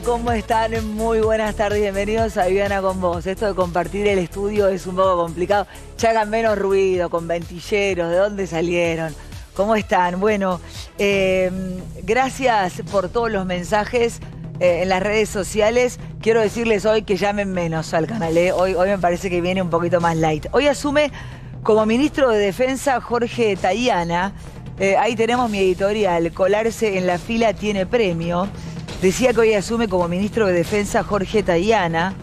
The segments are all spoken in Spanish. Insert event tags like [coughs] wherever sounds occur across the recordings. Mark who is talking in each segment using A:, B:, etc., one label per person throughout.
A: ¿cómo están? Muy buenas tardes, bienvenidos a Viviana con vos. Esto de compartir el estudio es un poco complicado. Ya hagan menos ruido, con ventilleros, ¿de dónde salieron? ¿Cómo están? Bueno, eh, gracias por todos los mensajes eh, en las redes sociales. Quiero decirles hoy que llamen menos al canal. ¿eh? Hoy, hoy me parece que viene un poquito más light. Hoy asume como ministro de Defensa Jorge Tayana. ahí tenemos mi editorial. Colarse en la fila tiene premio. Decía que hoy asume como ministro de Defensa Jorge Tayana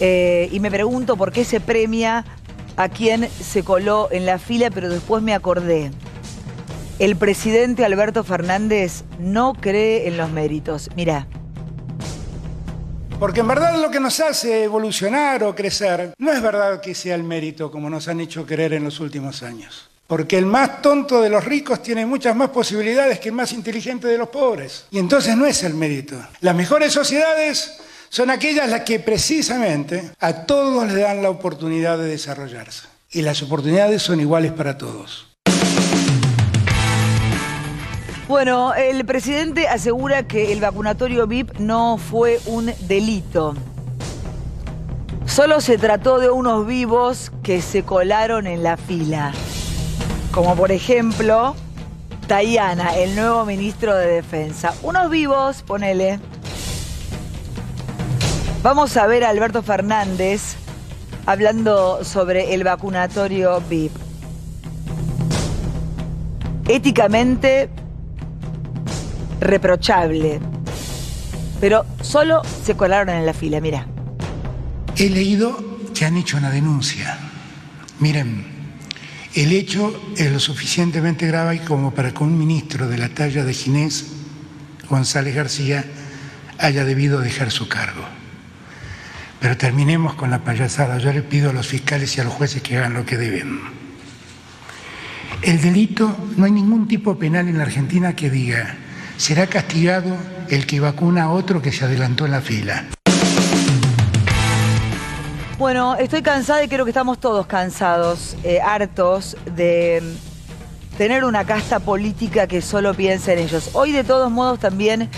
A: eh, y me pregunto por qué se premia a quien se coló en la fila, pero después me acordé. El presidente Alberto Fernández no cree en los méritos.
B: Mirá. Porque en verdad lo que nos hace evolucionar o crecer no es verdad que sea el mérito como nos han hecho creer en los últimos años. Porque el más tonto de los ricos tiene muchas más posibilidades que el más inteligente de los pobres. Y entonces no es el mérito. Las mejores sociedades son aquellas las que precisamente a todos les dan la oportunidad de desarrollarse. Y las oportunidades son iguales para todos.
A: Bueno, el presidente asegura que el vacunatorio VIP no fue un delito. Solo se trató de unos vivos que se colaron en la fila como por ejemplo Tayana, el nuevo ministro de Defensa. Unos vivos, ponele. Vamos a ver a Alberto Fernández hablando sobre el vacunatorio VIP. Éticamente reprochable, pero solo se colaron en la fila, mira.
B: He leído que han hecho una denuncia. Miren, el hecho es lo suficientemente grave como para que un ministro de la talla de Ginés, González García, haya debido dejar su cargo. Pero terminemos con la payasada. Yo le pido a los fiscales y a los jueces que hagan lo que deben. El delito, no hay ningún tipo penal en la Argentina que diga, será castigado el que vacuna a otro que se adelantó en la fila.
A: Bueno, estoy cansada y creo que estamos todos cansados, eh, hartos de tener una casta política que solo piensa en ellos. Hoy de todos modos también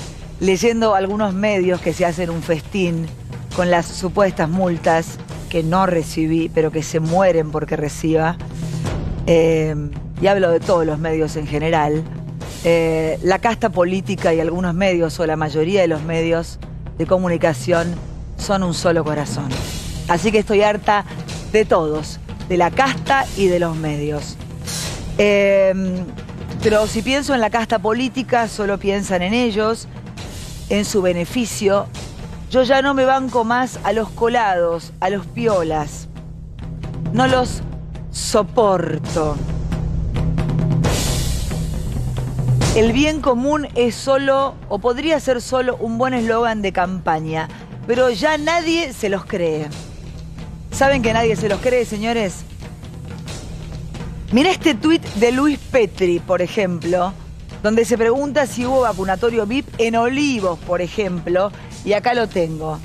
A: leyendo algunos medios que se hacen un festín con las supuestas multas que no recibí, pero que se mueren porque reciba. Eh, y hablo de todos los medios en general. Eh, la casta política y algunos medios, o la mayoría de los medios de comunicación, son un solo corazón. Así que estoy harta de todos, de la casta y de los medios. Em, pero si pienso en la casta política, solo piensan en ellos, en su beneficio. Yo ya no me banco más a los colados, a los piolas. No los soporto. El bien común es solo, o podría ser solo, un buen eslogan de campaña, pero ya nadie se los cree. ¿Saben que nadie se los cree, señores? Mirá este tuit de Luis Petri, por ejemplo, donde se pregunta si hubo vacunatorio VIP en Olivos, por ejemplo, y acá lo tengo.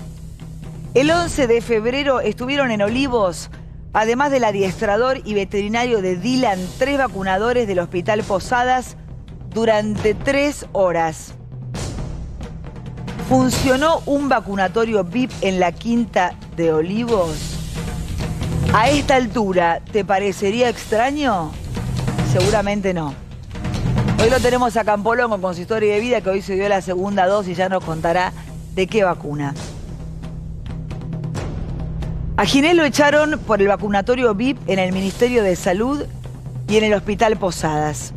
A: El 11 de febrero estuvieron en Olivos, además del adiestrador y veterinario de Dylan, tres vacunadores del Hospital Posadas durante tres horas. ¿Funcionó un vacunatorio VIP en la Quinta de Olivos? ¿A esta altura te parecería extraño? Seguramente no. Hoy lo tenemos a Campolongo con su historia de vida, que hoy se dio la segunda dosis y ya nos contará de qué vacuna. A Ginés lo echaron por el vacunatorio VIP en el Ministerio de Salud y en el Hospital Posadas.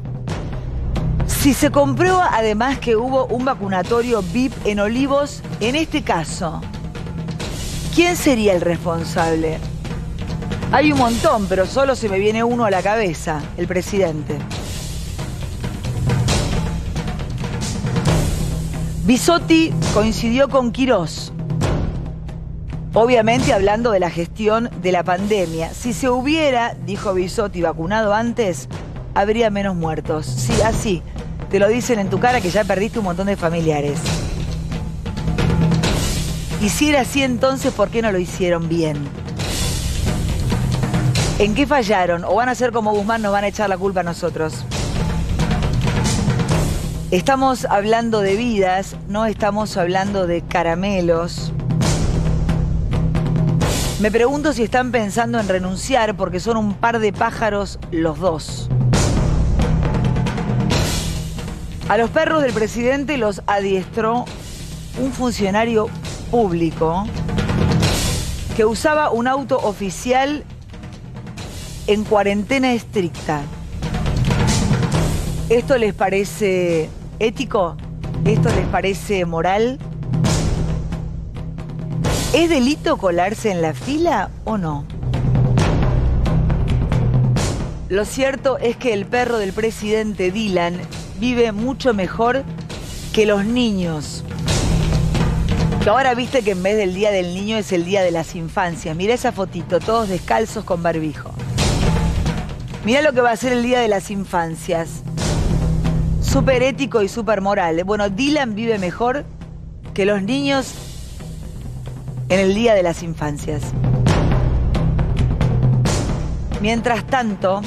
A: Si se comprueba además que hubo un vacunatorio VIP en Olivos, en este caso, ¿quién sería el responsable? Hay un montón, pero solo se me viene uno a la cabeza, el presidente. Bisotti coincidió con Quirós, obviamente hablando de la gestión de la pandemia. Si se hubiera, dijo Bisotti, vacunado antes, habría menos muertos. Sí, así. Te lo dicen en tu cara que ya perdiste un montón de familiares. Y si así entonces, ¿por qué no lo hicieron bien? ¿En qué fallaron? ¿O van a ser como Guzmán, nos van a echar la culpa a nosotros? Estamos hablando de vidas, no estamos hablando de caramelos. Me pregunto si están pensando en renunciar porque son un par de pájaros los dos. A los perros del presidente los adiestró un funcionario público que usaba un auto oficial en cuarentena estricta. ¿Esto les parece ético? ¿Esto les parece moral? ¿Es delito colarse en la fila o no? Lo cierto es que el perro del presidente Dylan vive mucho mejor que los niños. ahora viste que en vez del día del niño es el día de las infancias. Mira esa fotito, todos descalzos con barbijo. Mirá lo que va a ser el Día de las Infancias. Súper ético y súper moral. ¿eh? Bueno, Dylan vive mejor que los niños en el Día de las Infancias. Mientras tanto,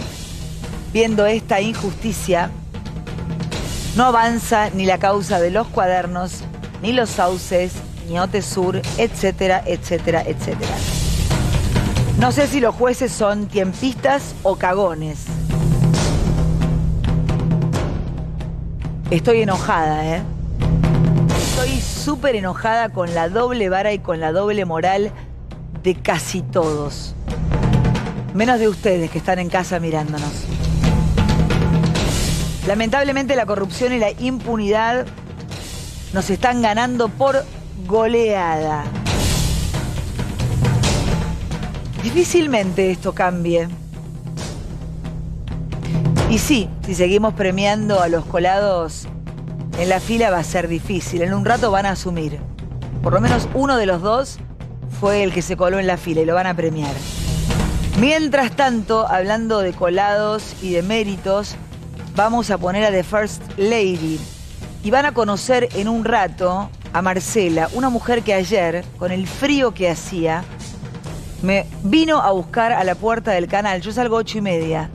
A: viendo esta injusticia, no avanza ni la causa de los cuadernos, ni los sauces, ni Ote Sur, etcétera, etcétera, etcétera. No sé si los jueces son tiempistas o cagones. Estoy enojada, ¿eh? Estoy súper enojada con la doble vara y con la doble moral de casi todos. Menos de ustedes que están en casa mirándonos. Lamentablemente la corrupción y la impunidad nos están ganando por goleada. Difícilmente esto cambie. Y sí, si seguimos premiando a los colados en la fila va a ser difícil. En un rato van a asumir. Por lo menos uno de los dos fue el que se coló en la fila y lo van a premiar. Mientras tanto, hablando de colados y de méritos, vamos a poner a The First Lady. Y van a conocer en un rato a Marcela, una mujer que ayer, con el frío que hacía, me vino a buscar a la puerta del canal. Yo salgo ocho y media.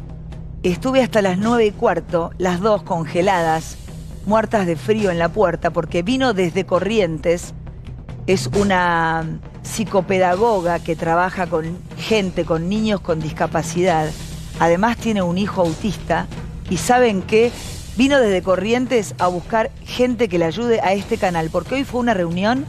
A: Estuve hasta las nueve y cuarto, las dos congeladas, muertas de frío en la puerta, porque vino desde Corrientes. Es una mm, psicopedagoga que trabaja con gente, con niños con discapacidad. Además tiene un hijo autista y saben que vino desde Corrientes a buscar gente que le ayude a este canal, porque hoy fue una reunión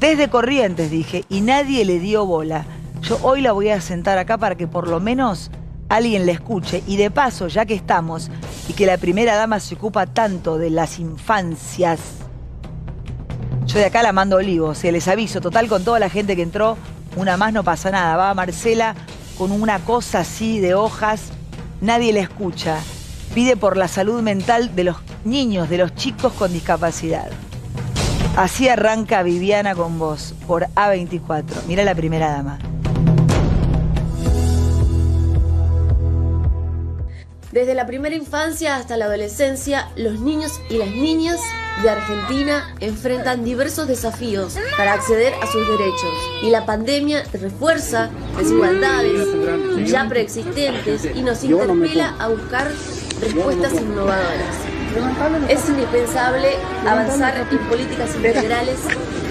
A: desde Corrientes, dije, y nadie le dio bola. Yo hoy la voy a sentar acá para que por lo menos alguien la escuche. Y de paso, ya que estamos y que la primera dama se ocupa tanto de las infancias, yo de acá la mando olivos, se les aviso. Total, con toda la gente que entró, una más no pasa nada. Va Marcela con una cosa así de hojas, nadie la escucha. Pide por la salud mental de los niños, de los chicos con discapacidad. Así arranca Viviana con vos por A24. Mira la primera dama.
C: Desde la primera infancia hasta la adolescencia, los niños y las niñas de Argentina enfrentan diversos desafíos para acceder a sus derechos y la pandemia refuerza desigualdades ya preexistentes y nos interpela a buscar respuestas innovadoras. Es indispensable avanzar en políticas integrales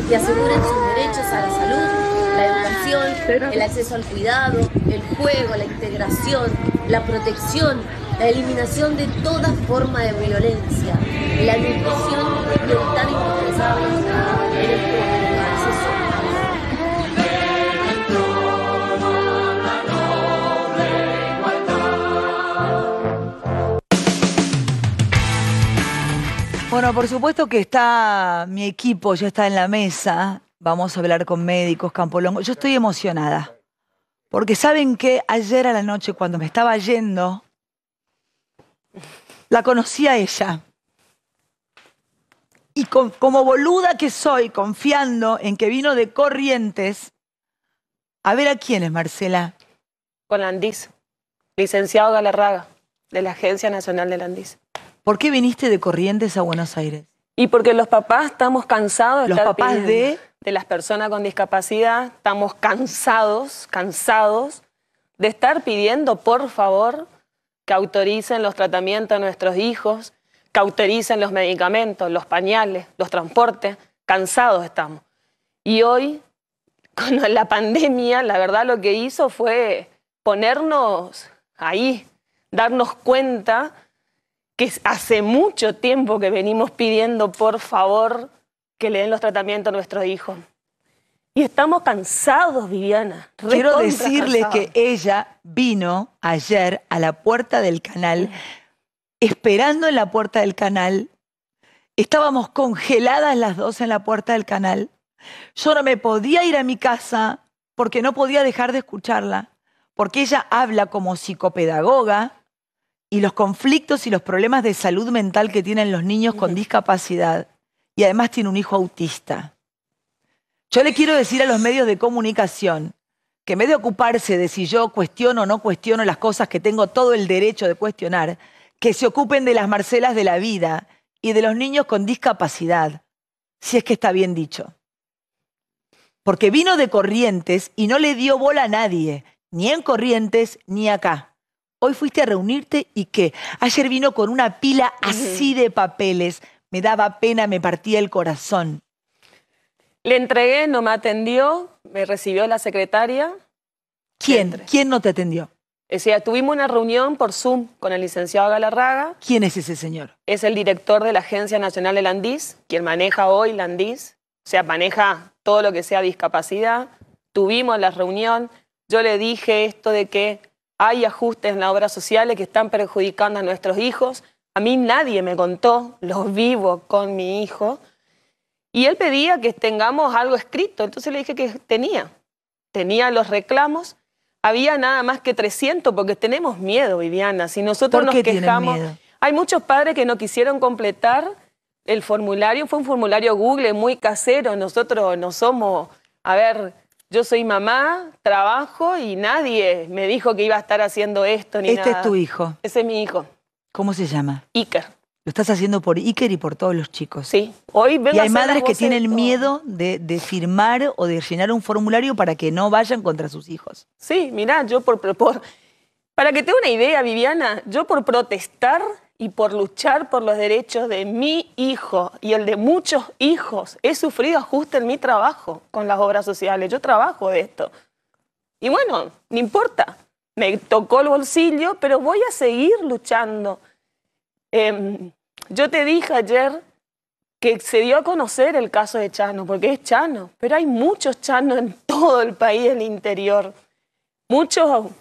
C: que aseguren sus derechos a la salud, la educación, el acceso al cuidado, el juego, la integración, la protección la eliminación de toda forma de violencia, la limitación de tan interesados
A: Bueno, por supuesto que está mi equipo, yo está en la mesa. Vamos a hablar con médicos, Campolongo. Yo estoy emocionada. Porque saben que ayer a la noche, cuando me estaba yendo, la conocí a ella. Y como boluda que soy, confiando en que vino de Corrientes, a ver a quién es Marcela.
D: Con Landis, licenciado Galarraga, de la Agencia Nacional de Landis.
A: ¿Por qué viniste de Corrientes a Buenos Aires?
D: Y porque los papás estamos cansados de los papás de... de las personas con discapacidad, estamos cansados, cansados de estar pidiendo, por favor, que autoricen los tratamientos a nuestros hijos, que autoricen los medicamentos, los pañales, los transportes. Cansados estamos. Y hoy, [laughs] con la pandemia, la verdad lo que hizo fue ponernos ahí, darnos cuenta que hace mucho tiempo que venimos pidiendo, por favor, que le den los tratamientos a nuestros hijos. Y estamos cansados, Viviana. Quiero decirles que
A: ella vino ayer a la puerta del canal, esperando en la puerta del canal. Estábamos congeladas las dos en la puerta del canal. Yo no me podía ir a mi casa porque no podía dejar de escucharla, porque ella habla como psicopedagoga y los conflictos y los problemas de salud mental que tienen los niños con discapacidad. Y además tiene un hijo autista. Yo le quiero decir a los medios de comunicación que en vez de ocuparse de si yo cuestiono o no cuestiono las cosas que tengo todo el derecho de cuestionar, que se ocupen de las Marcelas de la vida y de los niños con discapacidad, si es que está bien dicho. Porque vino de Corrientes y no le dio bola a nadie, ni en Corrientes ni acá. Hoy fuiste a reunirte y qué. Ayer vino con una pila así de papeles. Me daba pena, me partía el corazón.
D: Le entregué, no me atendió, me recibió la secretaria.
A: ¿Quién? ¿Quién no te atendió?
D: O sea, tuvimos una reunión por Zoom con el licenciado Galarraga.
A: ¿Quién es ese señor?
D: Es el director de la Agencia Nacional de Landis, quien maneja hoy Landis, O sea, maneja todo lo que sea discapacidad. Tuvimos la reunión. Yo le dije esto de que hay ajustes en las obras sociales que están perjudicando a nuestros hijos. A mí nadie me contó, los vivo con mi hijo. Y él pedía que tengamos algo escrito, entonces le dije que tenía. Tenía los reclamos, había nada más que 300, porque tenemos miedo, Viviana. Si nosotros nos quejamos, hay muchos padres que no quisieron completar el formulario, fue un formulario Google muy casero, nosotros no somos, a ver, yo soy mamá, trabajo y nadie me dijo que iba a estar haciendo esto ni nada. Este es tu hijo. Ese es mi hijo.
A: ¿Cómo se llama? Iker. Lo estás haciendo por Iker y por todos los chicos. Sí,
D: hoy vengo Y hay madres que tienen
A: miedo de, firmar o de llenar un formulario para que no vayan contra sus hijos.
D: Sí, mirá, yo por, por... Para que te una idea, Viviana, yo por protestar y por luchar por los derechos de mi hijo y el de muchos hijos, he sufrido ajuste en mi trabajo con las obras sociales. Yo trabajo de esto. Y bueno, no importa, me tocó el bolsillo, pero voy a seguir luchando. Em, yo te dije ayer que se dio a conocer el caso de Chano, porque es Chano, pero hay muchos Chanos en [laughs] todo el país, en el interior. Muchos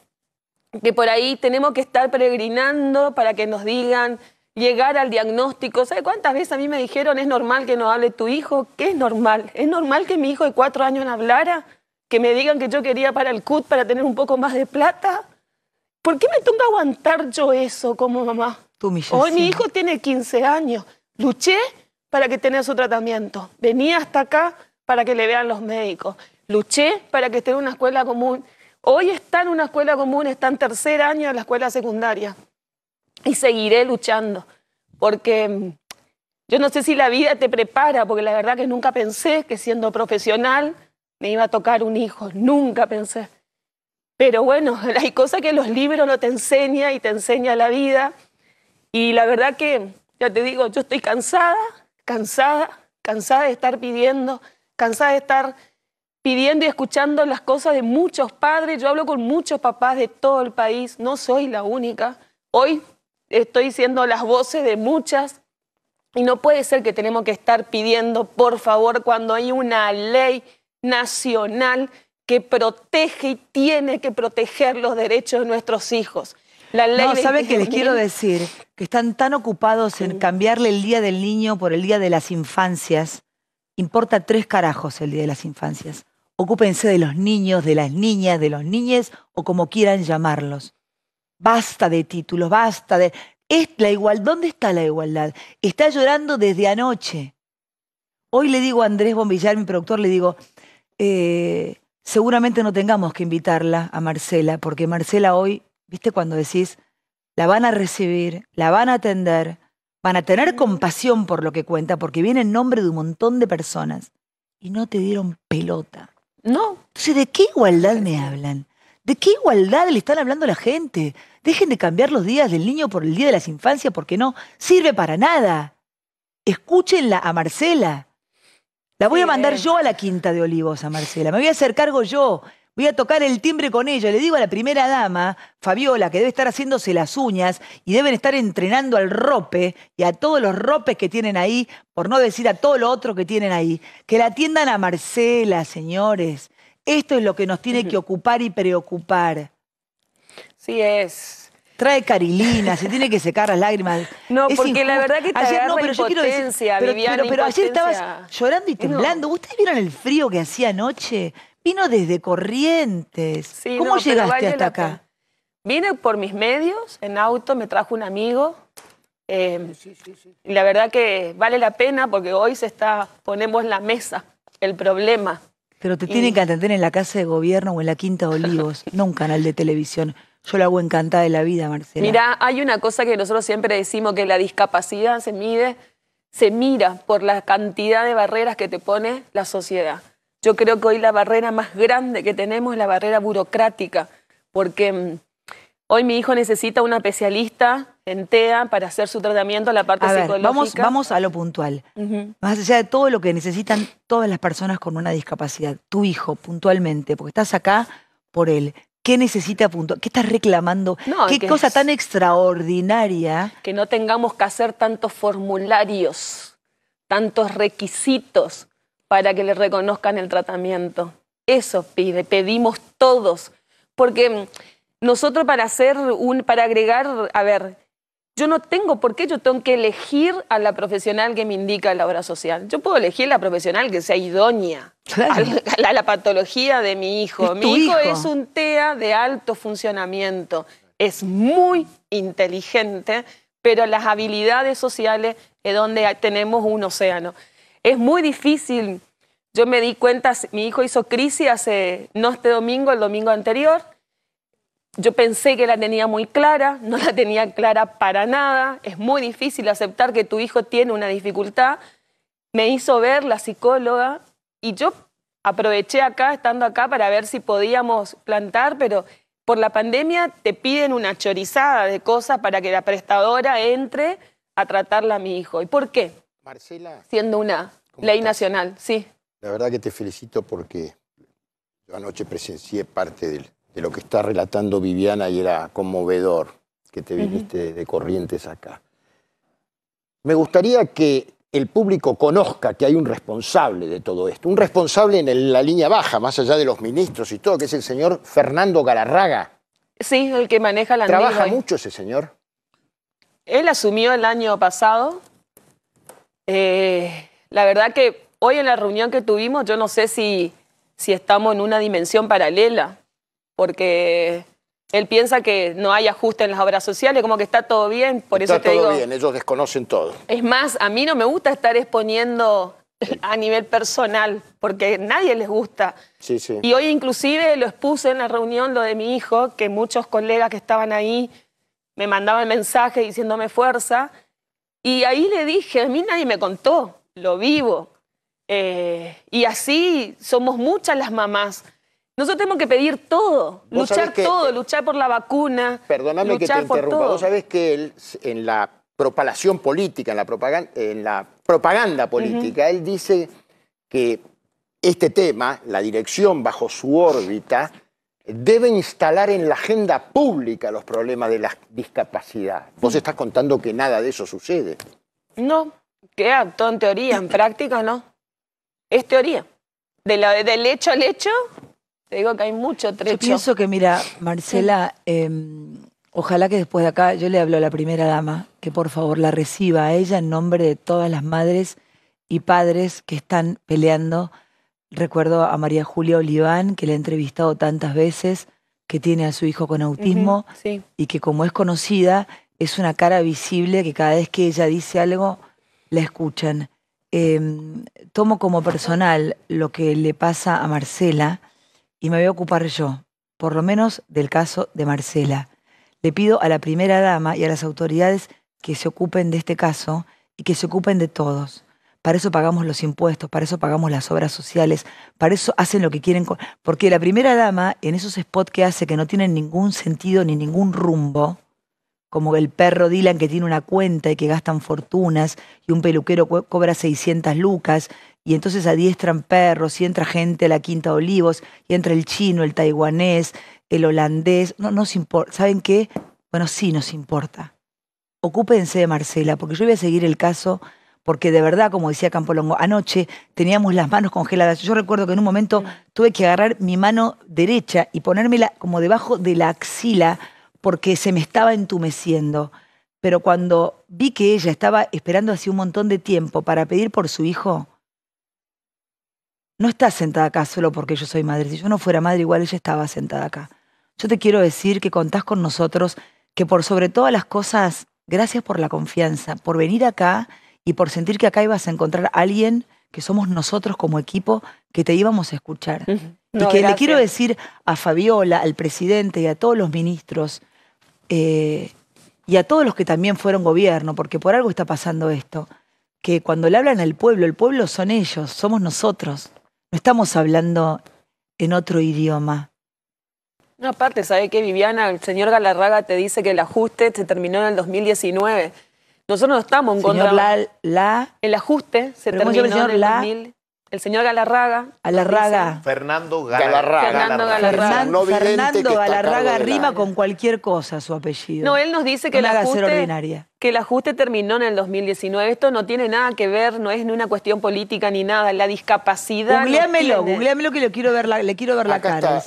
D: que por ahí tenemos que estar peregrinando para que nos digan, llegar al diagnóstico. ¿Sabe cuántas veces a mí me dijeron, es normal que no hable tu hijo? ¿Qué es normal? ¿Es normal que mi hijo de cuatro años no hablara? ¿Que me digan que yo quería para el CUT para tener un poco más de plata? ¿Por qué me tengo que aguantar yo eso como mamá? Hoy mi hijo tiene 15 años. Luché para que tenga su tratamiento. Venía hasta acá para que le vean los médicos. Luché para que esté en una escuela común. Hoy está en una escuela común, está en tercer año de la escuela secundaria. Y seguiré luchando, porque mm, yo no sé si la vida te prepara, porque la verdad que nunca pensé que siendo profesional me iba a tocar un hijo, nunca pensé. Pero bueno, [laughs] hay cosas que los libros no te enseñan y te enseña la vida. Y la verdad que, ya te digo, yo estoy cansada, cansada, cansada de estar pidiendo, cansada de estar pidiendo y escuchando las cosas de muchos padres. Yo hablo con muchos papás de todo el país, no soy la única. Hoy estoy siendo las voces de muchas y no puede ser que tenemos que estar pidiendo, por favor, cuando hay una ley nacional que protege y tiene que proteger los derechos de nuestros hijos. La ley no, ¿sabe qué les quiero decir?
A: que están tan ocupados en cambiarle el Día del Niño por el Día de las Infancias. Importa tres carajos el Día de las Infancias. Ocúpense de los niños, de las niñas, de los niñes o como quieran llamarlos. Basta de títulos, basta de... Es la igualdad. ¿Dónde está la igualdad? Está llorando desde anoche. Hoy le digo a Andrés Bombillar, mi productor, le digo, eh, seguramente no tengamos que invitarla a Marcela, porque Marcela hoy, viste cuando decís, la van a recibir, la van a atender, van a tener compasión por lo que cuenta, porque viene en nombre de un montón de personas y no te dieron pelota. No. Entonces, ¿de qué igualdad me hablan? ¿De qué igualdad le están hablando a la gente? Dejen de cambiar los días del niño por el día de las infancias porque no sirve para nada. Escúchenla a Marcela. La voy a mandar eh. yo a la Quinta de Olivos a Marcela. Me voy a hacer cargo yo. Voy a tocar el timbre con ella. Le digo a la primera dama, Fabiola, que debe estar haciéndose las uñas y deben estar entrenando al rope y a todos los ropes que tienen ahí, por no decir a todo lo otro que tienen ahí. Que la atiendan a Marcela, señores. Esto es lo que nos tiene que ocupar y preocupar.
D: Sí, es.
A: Trae carilina, se tiene que secar las lágrimas. [laughs] No, porque la verdad que te ayer, no, pero yo quiero pero, ayer estabas llorando y temblando. ¿Ustedes vieron el frío que hacía anoche? Vino desde Corrientes. ¿Cómo llegaste hasta acá?
D: Vine por mis medios, en auto, me trajo un amigo. Y eh, la verdad que vale la pena porque hoy se está, ponemos la mesa, el problema.
A: Pero te tiene tienen que atender en la casa de gobierno o en la Quinta de Olivos, [laughs] no un canal de televisión. Yo la hago encantada de la vida, Marcela. Mira,
D: hay una cosa que nosotros siempre decimos que la discapacidad se mide, se mira por la cantidad de barreras que te pone la sociedad. Yo creo que hoy la barrera más grande que tenemos es la barrera burocrática, porque mm, hoy mi hijo necesita una especialista en TEA para hacer su tratamiento a la parte a psicológica. Vamos, a
A: lo puntual. Más allá de todo lo que necesitan todas las personas con una discapacidad, tu hijo puntualmente, porque estás acá por él. ¿Qué necesita punto? ¿Qué estás reclamando? ¿Qué cosa tan extraordinaria?
D: Que no tengamos que hacer tantos formularios, tantos requisitos para que le reconozcan el tratamiento. Eso pide, pedimos todos, porque nosotros para hacer un, para agregar, a ver, yo no tengo por qué, yo tengo que elegir a la profesional que me indica la obra social. Yo puedo elegir la profesional que sea idónea a, la, patología de mi hijo. Mi hijo, hijo es un TEA de alto funcionamiento, es muy inteligente, pero las habilidades sociales es donde tenemos un océano es muy difícil. Yo me di cuenta, mi hijo hizo crisis hace, no este domingo, el domingo anterior. Yo pensé que la tenía muy clara, no la tenía clara para nada. Es muy difícil aceptar que tu hijo tiene una dificultad. Me hizo ver la psicóloga y yo aproveché acá, estando acá, para ver si podíamos plantar, pero por la pandemia te piden una chorizada de cosas para que la prestadora entre a tratarla a mi hijo. ¿Y por qué? Marcela. Siendo una ley nacional, sí.
E: La verdad que te felicito porque yo anoche presencié parte de lo que está relatando Viviana y era conmovedor que te viniste de Corrientes acá. Me gustaría que el público conozca que hay un responsable de todo esto, un responsable en la línea baja, más allá de los ministros y todo, que es el señor Fernando Galarraga.
D: Sí, el que maneja la... ¿Trabaja mucho
E: ese señor?
D: Él asumió el año pasado, eh, la verdad que hoy en la reunión que tuvimos, yo no sé si, si estamos en una dimensión paralela, porque él piensa que no hay ajuste en las obras sociales, como que está todo bien, por está eso te todo bien,
E: ellos desconocen todo.
D: Es más, a mí no me gusta estar exponiendo a nivel personal, porque nadie les gusta. Sí, sí. Y hoy inclusive lo expuse en la reunión lo de mi hijo, que muchos colegas que estaban ahí me mandaban mensajes diciéndome fuerza, y ahí le dije, a mí nadie me contó, lo vivo. Eh, y así somos muchas las mamás. Nosotros tenemos que pedir todo, luchar todo, luchar por la vacuna. Perdóname que te interrumpa. Vos
E: que él, en la propalación política, en la propaganda, en la propaganda política, él dice que este tema, la dirección bajo su órbita, debe instalar en la agenda pública los problemas de la discapacidad. Vos mm. estás contando que nada de eso sucede.
D: No, que acto, ah, en teoría, en práctica no. Es teoría. De del hecho al hecho, te digo que hay mucho trecho. Yo pienso que,
E: mira,
A: Marcela, em, ojalá que después de acá yo le hablo a la primera dama, que por favor la reciba a ella en nombre de todas las madres y padres que están peleando Recuerdo a María Julia Oliván, que la he entrevistado tantas veces, que tiene a su hijo con autismo y que como es conocida, es una cara visible que cada vez que ella dice algo, la escuchan. Em, tomo como personal lo que le pasa a Marcela y me voy a ocupar yo, por lo menos del caso de Marcela. Le pido a la primera dama y a las autoridades que se ocupen de este caso y que se ocupen de todos para eso pagamos los impuestos, para eso pagamos las obras sociales, para eso hacen lo que quieren. Porque la primera dama, en esos spots que hace que no tienen ningún sentido ni ningún rumbo, como el perro Dylan que tiene una cuenta y que gastan fortunas, y un peluquero cobra 600 lucas, y entonces adiestran perros, y entra gente a la Quinta de Olivos, y entra el chino, el taiwanés, el holandés, no nos importa. ¿Saben qué? Bueno, sí nos importa. Ocúpense de Marcela, porque yo voy a seguir el caso porque de verdad, como decía Campolongo, anoche teníamos las manos congeladas. Yo recuerdo que en un momento tuve que agarrar mi mano derecha y ponérmela como debajo de la axila porque se me estaba entumeciendo. Pero cuando vi que ella estaba esperando hace un montón de tiempo para pedir por su hijo, no está sentada acá solo porque yo soy madre. Si yo no fuera madre, igual ella estaba sentada acá. Yo te quiero decir que contás con nosotros, que por sobre todas las cosas, gracias por la confianza, por venir acá y por sentir que acá ibas a encontrar a alguien que somos nosotros como equipo que te íbamos a escuchar. Y que le quiero decir a Fabiola, al presidente y a todos los ministros eh, y a todos los que también fueron gobierno, porque por algo está pasando esto, que cuando le hablan al pueblo, el pueblo son ellos, somos nosotros, no estamos hablando en otro idioma.
D: No, aparte, ¿sabe qué, Viviana? El señor Galarraga te dice que el ajuste se terminó en el 2019. Nosotros estamos en contra. La, el ajuste se terminó en el 2000. El señor Galarraga. Galarraga.
F: Fernando Galarraga. Fernando Galarraga. Galarraga
A: rima con cualquier cosa su apellido. No, él
D: nos dice que, el ajuste, que el ajuste terminó en el 2019. Esto no tiene nada que ver, no es ni una cuestión política ni nada. La discapacidad. Googleamelo,
A: que le quiero ver la, le quiero ver la cara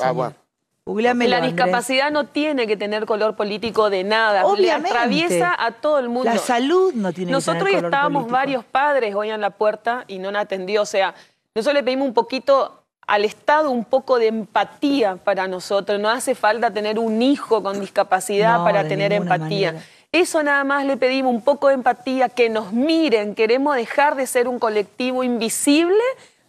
A: la discapacidad
D: no tiene que tener color político de nada. Le atraviesa a todo el mundo. La salud
A: no tiene Nosotros que tener color estábamos varios
D: padres hoy en la puerta y no nos atendió. O sea, nosotros le pedimos un poquito al Estado un poco de empatía para nosotros. No hace falta tener un hijo con discapacidad para tener empatía. Eso nada más le pedimos un poco de empatía, que nos miren. Queremos dejar de ser un colectivo invisible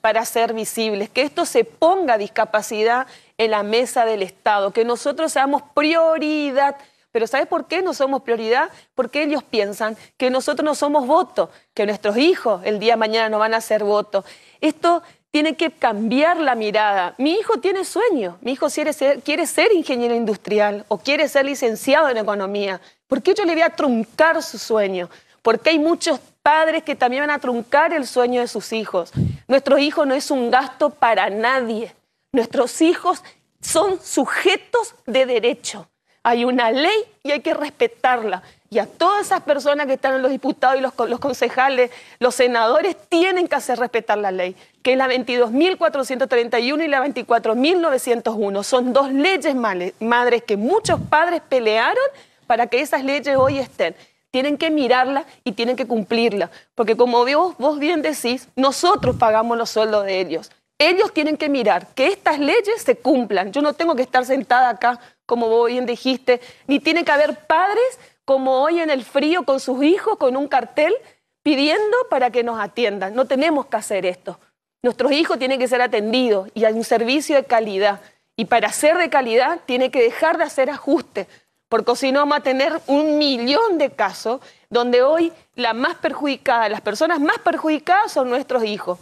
D: para ser visibles, que esto se ponga discapacidad en la mesa del Estado, que nosotros seamos prioridad. Pero ¿sabes por qué no somos prioridad? Porque ellos piensan que nosotros no somos voto, que nuestros hijos el día de mañana no van a ser voto. Esto tiene que cambiar la mirada. Mi hijo tiene sueños, mi hijo quiere ser, quiere ser ingeniero industrial o quiere ser licenciado en economía. ¿Por qué yo le voy a truncar su sueño? Porque hay muchos padres que también van a truncar el sueño de sus hijos. Nuestro hijo no es un gasto para nadie. Nuestros hijos son sujetos de derecho. Hay una ley y hay que respetarla. Y a todas esas personas que están en los diputados y los, los concejales, los senadores, tienen que hacer respetar la ley, que es la 22.431 y la 24.901. Son dos leyes madres que muchos padres pelearon para que esas leyes hoy estén tienen que mirarla y tienen que cumplirla. Porque como vos, bien decís, nosotros pagamos los sueldos de ellos. Ellos tienen que mirar que estas leyes se cumplan. Yo no tengo que estar sentada acá, como vos bien dijiste, ni tiene que haber padres como hoy en el frío con sus hijos, con un cartel, pidiendo para que nos atiendan. No tenemos que hacer esto. Nuestros hijos tienen que ser atendidos y hay un servicio de calidad. Y para ser de calidad tiene que dejar de hacer ajustes porque si no vamos a tener un millón de casos donde hoy la más perjudicada, las personas más perjudicadas son nuestros hijos.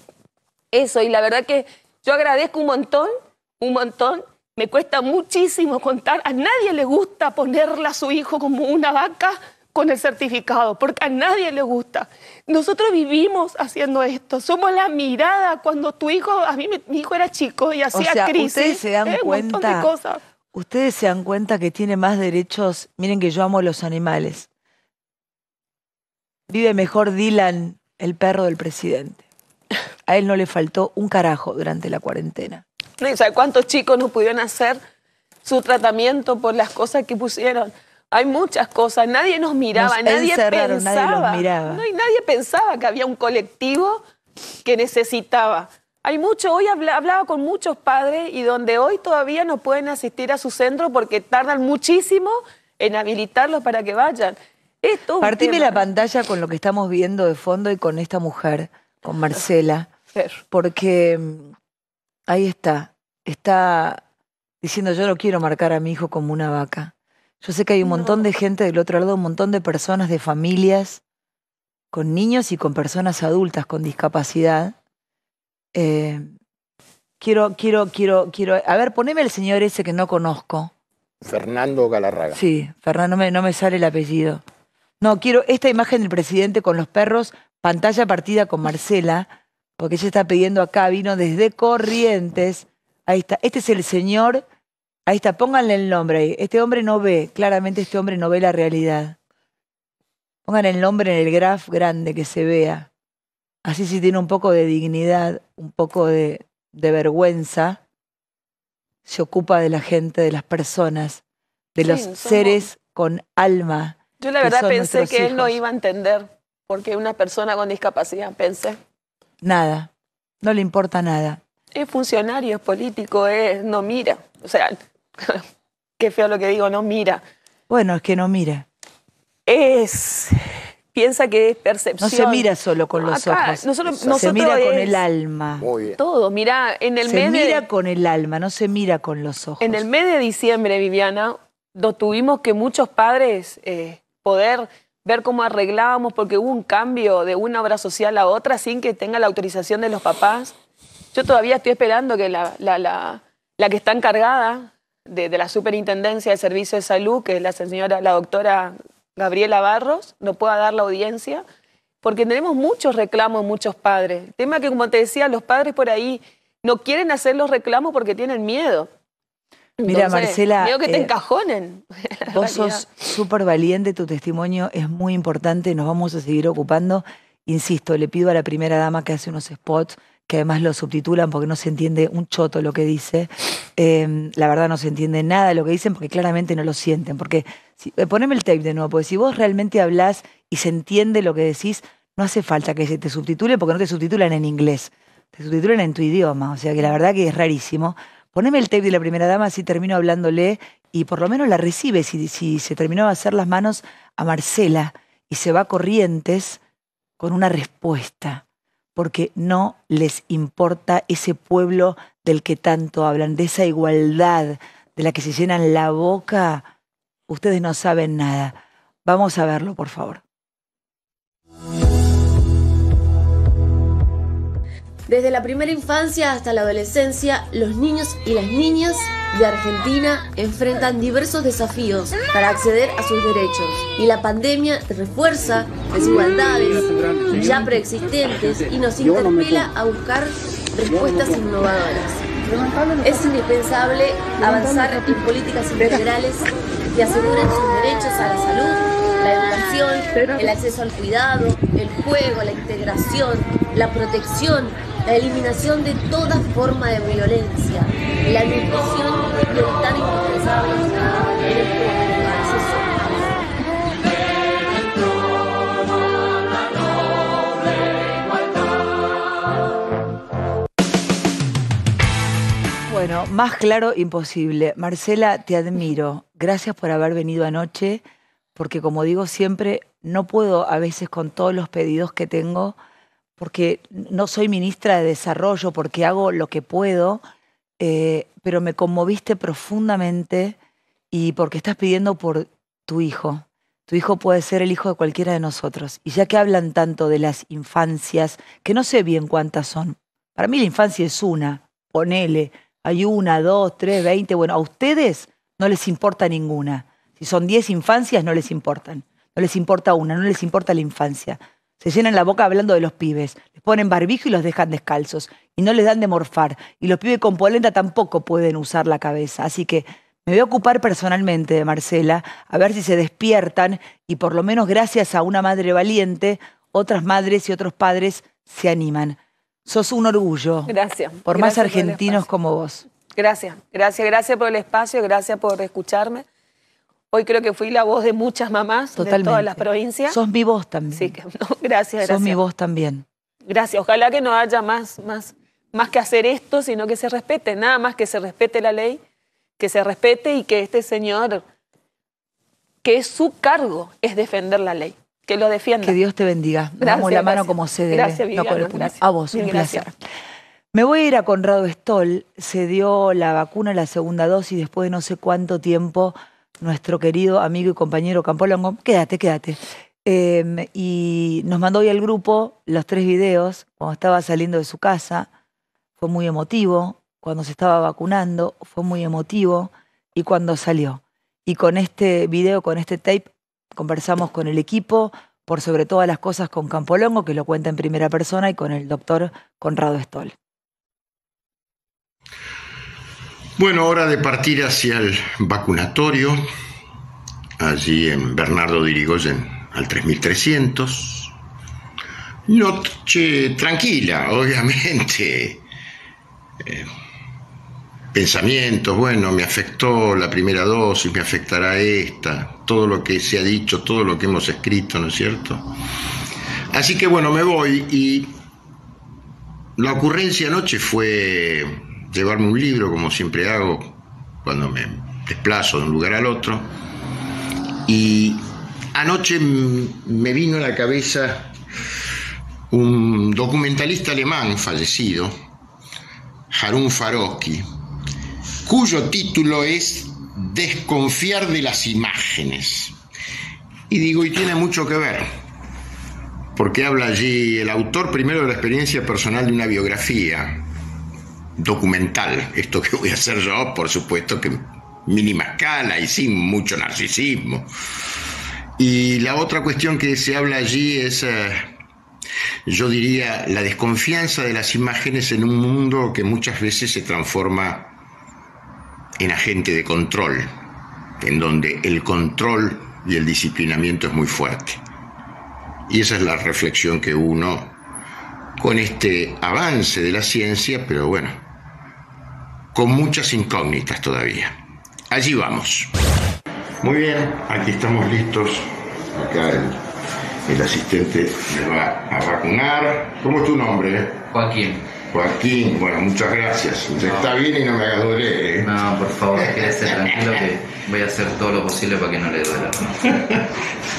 D: Eso, y la verdad que yo agradezco un montón, un montón. Me cuesta muchísimo contar, a nadie le gusta ponerle a su hijo como una vaca con el certificado, porque a nadie le gusta. Nosotros vivimos haciendo esto, somos la mirada cuando tu hijo, a mí mi hijo era chico y hacía o sea, crisis, ustedes se dan eh, cuenta. cosas
A: ustedes se dan cuenta que tiene más derechos, miren que yo amo los animales. Vive mejor Dylan, el perro del presidente. A él no le faltó un carajo durante la cuarentena.
D: cuántos chicos no pudieron hacer su tratamiento por las cosas que pusieron? Hay muchas cosas, nadie nos miraba, nadie pensaba. miraba. y nadie pensaba que había un colectivo que necesitaba hay mucho, hoy hablaba con muchos padres y donde hoy todavía no pueden asistir a su centro porque tardan muchísimo en habilitarlos para que vayan. Esto Partime la
A: pantalla con lo que estamos viendo de fondo y con esta mujer, con Marcela, porque mm, ahí está, está diciendo yo no quiero marcar a mi hijo como una vaca. Yo sé que hay un montón de gente del otro lado, un montón de personas, de familias, con niños y con personas adultas con discapacidad, eh, quiero, quiero, quiero, quiero. A ver, poneme el señor ese que no conozco.
E: Fernando Galarraga.
A: Sí, Fernando, no me, sale el apellido. No, quiero esta imagen del presidente con los perros, pantalla partida con Marcela, porque ella está pidiendo acá, vino desde Corrientes. Ahí está, este es el señor. Ahí está, pónganle el nombre ahí. Este hombre no ve, claramente este hombre no ve la realidad. Pongan el nombre en el graf grande que se vea. Así si tiene un poco de dignidad, un poco de, vergüenza, se ocupa de la gente, de las personas, de los seres con alma.
D: Yo la verdad pensé que él no iba a entender, porque una persona con discapacidad, pensé.
A: Nada, no le importa nada.
D: Es funcionario, es político, es, no mira. O sea, [laughs] qué feo lo que digo, no mira.
A: Bueno, es que no mira.
D: Es piensa que es percepción. No se mira solo con los ojos. No se mira con el
A: alma.
D: Todo, mira, en el se mira
A: con el alma, no se mira con los ojos. En
D: el mes de diciembre, Viviana, tuvimos que muchos padres eh, poder ver cómo arreglábamos porque hubo un cambio de una obra social a otra sin que tenga la autorización de los papás. Yo todavía estoy esperando que la, que está encargada de, la Superintendencia del Servicio de Salud, que es la señora, la doctora Gabriela Barros no pueda dar la audiencia, porque tenemos muchos reclamos, de muchos padres. tema que, como te decía, los padres por ahí no quieren hacer los reclamos porque tienen miedo.
C: Mira, Marcela. Veo que te eh,
D: encajonen.
A: [laughs] Vos sos súper [laughs] valiente, tu testimonio es muy importante, nos vamos a seguir ocupando. Insisto, le pido a la primera dama que hace unos spots que además lo subtitulan porque no se entiende un choto lo que dice. Em, la verdad no se entiende nada lo que dicen porque claramente no lo sienten. Porque, si, eh, poneme el tape de nuevo, porque si vos realmente hablás y se entiende lo que decís, no hace falta que se te subtitule porque no te subtitulan en inglés, te subtitulan en tu idioma. O sea que la verdad que es rarísimo. Poneme el tape de la primera dama, si termino hablándole y por lo menos la recibe. Si, si se terminó de hacer las manos a Marcela y se va Corrientes con una respuesta porque no les importa ese pueblo del que tanto hablan, de esa igualdad de la que se llenan la boca. Ustedes no saben nada. Vamos a verlo, por favor.
C: Desde la primera infancia hasta la adolescencia, los niños y las niñas de Argentina enfrentan diversos desafíos para acceder a sus derechos y la pandemia refuerza desigualdades ya preexistentes y nos interpela a buscar respuestas innovadoras. Es indispensable avanzar en políticas integrales que aseguren sus derechos a la salud, la educación, el acceso al cuidado, el juego, la integración, la protección la eliminación de toda forma de violencia, la nutrición de tan indispensable en el
A: Bueno, más claro imposible. Marcela, te admiro. Gracias por haber venido anoche, porque como digo siempre, no puedo a veces con todos los pedidos que tengo porque no soy ministra de Desarrollo, porque hago lo que puedo, eh, pero me conmoviste profundamente y porque estás pidiendo por tu hijo. Tu hijo puede ser el hijo de cualquiera de nosotros. Y ya que hablan tanto de las infancias, que no sé bien cuántas son, para mí la infancia es una, ponele, hay una, dos, tres, veinte, bueno, a ustedes no les importa ninguna. Si son diez infancias, no les importan. No les importa una, no les importa la infancia. Se llenan la boca hablando de los pibes. Les ponen barbijo y los dejan descalzos. Y no les dan de morfar. Y los pibes con polenta tampoco pueden usar la cabeza. Así que me voy a ocupar personalmente de Marcela, a ver si se despiertan y por lo menos gracias a una madre valiente, otras madres y otros padres se animan. Sos un orgullo.
D: Gracias. Por más argentinos como vos. Gracias, gracias, gracias por el espacio, gracias por escucharme. Hoy creo que fui la voz de muchas mamás de todas las provincias. Sos mi voz también. Sí, gracias, [laughs] gracias. Sos mi voz también. Gracias. Ojalá que no haya más, más, más que hacer esto, sino que se respete, nada más que se respete la ley, que se respete y que este señor, que es su cargo, es defender la ley. Que lo defienda. Que
A: Dios te bendiga. Gracias, Damos la mano como se debe. Gracias, A vos, un placer. Me voy a ir a Conrado Stoll. Se dio la vacuna, la segunda dosis, después de no sé cuánto tiempo nuestro querido amigo y compañero Campolongo, quédate, quédate. Em, y nos mandó hoy al grupo los tres videos cuando estaba saliendo de su casa. Fue muy emotivo. Cuando se estaba vacunando, fue muy emotivo. Y cuando salió. Y con este video, con este tape, conversamos con el equipo, por sobre todas las cosas con Campolongo, que lo cuenta en primera persona, y con el doctor Conrado Stoll.
E: Bueno, hora de partir hacia el vacunatorio, allí en Bernardo Dirigoyen al 3300. Noche tranquila, obviamente. Eh, pensamientos, bueno, me afectó la primera dosis, me afectará esta, todo lo que se ha dicho, todo lo que hemos escrito, ¿no es cierto? Así que bueno, me voy y la ocurrencia anoche fue llevarme un libro, como siempre hago cuando me desplazo de un lugar al otro. Y anoche me vino a la cabeza un documentalista alemán fallecido, Harun Farocki, cuyo título es Desconfiar de las imágenes. Y digo, y tiene mucho que ver, porque habla allí el autor primero de la experiencia personal de una biografía documental, esto que voy a hacer yo, por supuesto que mínima escala y sin mucho narcisismo. Y la otra cuestión que se habla allí es, eh, yo diría, la desconfianza de las imágenes en un mundo que muchas veces se transforma en agente de control, en donde el control y el disciplinamiento es muy fuerte. Y esa es la reflexión que uno, con este avance de la ciencia, pero bueno, con muchas incógnitas todavía. Allí vamos. Muy bien, aquí estamos listos. Acá el, asistente me va a vacunar. ¿Cómo es tu nombre? Joaquín. Joaquín, bueno, muchas gracias. Está bien y no me hagas doler. ¿eh? No, por favor, quédese tranquilo que voy a hacer todo lo posible para que no le duela.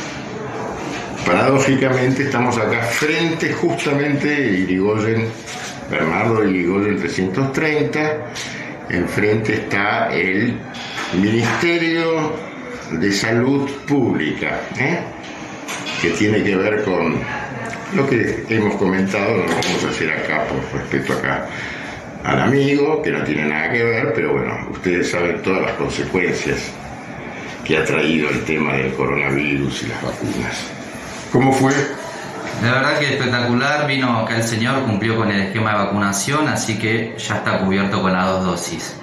E: [laughs] Paradójicamente estamos acá frente justamente Irigoyen, Bernardo Irigoyen 330 enfrente está el Ministerio de Salud Pública, ¿eh? que tiene que ver con lo que hemos comentado, lo vamos a hacer acá por respecto acá al amigo, que no tiene nada que ver, pero bueno, ustedes saben todas las consecuencias que ha traído el tema del coronavirus y las vacunas. ¿Cómo fue?
G: La verdad que espectacular, vino acá el señor, cumplió con el esquema de vacunación, así que ya está cubierto con las dos dosis.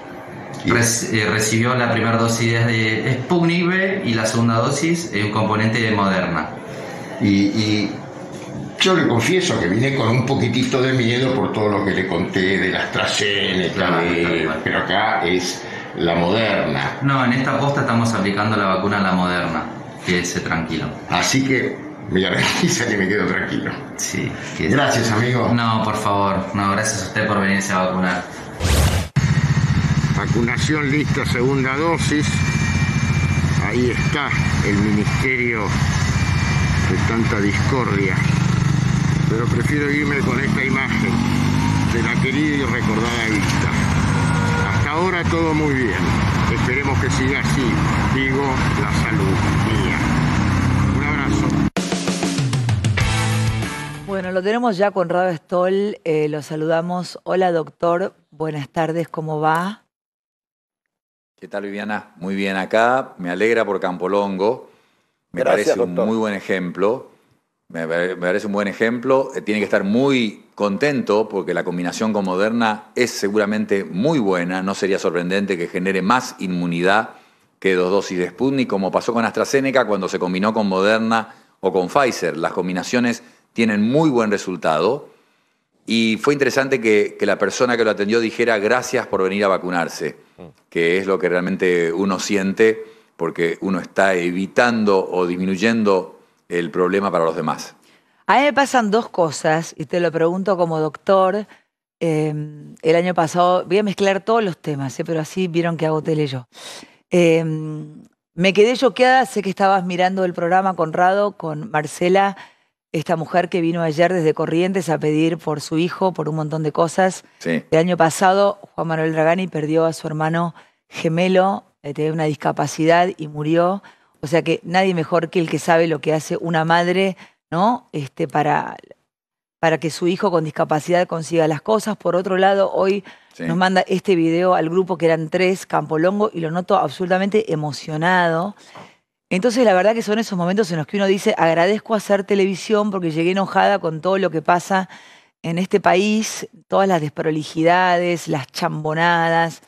G: Eh, recibió la primera dosis de Sputnik V y la segunda dosis un componente de Moderna. Y,
E: yo le confieso que vine con un poquitito de miedo por todo lo que le conté de las AstraZeneca, eh, pero acá es la Moderna.
C: No, en esta posta estamos
E: aplicando
G: la vacuna a la Moderna, que es tranquilo.
E: Así que Mira,
G: quizá que me quedo tranquilo. Sí. Gracias, amigo. No, por favor. No, gracias a usted por venirse a vacunar.
E: Vacunación lista, segunda dosis. Ahí está el ministerio de tanta discordia. Pero prefiero irme con esta imagen de la querida y recordada vista. Hasta ahora todo muy bien. Esperemos que siga así. Digo, la salud.
A: Bueno, lo tenemos ya Conrado Stoll, eh, lo saludamos. Hola doctor, buenas tardes, ¿cómo va?
G: ¿Qué tal Viviana? Muy bien acá, me alegra por Campolongo, me parece un muy buen ejemplo, me, parece un buen ejemplo, eh, tiene que estar muy contento porque la combinación con Moderna es seguramente muy buena, no sería sorprendente que genere más inmunidad que dos dosis de Sputnik, como pasó con AstraZeneca cuando se combinó con Moderna o con Pfizer. Las combinaciones tienen muy buen resultado. Y fue interesante que, la persona que lo atendió dijera gracias por venir a vacunarse, que es lo que realmente uno siente porque uno está evitando o disminuyendo el problema para los demás.
A: A mí me pasan dos cosas y te lo pregunto como doctor. Em, el año pasado, voy a mezclar todos los temas, ¿eh? pero así vieron que hago tele yo. Em, me quedé choqueada, sé que estabas mirando el programa, Conrado, con Marcela esta mujer que vino ayer desde Corrientes a pedir por su hijo, por un montón de cosas. El año pasado, Juan Manuel Dragani perdió a su hermano gemelo, eh, tenía una discapacidad y murió. O sea que nadie mejor que el que sabe lo que hace una madre, ¿no? Este, para, para que su hijo con discapacidad consiga las cosas. Por otro lado, hoy nos manda este video al grupo que eran tres, Campolongo, y lo noto absolutamente emocionado. Entonces la verdad que son esos momentos en los que uno dice, agradezco hacer televisión porque llegué enojada con todo lo que pasa en este país, todas las desprolijidades, las chambonadas,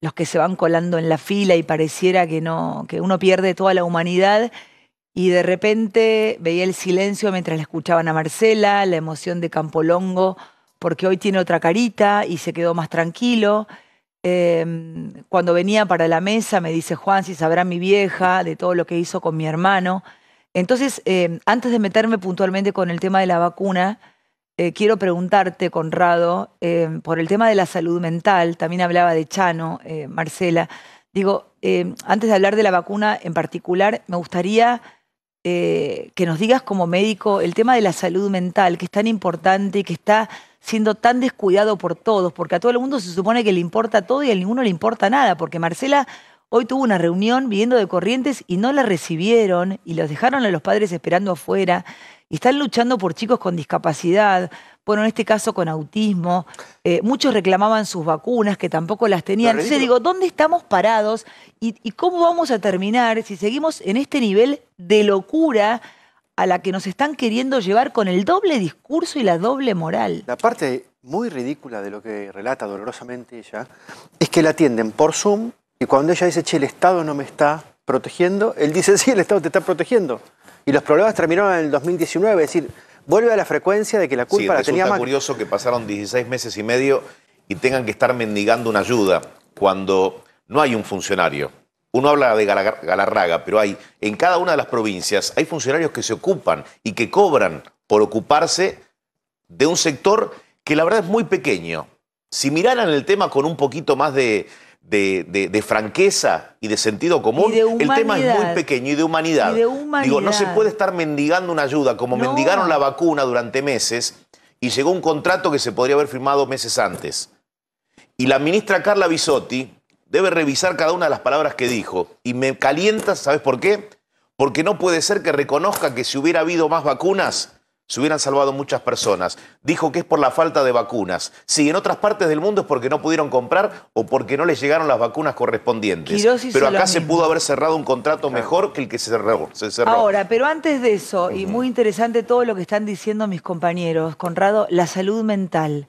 A: los que se van colando en la fila y pareciera que no, que uno pierde toda la humanidad. Y de repente veía el silencio mientras la escuchaban a Marcela, la emoción de Campolongo, porque hoy tiene otra carita y se quedó más tranquilo. Em, cuando venía para la mesa me dice, Juan, si sabrá mi vieja de todo lo que hizo con mi hermano. Entonces, em, antes de meterme puntualmente con el tema de la vacuna, eh, quiero preguntarte, Conrado, em, por el tema de la salud mental, también hablaba de Chano, eh, Marcela. Digo, antes de hablar de la vacuna en particular, me gustaría eh, que nos digas como médico el tema de la salud mental, que es tan importante y que está siendo tan descuidado por todos, porque a todo el mundo se supone que le importa todo y a ninguno le importa nada, porque Marcela hoy tuvo una reunión viendo de Corrientes y no la recibieron y los dejaron a los padres esperando afuera y están luchando por chicos con discapacidad, bueno, en este caso con autismo, eh, muchos reclamaban sus vacunas que tampoco las tenían. Entonces digo, ¿dónde estamos parados y cómo vamos a terminar si seguimos en este nivel de locura? a la que nos están queriendo llevar con el doble discurso y la doble moral.
H: La parte muy ridícula de lo que relata dolorosamente ella es que la atienden por Zoom y cuando ella dice, che, el Estado no me está protegiendo, él dice, sí, el Estado te está protegiendo. Y los problemas terminaron en el 2019, es decir, vuelve a la frecuencia de que la culpa la tenía
F: curioso que pasaron 16 meses y medio y tengan que estar mendigando una ayuda cuando no hay un funcionario uno habla de Galarraga, pero hay en cada una de las provincias hay funcionarios que se ocupan y que cobran por ocuparse de un sector que la verdad es muy pequeño. Si miraran el tema con un poquito más de, franqueza y de sentido común, el tema es muy pequeño y de, humanidad. Digo, no se puede estar mendigando una ayuda como mendigaron la vacuna durante meses y llegó un contrato que se podría haber firmado meses antes. Y la ministra Carla Bisotti, debe revisar cada una de las palabras que dijo. Y me calienta, ¿sabes por qué? Porque no puede ser que reconozca que si hubiera habido más vacunas, se hubieran salvado muchas personas. Dijo que es por la falta de vacunas. Sí, en otras partes del mundo es porque no pudieron comprar o porque no les llegaron las vacunas correspondientes. Pero acá se pudo haber cerrado un contrato mejor que el que se cerró, se cerró, Ahora,
A: pero antes de eso, y muy interesante todo lo que están diciendo mis compañeros, Conrado, la salud mental.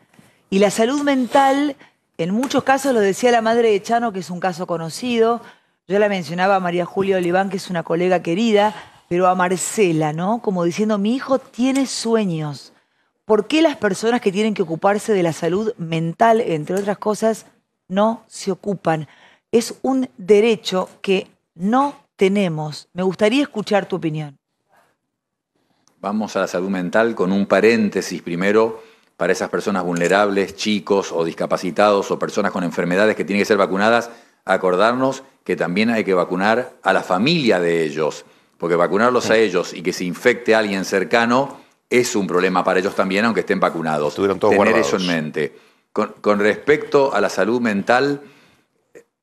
A: Y la salud mental en muchos casos, lo decía la madre de Chano, que es un caso conocido. Yo la mencionaba a María Julia Oliván, que es una colega querida, pero a Marcela, ¿no? Como diciendo, mi hijo tiene sueños. ¿Por qué las personas que tienen que ocuparse de la salud mental, entre otras cosas, no se ocupan? Es un derecho que no tenemos. Me gustaría escuchar tu opinión.
G: Vamos a la salud mental con un paréntesis primero para esas personas vulnerables, chicos o discapacitados o personas con enfermedades que tienen que ser vacunadas, acordarnos que también hay que vacunar a la familia de ellos, porque vacunarlos a ellos y que se infecte a alguien cercano es un problema para ellos también, aunque estén vacunados. Tener eso en mente. Con, respecto a la salud mental,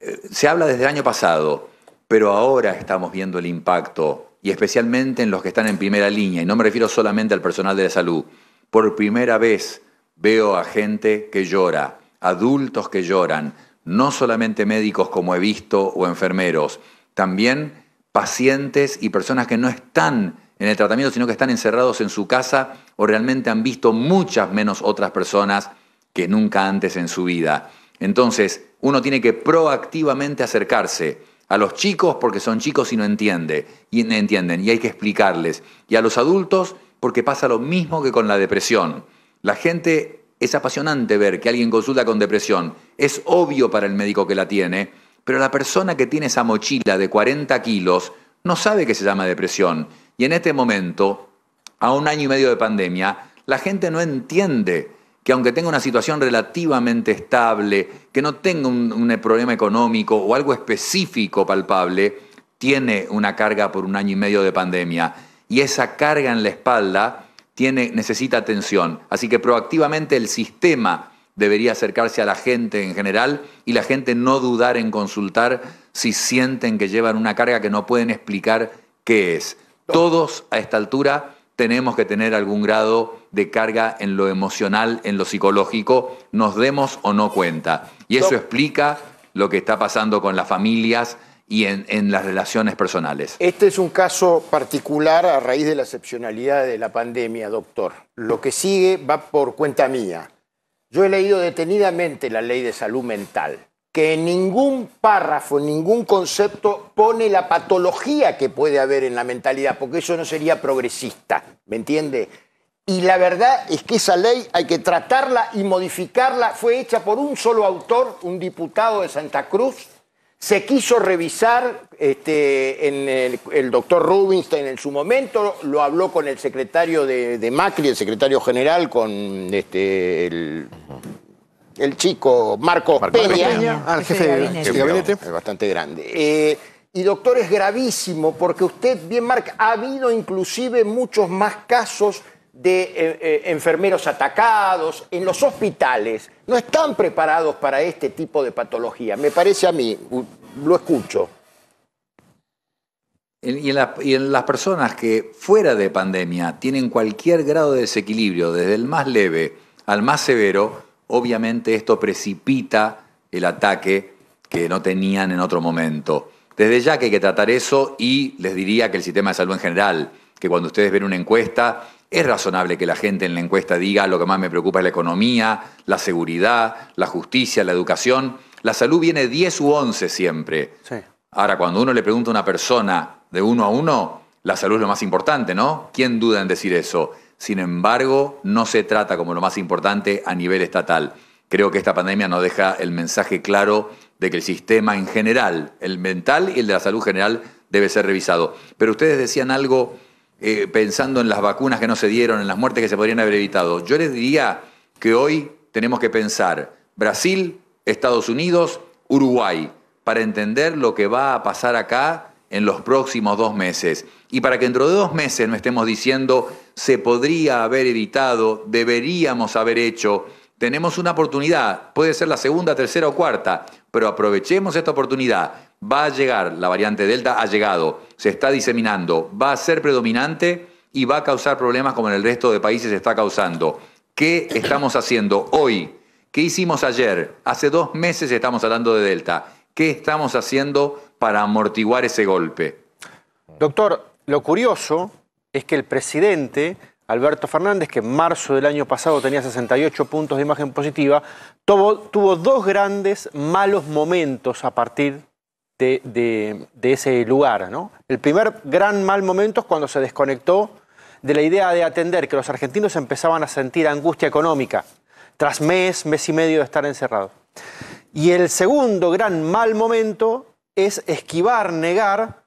G: eh, se habla desde el año pasado, pero ahora estamos viendo el impacto, y especialmente en los que están en primera línea, y no me refiero solamente al personal de la salud por primera vez veo a gente que llora, adultos que lloran, no solamente médicos como he visto o enfermeros, también pacientes y personas que no están en el tratamiento, sino que están encerrados en su casa o realmente han visto muchas menos otras personas que nunca antes en su vida. Entonces, uno tiene que proactivamente acercarse a los chicos porque son chicos y no y entienden, y hay que explicarles, y a los adultos porque pasa lo mismo que con la depresión. La gente es apasionante ver que alguien consulta con depresión. Es obvio para el médico que la tiene, pero la persona que tiene esa mochila de 40 kilos no sabe que se llama depresión. Y en este momento, a un año y medio de pandemia, la gente no entiende que aunque tenga una situación relativamente estable, que no tenga un, problema económico o algo específico palpable, tiene una carga por un año y medio de pandemia y esa carga en la espalda tiene, necesita atención. Así que proactivamente el sistema debería acercarse a la gente en general y la gente no dudar en consultar si sienten que llevan una carga que no pueden explicar qué es. Todos a esta altura tenemos que tener algún grado de carga en lo emocional, en lo psicológico, nos demos o no cuenta. Y eso explica lo que está pasando con las familias, y en, las relaciones personales.
E: Este es un caso particular a raíz de la excepcionalidad de la pandemia, doctor. Lo que sigue va por cuenta mía. Yo he leído detenidamente la ley de salud mental, que en ningún párrafo, en ningún concepto pone la patología que puede haber en la mentalidad, porque eso no sería progresista, ¿me entiende? Y la verdad es que esa ley hay que tratarla y modificarla. Fue hecha por un solo autor, un diputado de Santa Cruz, se quiso revisar este, el, doctor Rubinstein en su momento, lo habló con el secretario de, Macri, el secretario general, con este, el, chico Marco Peña, ah, el jefe gabinete. Es bastante grande. Eh, y doctor, es gravísimo porque usted bien marca, ha habido inclusive muchos más casos de eh, eh, enfermeros atacados, en los hospitales, no están preparados para este
G: tipo de patología. Me parece a mí, lo escucho. Y en, y en, las personas que fuera de pandemia tienen cualquier grado de desequilibrio, desde el más leve al más severo, obviamente esto precipita el ataque que no tenían en otro momento. Desde ya que hay que tratar eso y les diría que el sistema de salud en general, que cuando ustedes ven una encuesta, es razonable que la gente en la encuesta diga lo que más me preocupa es la economía, la seguridad, la justicia, la educación. La salud viene 10 u 11 siempre. Ahora, cuando uno le pregunta a una persona de uno a uno, la salud es lo más importante, ¿no? ¿Quién duda en decir eso? Sin embargo, no se trata como lo más importante a nivel estatal. Creo que esta pandemia nos deja el mensaje claro de que el sistema en general, el mental y el de la salud general, debe ser revisado. Pero ustedes decían algo eh, pensando en las vacunas que no se dieron, en las muertes que se podrían haber evitado. Yo les diría que hoy tenemos que pensar Brasil, Estados Unidos, Uruguay, para entender lo que va a pasar acá en los próximos dos meses. Y para que dentro de dos meses no estemos diciendo se podría haber evitado, deberíamos haber hecho, tenemos una oportunidad, puede ser la segunda, tercera o cuarta, pero aprovechemos esta oportunidad. Va a llegar, la variante Delta ha llegado se está diseminando, va a ser predominante y va a causar problemas como en el resto de países está causando. ¿Qué estamos haciendo hoy? ¿Qué hicimos ayer? Hace dos meses estamos hablando de Delta. ¿Qué estamos haciendo para amortiguar ese golpe?
H: Doctor, lo curioso es que el presidente Alberto Fernández, que en marzo del año pasado tenía 68 puntos de imagen positiva, tuvo, tuvo dos grandes malos momentos a partir de, ese lugar. El primer gran mal momento es cuando se desconectó de la idea de atender que los argentinos empezaban a sentir angustia económica tras mes, mes y medio de estar encerrados. Y el segundo gran mal momento es esquivar, negar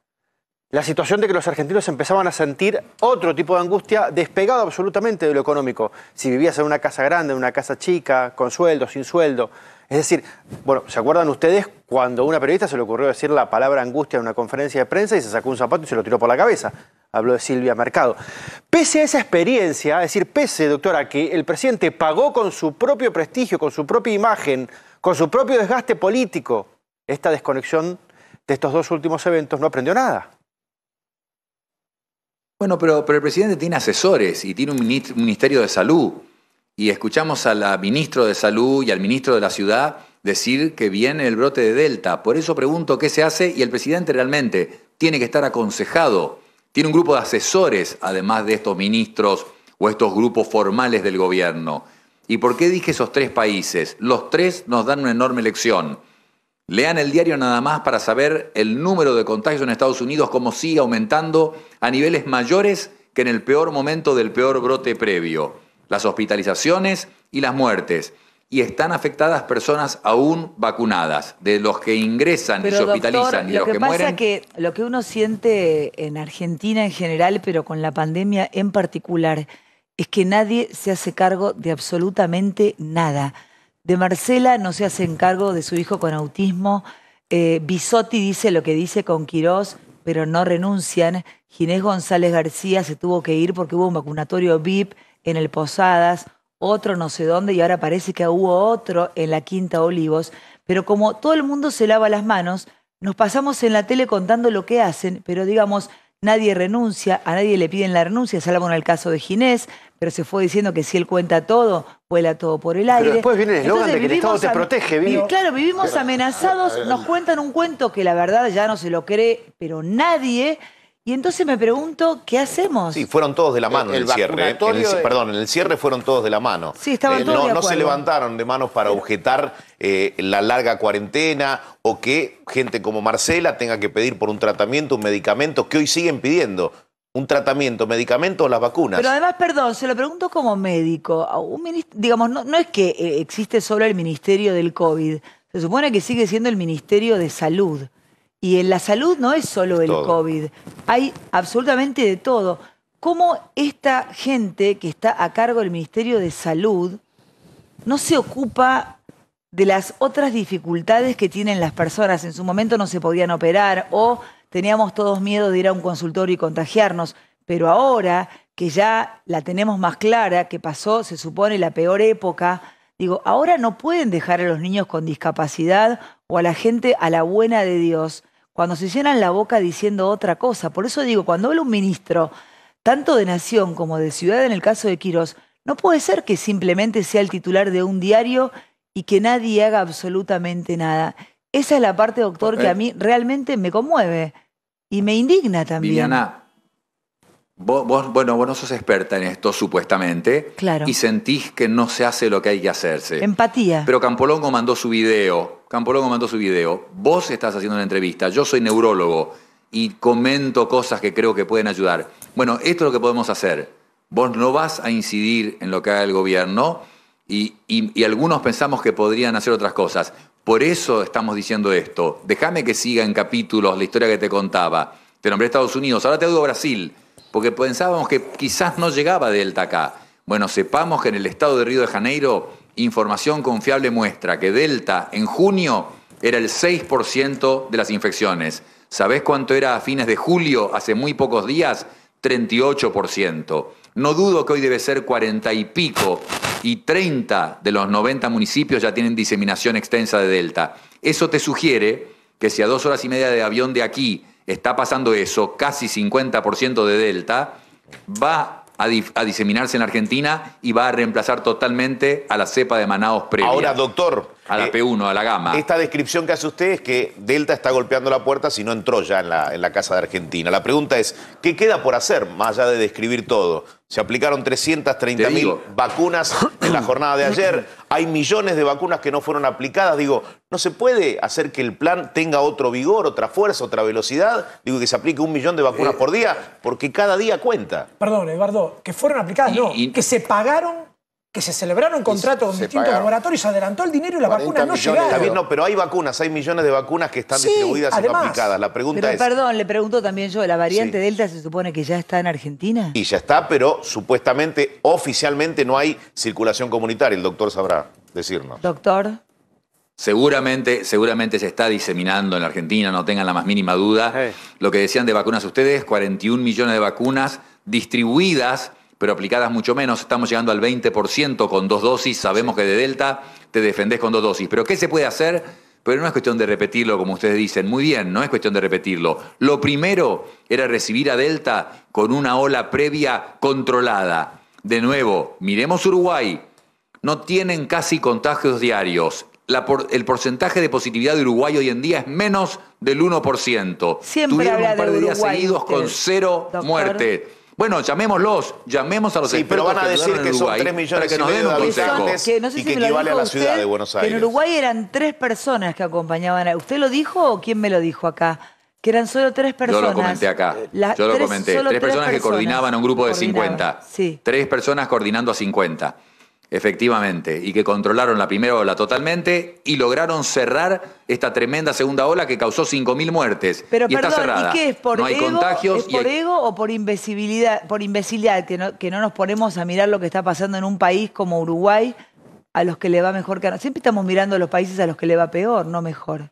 H: la situación de que los argentinos empezaban a sentir otro tipo de angustia despegado absolutamente de lo económico. Si vivías en una casa grande, en una casa chica, con sueldo, sin sueldo, es decir, bueno, ¿se acuerdan ustedes cuando a una periodista se le ocurrió decir la palabra angustia en una conferencia de prensa y se sacó un zapato y se lo tiró por la cabeza? Habló de Silvia Mercado. Pese a esa experiencia, es decir, pese, doctora, que el presidente pagó con su propio prestigio, con su propia imagen, con su propio desgaste político, esta desconexión de estos dos últimos eventos no aprendió nada.
G: Bueno, pero, pero el presidente tiene asesores y tiene un ministerio de salud y escuchamos a la ministra de Salud y al ministro de la ciudad decir que viene el brote de Delta. Por eso pregunto qué se hace y el presidente realmente tiene que estar aconsejado. Tiene un grupo de asesores, además de estos ministros o estos grupos formales del gobierno. ¿Y por qué dije esos tres países? Los tres nos dan una enorme lección. Lean el diario nada más para saber el número de contagios en Estados Unidos, cómo sigue aumentando a niveles mayores que en el peor momento del peor brote previo las hospitalizaciones y las muertes. Y están afectadas personas aún vacunadas, de los que ingresan y se hospitalizan y los lo que, mueren. que
A: lo que uno siente en Argentina en general, pero con la pandemia en particular, es que nadie se hace cargo de absolutamente nada. De Marcela no se hace cargo de su hijo con autismo. Eh, Bisotti dice lo que dice con Quirós, pero no renuncian. Ginés González García se tuvo que ir porque hubo un vacunatorio VIP en el Posadas, otro no sé dónde y ahora parece que hubo otro en la Quinta Olivos, pero como todo el mundo se lava las manos, nos pasamos en la tele contando lo que hacen, pero digamos, nadie renuncia, a nadie le piden la renuncia, salvo en el caso de Ginés, pero se fue diciendo que si él cuenta todo, vuela todo por el aire. Pero después viene el eslogan de que el Estado te protege. Claro, vivimos amenazados, nos cuentan un cuento que la verdad ya no se lo cree, pero nadie... Y entonces me pregunto, ¿qué hacemos? Sí,
F: fueron todos de la mano en el, cierre. Perdón, en el cierre fueron todos de la mano. Sí, estaban eh, no, se levantaron de manos para objetar eh, la larga cuarentena o que gente como Marcela tenga que pedir por un tratamiento, un medicamento, que hoy siguen pidiendo. Un tratamiento, medicamento o las vacunas. Pero además,
A: perdón, se lo pregunto como médico. digamos, no es que eh, existe solo el Ministerio del COVID. Se supone que sigue siendo el Ministerio de Salud. Y en la salud no es solo el COVID, hay absolutamente de todo. ¿Cómo esta gente que está a cargo del Ministerio de Salud no se ocupa de las otras dificultades que tienen las personas? En su momento no se podían operar o teníamos todos miedo de ir a un consultorio y contagiarnos, pero ahora que ya la tenemos más clara, que pasó, se supone, la peor época, digo, ahora no pueden dejar a los niños con discapacidad o a la gente a la buena de Dios cuando se llenan la boca diciendo otra cosa. Por eso digo, cuando habla un ministro, tanto de nación como de ciudad en el caso de Quirós, no puede ser que simplemente sea el titular de un diario y que nadie haga absolutamente nada. Esa es la parte, doctor, que a eh. mí realmente me conmueve y me indigna también. Viviana,
G: vos, bueno, no sos experta en esto, supuestamente. Claro. Y sentís que no se hace lo que hay que hacerse. Empatía. Pero Campolongo mandó su video Campolongo mandó su video, vos estás haciendo una entrevista, yo soy neurólogo y comento cosas que creo que pueden ayudar. Bueno, esto es lo que podemos hacer. Vos no vas a incidir en lo que haga el gobierno y, algunos pensamos que podrían hacer otras cosas. Por eso estamos diciendo esto. Déjame que siga en capítulos la historia que te contaba. Te nombré Estados Unidos, ahora te digo Brasil, porque pensábamos que quizás no llegaba Delta acá. Bueno, sepamos que en el estado de Río de Janeiro información confiable muestra que Delta en junio era el 6% de las infecciones. ¿Sabés cuánto era a fines de julio, hace muy pocos días? 38%. No dudo que hoy debe ser 40 y pico y 30 de los 90 municipios ya tienen diseminación extensa de Delta. Eso te sugiere que si a dos horas y media de avión de aquí está pasando eso, casi 50% de Delta, va a, diseminarse en Argentina y va a reemplazar totalmente a la cepa de Manaos previa. Ahora, doctor, a la eh, P1, a la gama.
F: Esta descripción que hace usted es que Delta está golpeando la puerta si no entró ya en la, en la Casa de Argentina. La pregunta es, ¿qué queda por hacer más allá de describir todo? Se aplicaron 330.000 vacunas en la jornada de ayer. Hay millones de vacunas que no fueron aplicadas. Digo, ¿no se puede hacer que el plan tenga otro vigor, otra fuerza, otra velocidad? Digo, que se aplique un millón de vacunas eh, por día, porque cada día cuenta.
I: Perdón, Eduardo, que fueron aplicadas, no. que se pagaron que se celebraron contratos con distintos laboratorios, se adelantó el dinero y las vacunas no llegaron. no,
F: pero hay vacunas, hay millones de vacunas que están distribuidas y aplicadas. La pregunta es...
I: Perdón, le pregunto también yo, ¿la
A: variante Delta se supone que ya está en Argentina?
F: Y ya está, pero supuestamente, oficialmente
G: no hay circulación comunitaria, el doctor sabrá decirnos. Doctor. Seguramente, seguramente se está diseminando en Argentina, no tengan la más mínima duda. Eh. Lo que decían de vacunas ustedes, 41 millones de vacunas distribuidas pero aplicadas mucho menos. Estamos llegando al 20% con dos dosis. Sabemos que de Delta te defendés con dos dosis. Pero ¿qué se puede hacer? Pero no es cuestión de repetirlo, como ustedes dicen. Muy bien, no es cuestión de repetirlo. Lo primero era recibir a Delta con una ola previa controlada. De nuevo, miremos Uruguay. No tienen casi contagios diarios. el porcentaje de positividad de Uruguay hoy en día es menos del 1%. Siempre Tuvieron un par de, días seguidos con cero muerte. Bueno, llamémoslos, llamemos a los sí, pero van a decir que, que son 3 millones que nos den un consejo. Que, no sé y que equivale a la usted, ciudad de Buenos Aires. en
A: Uruguay eran tres personas que acompañaban a... ¿Usted lo dijo o quién me lo dijo acá? Que eran solo tres personas. Yo lo comenté
G: acá. Yo lo comenté. Tres, personas, que coordinaban a un grupo de 50. Sí. Tres personas coordinando a 50. Efectivamente, y que controlaron la primera ola totalmente y lograron cerrar esta tremenda segunda ola que causó 5.000 muertes. Pero y qué es por ego,
A: por ego o por imbecilidad, por que no, nos ponemos a mirar lo que está pasando en un país como Uruguay a los que le va mejor que a nosotros? Siempre estamos mirando a los países a los que le va peor, no mejor.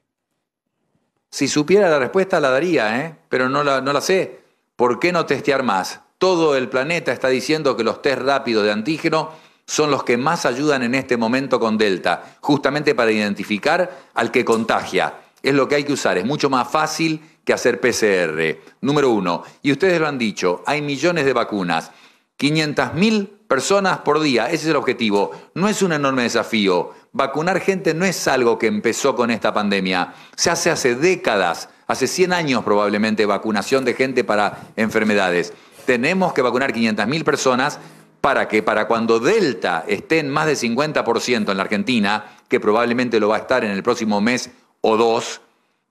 G: Si supiera la respuesta la daría, ¿eh? pero no la, no la sé. ¿Por qué no testear más? Todo el planeta está diciendo que los test rápidos de antígeno son los que más ayudan en este momento con Delta, justamente para identificar al que contagia. Es lo que hay que usar, es mucho más fácil que hacer PCR. Número uno, y ustedes lo han dicho, hay millones de vacunas, 500.000 personas por día, ese es el objetivo. No es un enorme desafío. Vacunar gente no es algo que empezó con esta pandemia, se hace hace décadas, hace 100 años probablemente vacunación de gente para enfermedades. Tenemos que vacunar 500.000 personas para que para cuando Delta esté en más de 50% en la Argentina, que probablemente lo va a estar en el próximo mes o dos,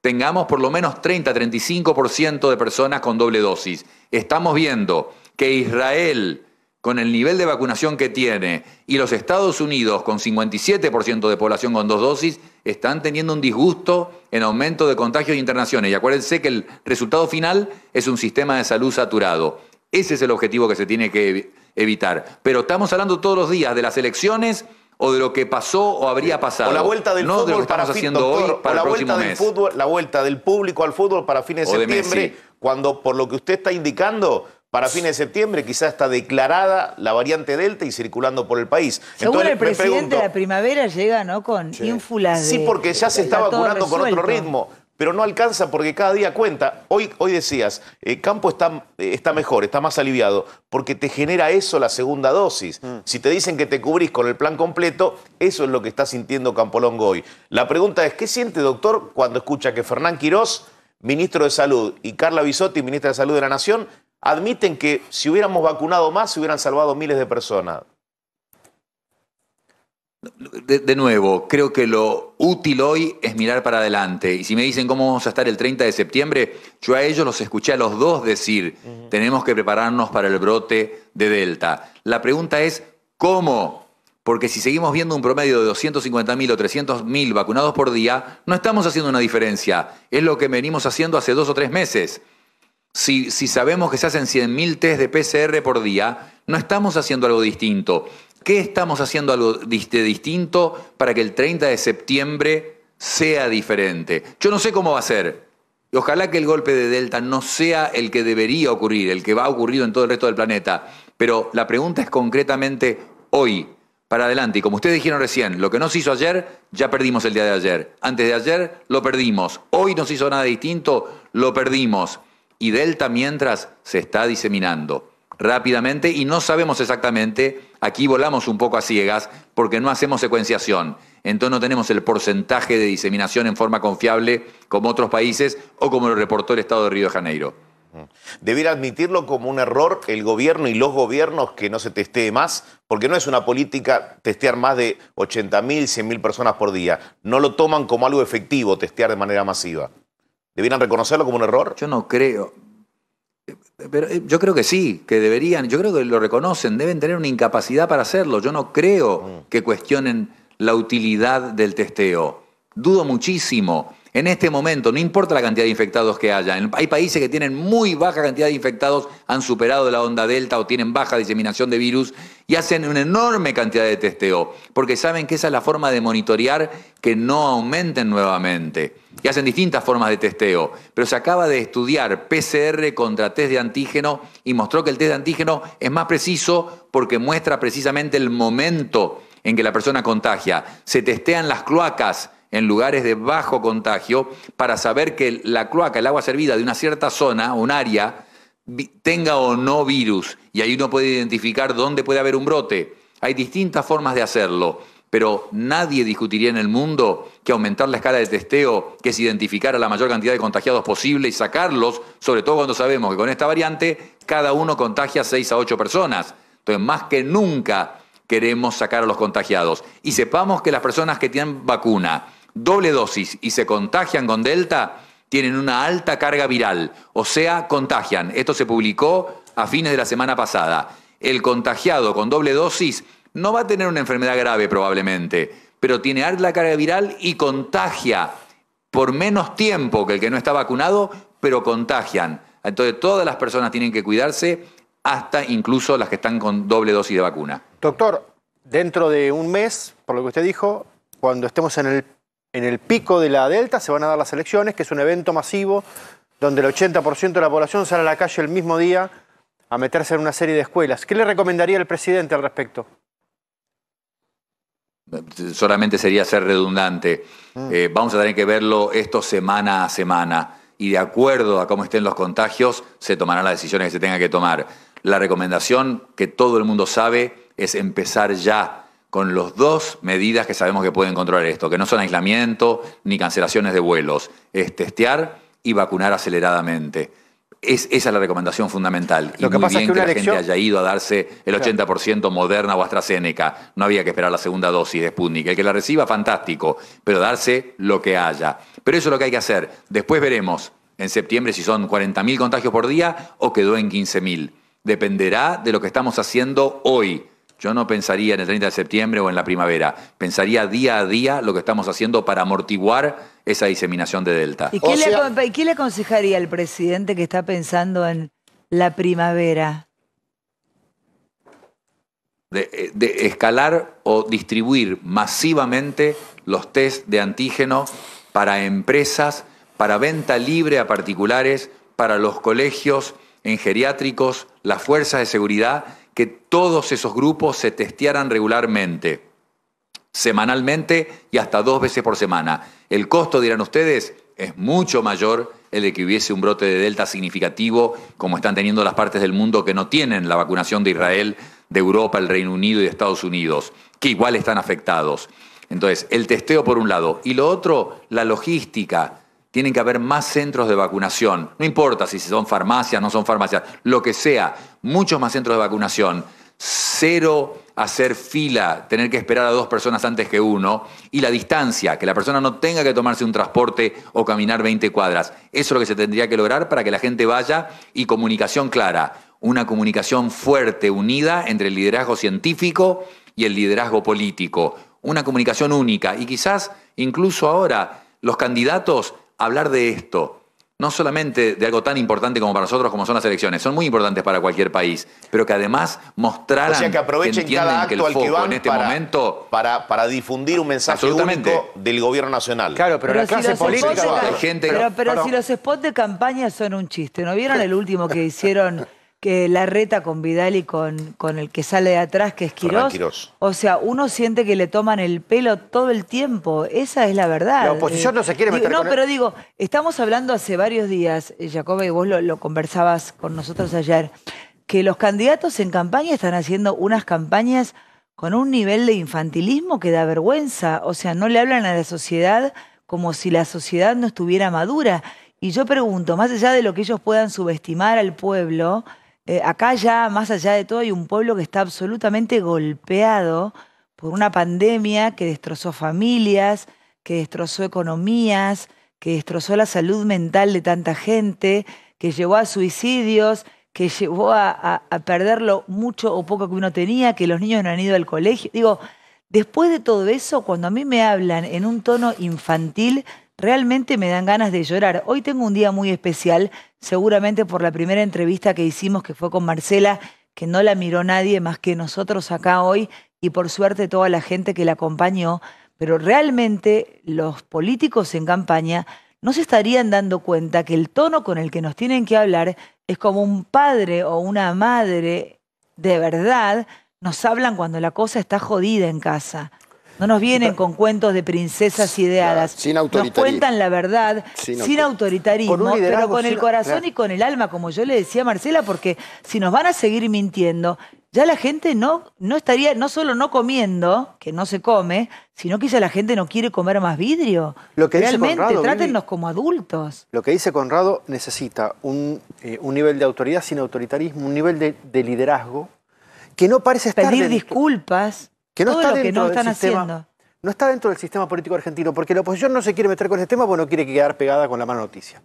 G: tengamos por lo menos 30-35% de personas con doble dosis. Estamos viendo que Israel, con el nivel de vacunación que tiene, y los Estados Unidos, con 57% de población con dos dosis, están teniendo un disgusto en aumento de contagios internacionales. internaciones. Y acuérdense que el resultado final es un sistema de salud saturado. Ese es el objetivo que se tiene que evitar. Pero estamos hablando todos los días de las elecciones o de lo que pasó o habría pasado. O la vuelta del no fútbol haciendo hoy para la el próximo vuelta
F: del la vuelta del público al fútbol para fines de septiembre,
G: cuando por lo que
F: usted está indicando, para fines de septiembre quizás está declarada la variante Delta y circulando por el país. según el presidente la
A: primavera llega ¿no? con sí. Sí, porque ya se está vacunando con otro ritmo
F: pero no alcanza porque cada día cuenta. Hoy, hoy decías, eh, Campo está, eh, está, mejor, está más aliviado, porque te genera eso la segunda dosis. Mm. Si te dicen que te cubrís con el plan completo, eso es lo que está sintiendo Campolongo hoy. La pregunta es, ¿qué siente, doctor, cuando escucha que Fernán Quirós, ministro de Salud, y Carla Bisotti, ministra de Salud de la Nación, admiten que si hubiéramos vacunado más, se hubieran salvado miles de personas?
G: De, nuevo, creo que lo útil hoy es mirar para adelante. Y si me dicen cómo vamos a estar el 30 de septiembre, yo a ellos los escuché a los dos decir, tenemos que prepararnos para el brote de Delta. La pregunta es, ¿cómo? Porque si seguimos viendo un promedio de 250.000 o 300.000 vacunados por día, no estamos haciendo una diferencia. Es lo que venimos haciendo hace dos o tres meses. Si, si sabemos que se hacen 100.000 test de PCR por día, no estamos haciendo algo distinto. ¿Qué estamos haciendo algo distinto para que el 30 de septiembre sea diferente? Yo no sé cómo va a ser. ojalá que el golpe de Delta no sea el que debería ocurrir, el que va a ocurrir en todo el resto del planeta. Pero la pregunta es concretamente hoy, para adelante. Y como ustedes dijeron recién, lo que no se hizo ayer, ya perdimos el día de ayer. Antes de ayer, lo perdimos. Hoy no se hizo nada distinto, lo perdimos. Y Delta, mientras, se está diseminando rápidamente y no sabemos exactamente, aquí volamos un poco a ciegas porque no hacemos secuenciación, entonces no tenemos el porcentaje de diseminación en forma confiable como otros países o como lo reportó el Estado de Río de Janeiro. Mm.
F: Debiera admitirlo como un error el gobierno y los gobiernos que no se testee más, porque no es una política testear más de 80.000, 100.000 personas por día. No lo toman como algo
G: efectivo testear de manera masiva. ¿Debieran reconocerlo como un error? Yo no creo. Pero eh, yo creo que sí, que deberían, yo creo que lo reconocen, deben tener una incapacidad para hacerlo. Yo no creo mm. que cuestionen la utilidad del testeo. Dudo muchísimo. En este momento, no importa la cantidad de infectados que haya, hay países que tienen muy baja cantidad de infectados, han superado la onda delta o tienen baja diseminación de virus y hacen una enorme cantidad de testeo, porque saben que esa es la forma de monitorear que no aumenten nuevamente. Y hacen distintas formas de testeo, pero se acaba de estudiar PCR contra test de antígeno y mostró que el test de antígeno es más preciso porque muestra precisamente el momento en que la persona contagia. Se testean las cloacas en lugares de bajo contagio para saber que la cloaca, el agua servida de una cierta zona, un área, tenga o no virus. Y ahí uno puede identificar dónde puede haber un brote. Hay distintas formas de hacerlo, pero nadie discutiría en el mundo que aumentar la escala de testeo, que es identificar a la mayor cantidad de contagiados posible y sacarlos, sobre todo cuando sabemos que con esta variante cada uno contagia 6 a 8 personas. Entonces, más que nunca queremos sacar a los contagiados. Y sepamos que las personas que tienen vacuna, doble dosis y se contagian con Delta, tienen una alta carga viral, o sea, contagian. Esto se publicó a fines de la semana pasada. El contagiado con doble dosis no va a tener una enfermedad grave probablemente, pero tiene alta carga viral y contagia por menos tiempo que el que no está vacunado, pero contagian. Entonces todas las personas tienen que cuidarse, hasta incluso las que están con doble dosis de vacuna.
H: Doctor, dentro de un mes, por lo que usted dijo, cuando estemos en el en el pico de la Delta se van a dar las elecciones, que es un evento masivo donde el 80% de la población sale a la calle el mismo día a meterse en una serie de escuelas. ¿Qué le recomendaría el presidente al respecto?
G: Solamente sería ser redundante. Mm. Eh, vamos a tener que verlo esto semana a semana y de acuerdo a cómo estén los contagios se tomarán las decisiones que se tengan que tomar. La recomendación que todo el mundo sabe es empezar ya con las dos medidas que sabemos que pueden controlar esto, que no son aislamiento ni cancelaciones de vuelos, es testear y vacunar aceleradamente. Es, esa es la recomendación fundamental. Lo y que muy bien que, la gente haya ido a darse el 80% Moderna o AstraZeneca. No había que esperar la segunda dosis de Sputnik. El que la reciba, fantástico, pero darse lo que haya. Pero eso es lo que hay que hacer. Después veremos en septiembre si son 40.000 contagios por día o quedó en 15.000. Dependerá de lo que estamos haciendo hoy yo no pensaría en el 30 de septiembre o en la primavera. Pensaría día a día lo que estamos haciendo para amortiguar esa diseminación de Delta. ¿Y qué,
A: le, aconsejaría al presidente que está pensando en la primavera?
G: De, eh, de escalar o distribuir masivamente los test de antígeno para empresas, para venta libre a particulares, para los colegios en geriátricos, las fuerzas de seguridad que todos esos grupos se testearan regularmente, semanalmente y hasta dos veces por semana. El costo, dirán ustedes, es mucho mayor el de que hubiese un brote de delta significativo, como están teniendo las partes del mundo que no tienen la vacunación de Israel, de Europa, el Reino Unido y de Estados Unidos, que igual están afectados. Entonces, el testeo por un lado, y lo otro, la logística, tienen que haber más centros de vacunación. No importa si son farmacias, no son farmacias, lo que sea, muchos más centros de vacunación. Cero hacer fila, tener que esperar a dos personas antes que uno. Y la distancia, que la persona no tenga que tomarse un transporte o caminar 20 cuadras. Eso es lo que se tendría que lograr para que la gente vaya y comunicación clara. Una comunicación fuerte, unida entre el liderazgo científico y el liderazgo político. Una comunicación única. Y quizás incluso ahora los candidatos hablar de esto, no solamente de algo tan importante como para nosotros como son las elecciones, son muy importantes para cualquier país, pero que además mostraran que, aprovechen que el foco en este
F: momento para, difundir un mensaje único
G: del gobierno nacional. Claro, pero, la
F: clase política gente, pero, pero si
A: los spots de campaña son un chiste, ¿no vieron el último que hicieron que la reta con Vidal y con, con el que sale de atrás, que es Quirós. O sea, uno siente que le toman el pelo todo el tiempo. Esa es la verdad. La oposición no se quiere eh, meter No, pero digo, estamos hablando hace varios días, eh, Jacobo, y vos lo, lo conversabas con nosotros ayer, que los candidatos en campaña están haciendo unas campañas con un nivel de infantilismo que da vergüenza. O sea, no le hablan a la sociedad como si la sociedad no estuviera madura. Y yo pregunto, más allá de lo que ellos puedan subestimar al pueblo, eh, acá ya, más allá de todo, hay un pueblo que está absolutamente golpeado por una pandemia que destrozó familias, que destrozó economías, que destrozó la salud mental de tanta gente, que llevó a suicidios, que llevó a, a perder lo mucho o poco que uno tenía, que los niños no han ido al colegio. Digo, después de todo eso, cuando a mí me hablan en un tono infantil Realmente me dan ganas de llorar. Hoy tengo un día muy especial, seguramente por la primera entrevista que hicimos, que fue con Marcela, que no la miró nadie más que nosotros acá hoy y por suerte toda la gente que la acompañó. Pero realmente los políticos en campaña no se estarían dando cuenta que el tono con el que nos tienen que hablar es como un padre o una madre de verdad nos hablan cuando la cosa está jodida en casa. No nos vienen con cuentos de princesas
E: ideadas. Nos cuentan
A: la verdad sin, autoritarismo, pero con el corazón y con el alma, como yo le decía a Marcela, porque si nos van a seguir mintiendo, ya la gente no, no estaría, no solo no comiendo, que no se come, sino que ya la gente no quiere comer más vidrio. Lo que Realmente, dice como adultos.
H: Lo que dice Conrado necesita eh, un, nivel de autoridad sin autoritarismo, un nivel de, de liderazgo que no parece estar... Pedir
A: disculpas
H: que no está dentro del sistema, político argentino, porque la oposición no se quiere meter con este tema porque no quiere quedar pegada con la mala noticia.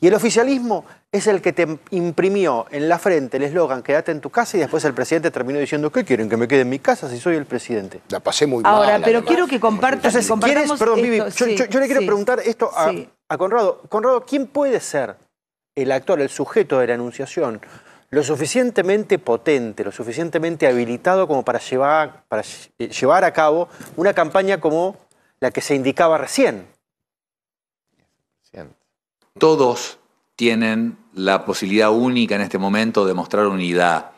H: Y el oficialismo es el que te imprimió en la frente el eslogan quédate en tu casa y después el presidente terminó diciendo ¿qué quieren? Que me quede en mi casa si soy el presidente. La pasé muy mal. Ahora, pero quiero que compartas. ¿quieres, perdón, yo, le quiero preguntar esto a, a Conrado. Conrado, ¿quién puede ser el actor, el sujeto de la anunciación lo suficientemente potente, lo suficientemente habilitado como para llevar, para eh, llevar a cabo una campaña como la que se indicaba recién.
G: Todos tienen la posibilidad única en este momento de mostrar unidad,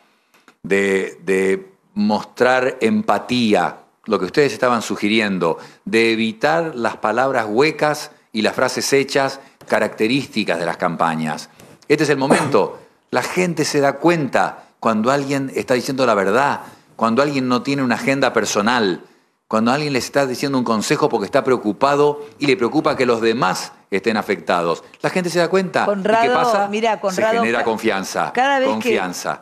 G: de, de mostrar empatía, lo que ustedes estaban sugiriendo, de evitar las palabras huecas y las frases hechas características de las campañas. Este es el momento la gente se da cuenta cuando alguien está diciendo la verdad, cuando alguien no tiene una agenda personal, cuando alguien le está diciendo un consejo porque está preocupado y le preocupa que los demás estén afectados. La gente se da cuenta. qué pasa? se genera confianza. Cada vez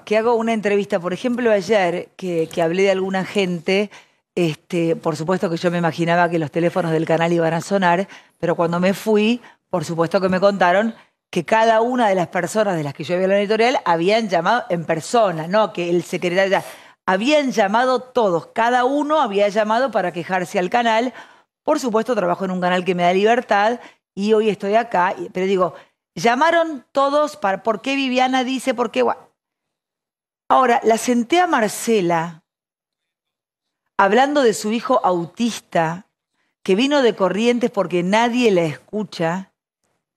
G: Que,
A: hago una entrevista, por ejemplo, ayer que, hablé de alguna gente, este, por supuesto que yo me imaginaba que los teléfonos del canal iban a sonar, pero cuando me fui, por supuesto que me contaron que cada una de las personas de las que yo había en la editorial habían llamado en persona, ¿no? Que el secretario... habían llamado todos, cada uno había llamado para quejarse al canal. Por supuesto, trabajo en un canal que me da libertad y hoy estoy acá, pero digo, llamaron todos para por qué Viviana dice, por qué... Ahora, la senté a Marcela hablando de su hijo autista, que vino de Corrientes porque nadie la escucha,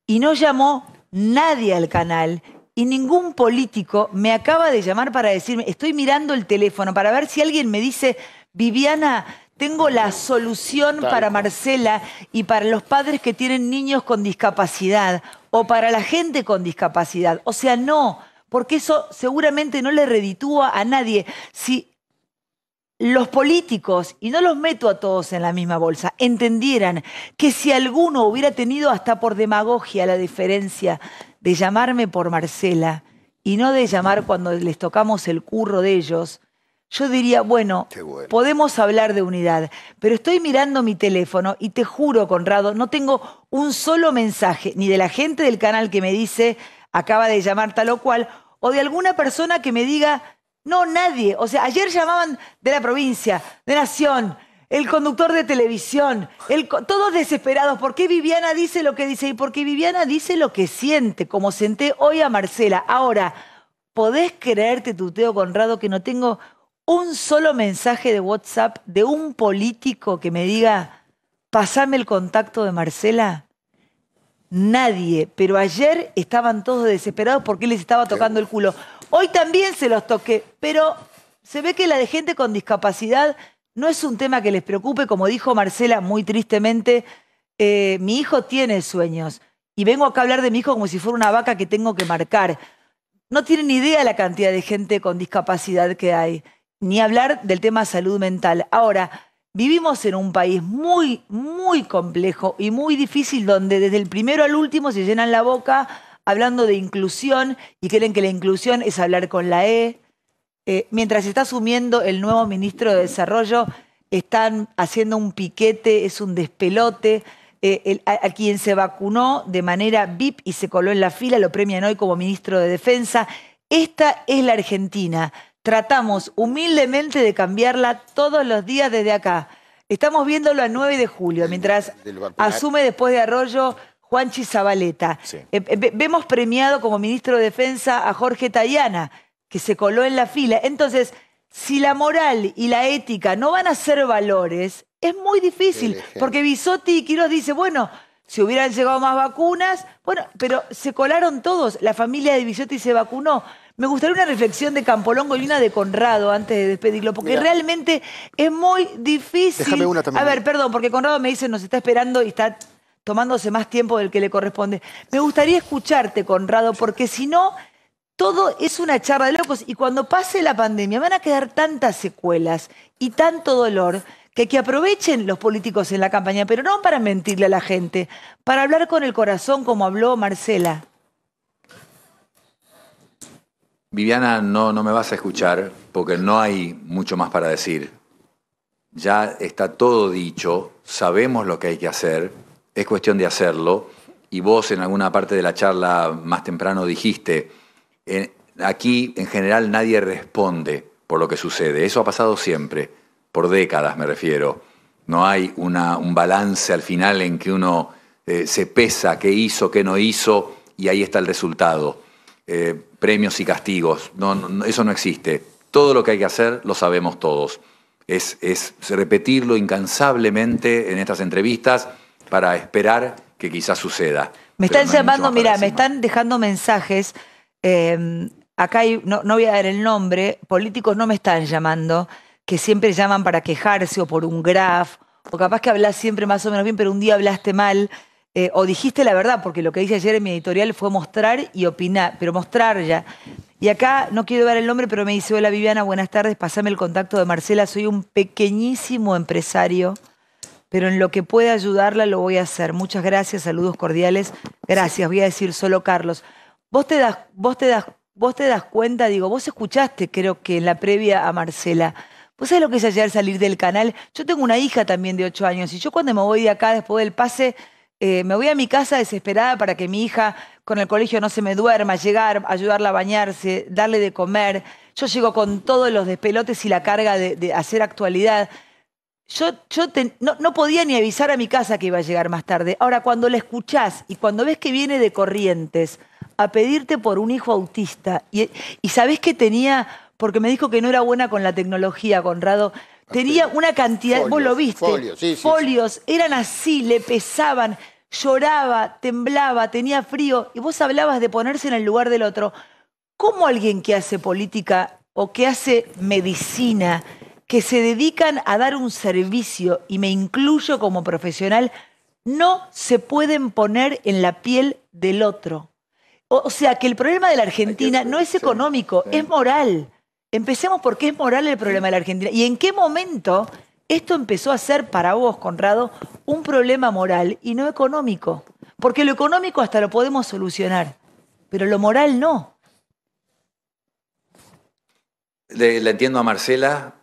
A: y no llamó nadie al canal y ningún político me acaba de llamar para decirme, estoy mirando el teléfono para ver si alguien me dice, Viviana, tengo la solución para Marcela y para los padres que tienen niños con discapacidad o para la gente con discapacidad. O sea, no, porque eso seguramente no le reditúa a nadie. Si los políticos, y no los meto a todos en la misma bolsa, entendieran que si alguno hubiera tenido hasta por demagogia la diferencia de llamarme por Marcela y no de llamar cuando les tocamos el curro de ellos, yo diría, bueno, podemos hablar de unidad, pero estoy mirando mi teléfono y te juro, Conrado, no tengo un solo mensaje, ni de la gente del canal que me dice, acaba de llamar tal o cual, o de alguna persona que me diga, no, nadie. O sea, ayer llamaban de la provincia, de Nación, el conductor de televisión, todos desesperados. ¿Por qué Viviana dice lo que dice? Y porque Viviana dice lo que siente, como senté hoy a Marcela. Ahora, ¿podés creerte, tuteo Conrado, que no tengo un solo mensaje de WhatsApp de un político que me diga, pasame el contacto de Marcela? Nadie, pero ayer estaban todos desesperados porque les estaba tocando el culo. Hoy también se los toqué, pero se ve que la de gente con discapacidad no es un tema que les preocupe, como dijo Marcela muy tristemente, eh, mi hijo tiene sueños y vengo acá a hablar de mi hijo como si fuera una vaca que tengo que marcar. No tienen idea la cantidad de gente con discapacidad que hay, ni hablar del tema salud mental. Ahora, vivimos en un país muy, muy complejo y muy difícil donde desde el primero al último se llenan la boca hablando de inclusión y creen que la inclusión es hablar con la E. Eh, mientras está asumiendo el nuevo ministro de Desarrollo, están haciendo un piquete, es un despelote. Eh, a, quien se vacunó de manera VIP y se coló en la fila, lo premian hoy como ministro de Defensa. Esta es la Argentina. Tratamos humildemente de cambiarla todos los días desde acá. Estamos viéndolo a 9 de julio, mientras asume después de Arroyo Juanchi Zabaleta. Eh, eh, vemos premiado como ministro de Defensa a Jorge Tayana, que se coló en la fila. Entonces, si la moral y la ética no van a ser valores, es muy difícil. Porque Bisotti y Quiroz dice, bueno, si hubieran llegado más vacunas, bueno, pero se colaron todos. La familia de Bisotti se vacunó. Me gustaría una reflexión de Campolongo y una de Conrado antes de despedirlo, porque realmente es muy difícil. Déjame una también. A ver, perdón, porque Conrado me dice, nos está esperando y está tomándose más tiempo del que le corresponde. Me gustaría escucharte, Conrado, porque si no, todo es una charla de locos y cuando pase la pandemia van a quedar tantas secuelas y tanto dolor que, que aprovechen los políticos en la campaña, pero no para mentirle a la gente, para hablar con el corazón como habló Marcela.
G: Viviana, no, no me vas a escuchar porque no hay mucho más para decir. Ya está todo dicho, sabemos lo que hay que hacer, es cuestión de hacerlo. Y vos en alguna parte de la charla más temprano dijiste, aquí en general nadie responde por lo que sucede. Eso ha pasado siempre, por décadas me refiero. No hay un balance al final en que uno eh, se pesa qué hizo, qué no hizo, y ahí está el resultado. Eh, premios y castigos, eso no existe. Todo lo que hay que hacer lo sabemos todos. es repetirlo incansablemente en estas entrevistas para esperar que quizás suceda. Me están llamando, mira, me están
A: dejando mensajes. Em, acá no, voy a dar el nombre, políticos no me están llamando, que siempre llaman para quejarse o por un graf, o capaz que hablas siempre más o menos bien, pero un día hablaste mal. Eh, o dijiste la verdad, porque lo que hice ayer en mi editorial fue mostrar y opinar, pero mostrar ya. Y acá no quiero dar el nombre, pero me dice, hola Viviana, buenas tardes, pasame el contacto de Marcela, soy un pequeñísimo empresario pero en lo que pueda ayudarla lo voy a hacer. Muchas gracias, saludos cordiales. Gracias, voy a decir solo Carlos. Vos te das, vos te das, vos te das cuenta, digo, vos escuchaste, creo que en la previa a Marcela. ¿Vos sabés lo que es ayer salir del canal? Yo tengo una hija también de ocho años y yo cuando me voy de acá después del pase, eh, me voy a mi casa desesperada para que mi hija con el colegio no se me duerma, llegar, ayudarla a bañarse, darle de comer. Yo llego con todos los despelotes y la carga de, de hacer actualidad yo, no, podía ni avisar a mi casa que iba a llegar más tarde. Ahora, cuando la escuchás y cuando ves que viene de Corrientes a pedirte por un hijo autista y, y sabés que tenía, porque me dijo que no era buena con la tecnología, Conrado, tenía una cantidad, de... vos lo viste, folios, eran así, le pesaban, lloraba, temblaba, tenía frío, y vos hablabas de ponerse en el lugar del otro. ¿Cómo alguien que hace política o que hace medicina que se dedican a dar un servicio, y me incluyo como profesional, no se pueden poner en la piel del otro. O sea que el problema de la Argentina no es económico, es moral. Empecemos porque es moral el problema de la Argentina. ¿Y en qué momento esto empezó a ser para vos, Conrado, un problema moral y no económico? Porque lo económico hasta lo podemos solucionar, pero lo moral no.
G: le entiendo a Marcela,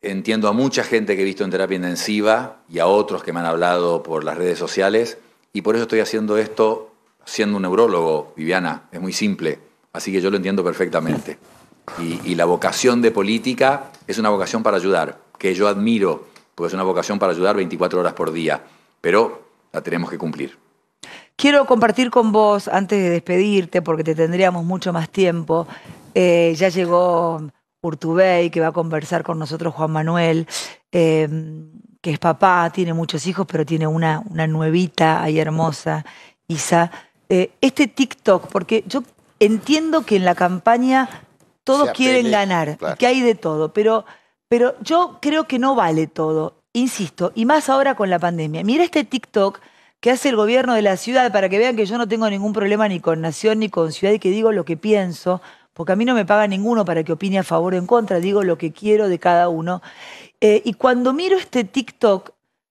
G: entiendo a mucha gente que he visto en terapia intensiva y a otros que me han hablado por las redes sociales, y por eso estoy haciendo esto siendo un neurólogo, Viviana, es muy simple, así que yo lo entiendo perfectamente. Y, la vocación de política es una vocación para ayudar, que yo admiro, porque es una vocación para ayudar 24 horas por día, pero la tenemos que cumplir.
A: Quiero compartir con vos, antes de despedirte, porque te tendríamos mucho más tiempo, eh, ya llegó Urtubey, que va a conversar con nosotros Juan Manuel, em, que es papá, tiene muchos hijos, pero tiene una, una nuevita ahí hermosa, Isa. Eh, este TikTok, porque yo entiendo que en la campaña todos quieren ganar, que hay de todo, pero, pero yo creo que no vale todo, insisto, y más ahora con la pandemia. Mira este TikTok que hace el gobierno de la ciudad para que vean que yo no tengo ningún problema ni con nación ni con ciudad y que digo lo que pienso porque a mí no me paga ninguno para que opine a favor o en contra, digo lo que quiero de cada uno. Eh, y cuando miro este TikTok,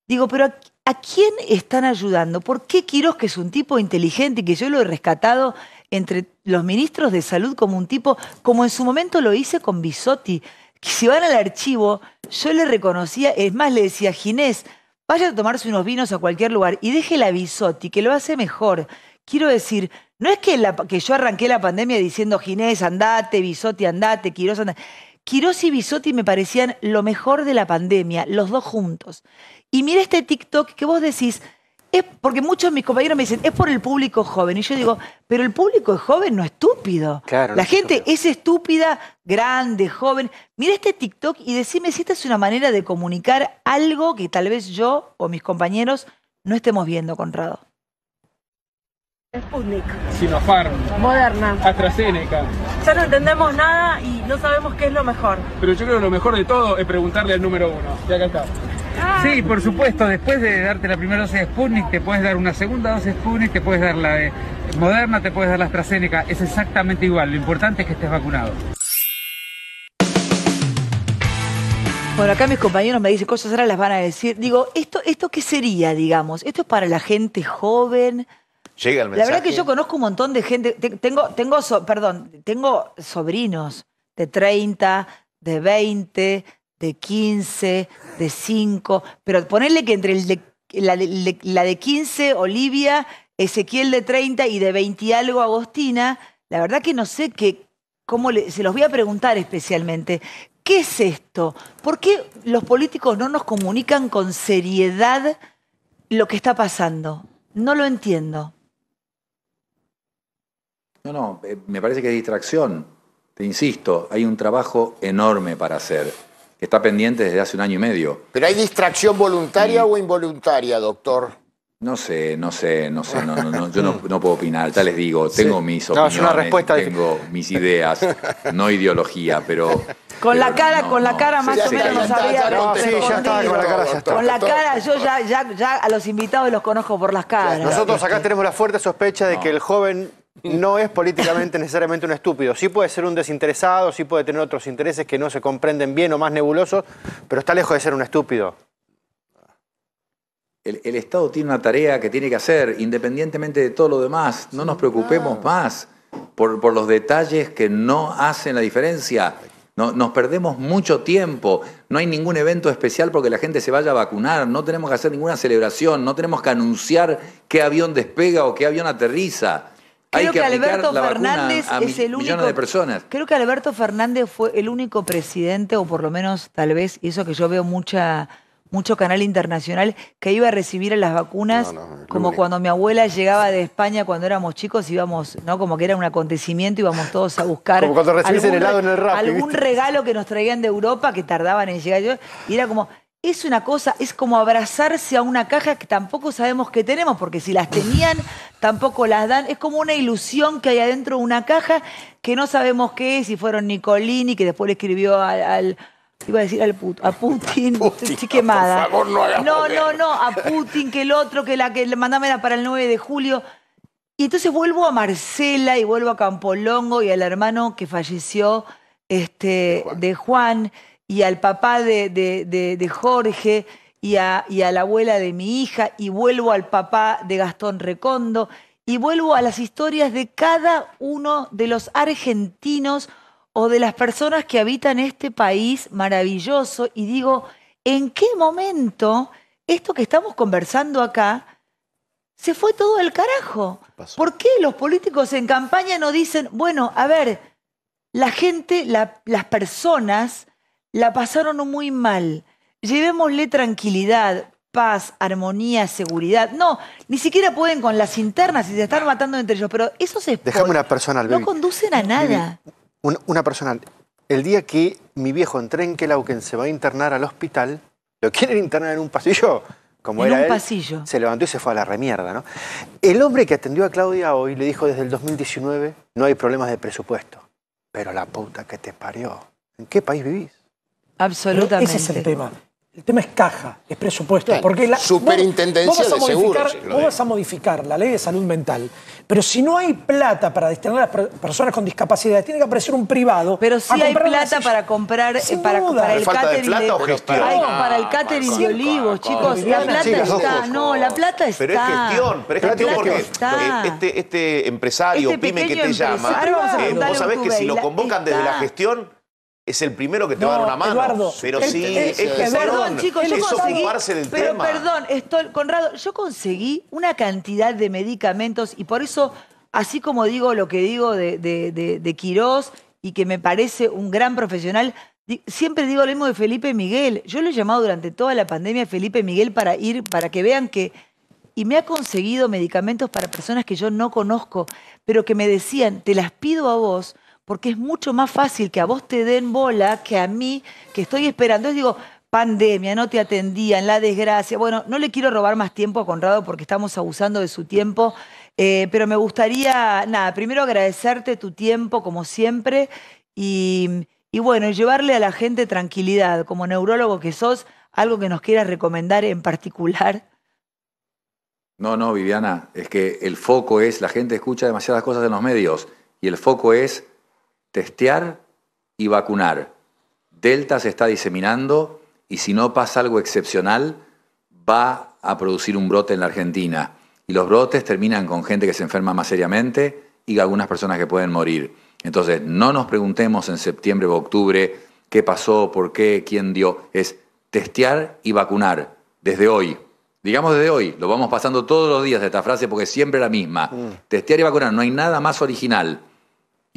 A: digo, pero a, quién están ayudando? ¿Por qué quiero que es un tipo inteligente y que yo lo he rescatado entre los ministros de salud como un tipo, como en su momento lo hice con Bisotti, si van al archivo, yo le reconocía, es más, le decía, Ginés, vaya a tomarse unos vinos a cualquier lugar y deje la Bisotti, que lo hace mejor. Quiero decir, no es que, yo arranqué la pandemia diciendo Ginés, andate, Bisotti, andate, Quirós, andate. Quirós y Bisotti me parecían lo mejor de la pandemia, los dos juntos. Y mira este TikTok que vos decís, es porque muchos de mis compañeros me dicen, es por el público joven. Y yo digo, pero el público es joven, no estúpido.
D: Claro, la gente
A: es, estúpida, grande, joven. Mira este TikTok y decime si esta es una manera de comunicar algo que tal vez yo o mis compañeros no estemos viendo, Conrado.
D: Sputnik. Sinopharm. Moderna.
J: AstraZeneca.
D: Ya no entendemos nada y no sabemos qué es lo mejor.
J: Pero yo creo que lo mejor de todo es preguntarle al número uno. Y acá está. Ah. Sí, por supuesto, después de darte la primera dosis de Sputnik, te puedes dar una segunda dosis de Sputnik, te
B: puedes dar la de Moderna, te puedes dar la AstraZeneca, es exactamente igual, lo importante es que estés vacunado.
A: Bueno, acá mis compañeros me dicen cosas, ahora las van a decir. Digo, ¿esto, esto qué sería, digamos? ¿Esto es para la gente joven?
F: La verdad que yo
A: conozco un montón de gente. Tengo, tengo, perdón, tengo sobrinos de 30, de 20, de 15, de 5. Pero ponerle que entre la, de, 15, Olivia, Ezequiel de 30 y de 20 y algo, Agostina, la verdad que no sé qué. ¿Cómo se los voy a preguntar especialmente. ¿Qué es esto? ¿Por qué los políticos no nos comunican con seriedad lo que está pasando? No lo entiendo.
G: No, no, eh, me parece que es distracción. Te insisto, hay un trabajo enorme para hacer, está pendiente desde hace un año y medio. ¿Pero hay distracción voluntaria o involuntaria, doctor? No sé, no sé, no sé, yo no, puedo opinar, ya les digo, tengo mis opiniones, tengo mis ideas, no ideología, pero...
A: Con la cara, con la cara más o menos no sabía. sí, ya estaba con la cara, ya está. Con la cara, yo ya a los invitados los conozco por las caras. Nosotros acá
G: tenemos la
H: fuerte sospecha de que el joven no es políticamente necesariamente un estúpido. Sí puede ser un desinteresado, sí puede tener otros intereses que no se comprenden bien o más nebulosos, pero está lejos de ser un estúpido.
G: El, Estado tiene una tarea que tiene que hacer, independientemente de todo lo demás. No nos preocupemos más por, los detalles que no hacen la diferencia. nos perdemos mucho tiempo. No hay ningún evento especial porque la gente se vaya a vacunar. No tenemos que hacer ninguna celebración. No tenemos que anunciar qué avión despega o qué avión aterriza. Creo que, Alberto Fernández es el único. De personas.
A: Creo que Alberto Fernández fue el único presidente, o por lo menos tal vez, y eso que yo veo mucha mucho canal internacional que iba a recibir las vacunas, como cuando mi abuela llegaba de España cuando éramos chicos, íbamos, ¿no? Como que era un acontecimiento, íbamos todos a buscar como cuando algún, helado en el rato. algún regalo que nos traían de Europa que tardaban en llegar. Y era como, es una cosa, es como abrazarse a una caja que tampoco sabemos que tenemos, porque si las tenían, tampoco las dan. Es como una ilusión que hay adentro de una caja que no sabemos qué es, si fueron Nicolini, que después le escribió al, iba a decir al a Putin, [laughs] no, no, no, a Putin, que el otro, que la que era para el 9 de julio. Y entonces vuelvo a Marcela y vuelvo a Campolongo y al hermano que falleció este, De Juan y al papá de, Jorge y a, y a la abuela de mi hija y vuelvo al papá de Gastón Recondo y vuelvo a las historias de cada uno de los argentinos o de las personas que habitan este país maravilloso y digo, ¿en qué momento esto que estamos conversando acá se fue todo al carajo. ¿Por qué los políticos en campaña no dicen, bueno, a ver, la gente, las personas la pasaron muy mal. Llevémosle tranquilidad, paz, armonía, seguridad. No, ni siquiera pueden con las internas
H: y se están matando entre ellos. Pero eso se... Déjame una personal, No
A: conducen a nada.
H: una, personal. El día que mi viejo entré en Kelauken se va a internar al hospital, lo quieren internar en un pasillo, como en un pasillo. se levantó y se fue a la remierda. ¿no? El hombre que atendió a Claudia hoy le dijo desde el 2019, no hay problemas de presupuesto. Pero la puta
I: que te parió, ¿en qué país vivís? Absolutamente. ese es el tema. El tema es caja, es presupuesto. porque la, superintendencia de seguros. vos vas a modificar la ley de salud mental, pero si no hay plata para destinar a las personas con discapacidad, tiene que aparecer un privado. Pero si hay plata
A: para comprar para, para el catering de, de para el catering de olivos, chicos. la plata está, no, la plata está. Pero es gestión, pero es gestión porque
F: Este, este empresario, este pyme que te llama, eh, vos sabés que si lo convocan desde la gestión es el primero que te va a dar una mano. pero sí, es, es, perdón, chicos, yo conseguí, del pero perdón,
A: esto, Conrado, yo conseguí una cantidad de medicamentos y por eso, así como digo lo que digo de, de, de Quirós y que me parece un gran profesional, siempre digo lo mismo de Felipe Miguel. Yo lo he llamado durante toda la pandemia a Felipe Miguel para ir, para que vean que y me ha conseguido medicamentos para personas que yo no conozco, pero que me decían, te las pido a vos porque es mucho más fácil que a vos te den bola que a mí, que estoy esperando. Entonces digo, pandemia, no te atendían, la desgracia. Bueno, no le quiero robar más tiempo a Conrado porque estamos abusando de su tiempo, eh, pero me gustaría, nada, primero agradecerte tu tiempo, como siempre, y, y bueno, llevarle a la gente tranquilidad, como neurólogo que sos, algo que nos quieras recomendar en particular.
G: No, no, Viviana, es que el foco es, la gente escucha demasiadas cosas en los medios y el foco es testear y vacunar. Delta se está diseminando y si no pasa algo excepcional, va a producir un brote en la Argentina. Y los brotes terminan con gente que se enferma más seriamente y algunas personas que pueden morir. Entonces, no nos preguntemos en septiembre o octubre qué pasó, por qué, quién dio. Es testear y vacunar desde hoy. Digamos desde hoy, lo vamos pasando todos los días de esta frase porque es siempre la misma. Mm. Testear y vacunar, no hay nada más original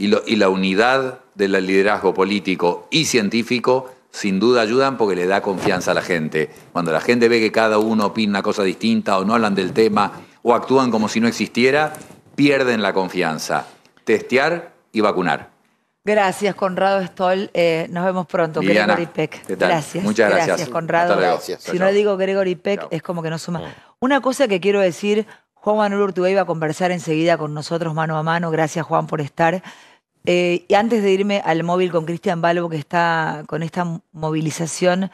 G: y, la unidad del liderazgo político y científico sin duda ayudan porque le da confianza a la gente. Cuando la gente ve que cada uno opina una cosa distinta o no hablan del tema o actúan como si no existiera, pierden la confianza. Testear y vacunar.
A: Gracias, Conrado Stoll. Eh, nos vemos pronto, Gregory Peck. Gracias. Muchas gracias. Gracias, Conrado. Si no digo Gregory Peck, es como que no suma. Una cosa que quiero decir, Juan Manuel Urtubey va a conversar enseguida con nosotros mano a mano. Gracias, Juan, por estar. Eh, y antes de irme al móvil con Cristian Balbo, que está con esta movilización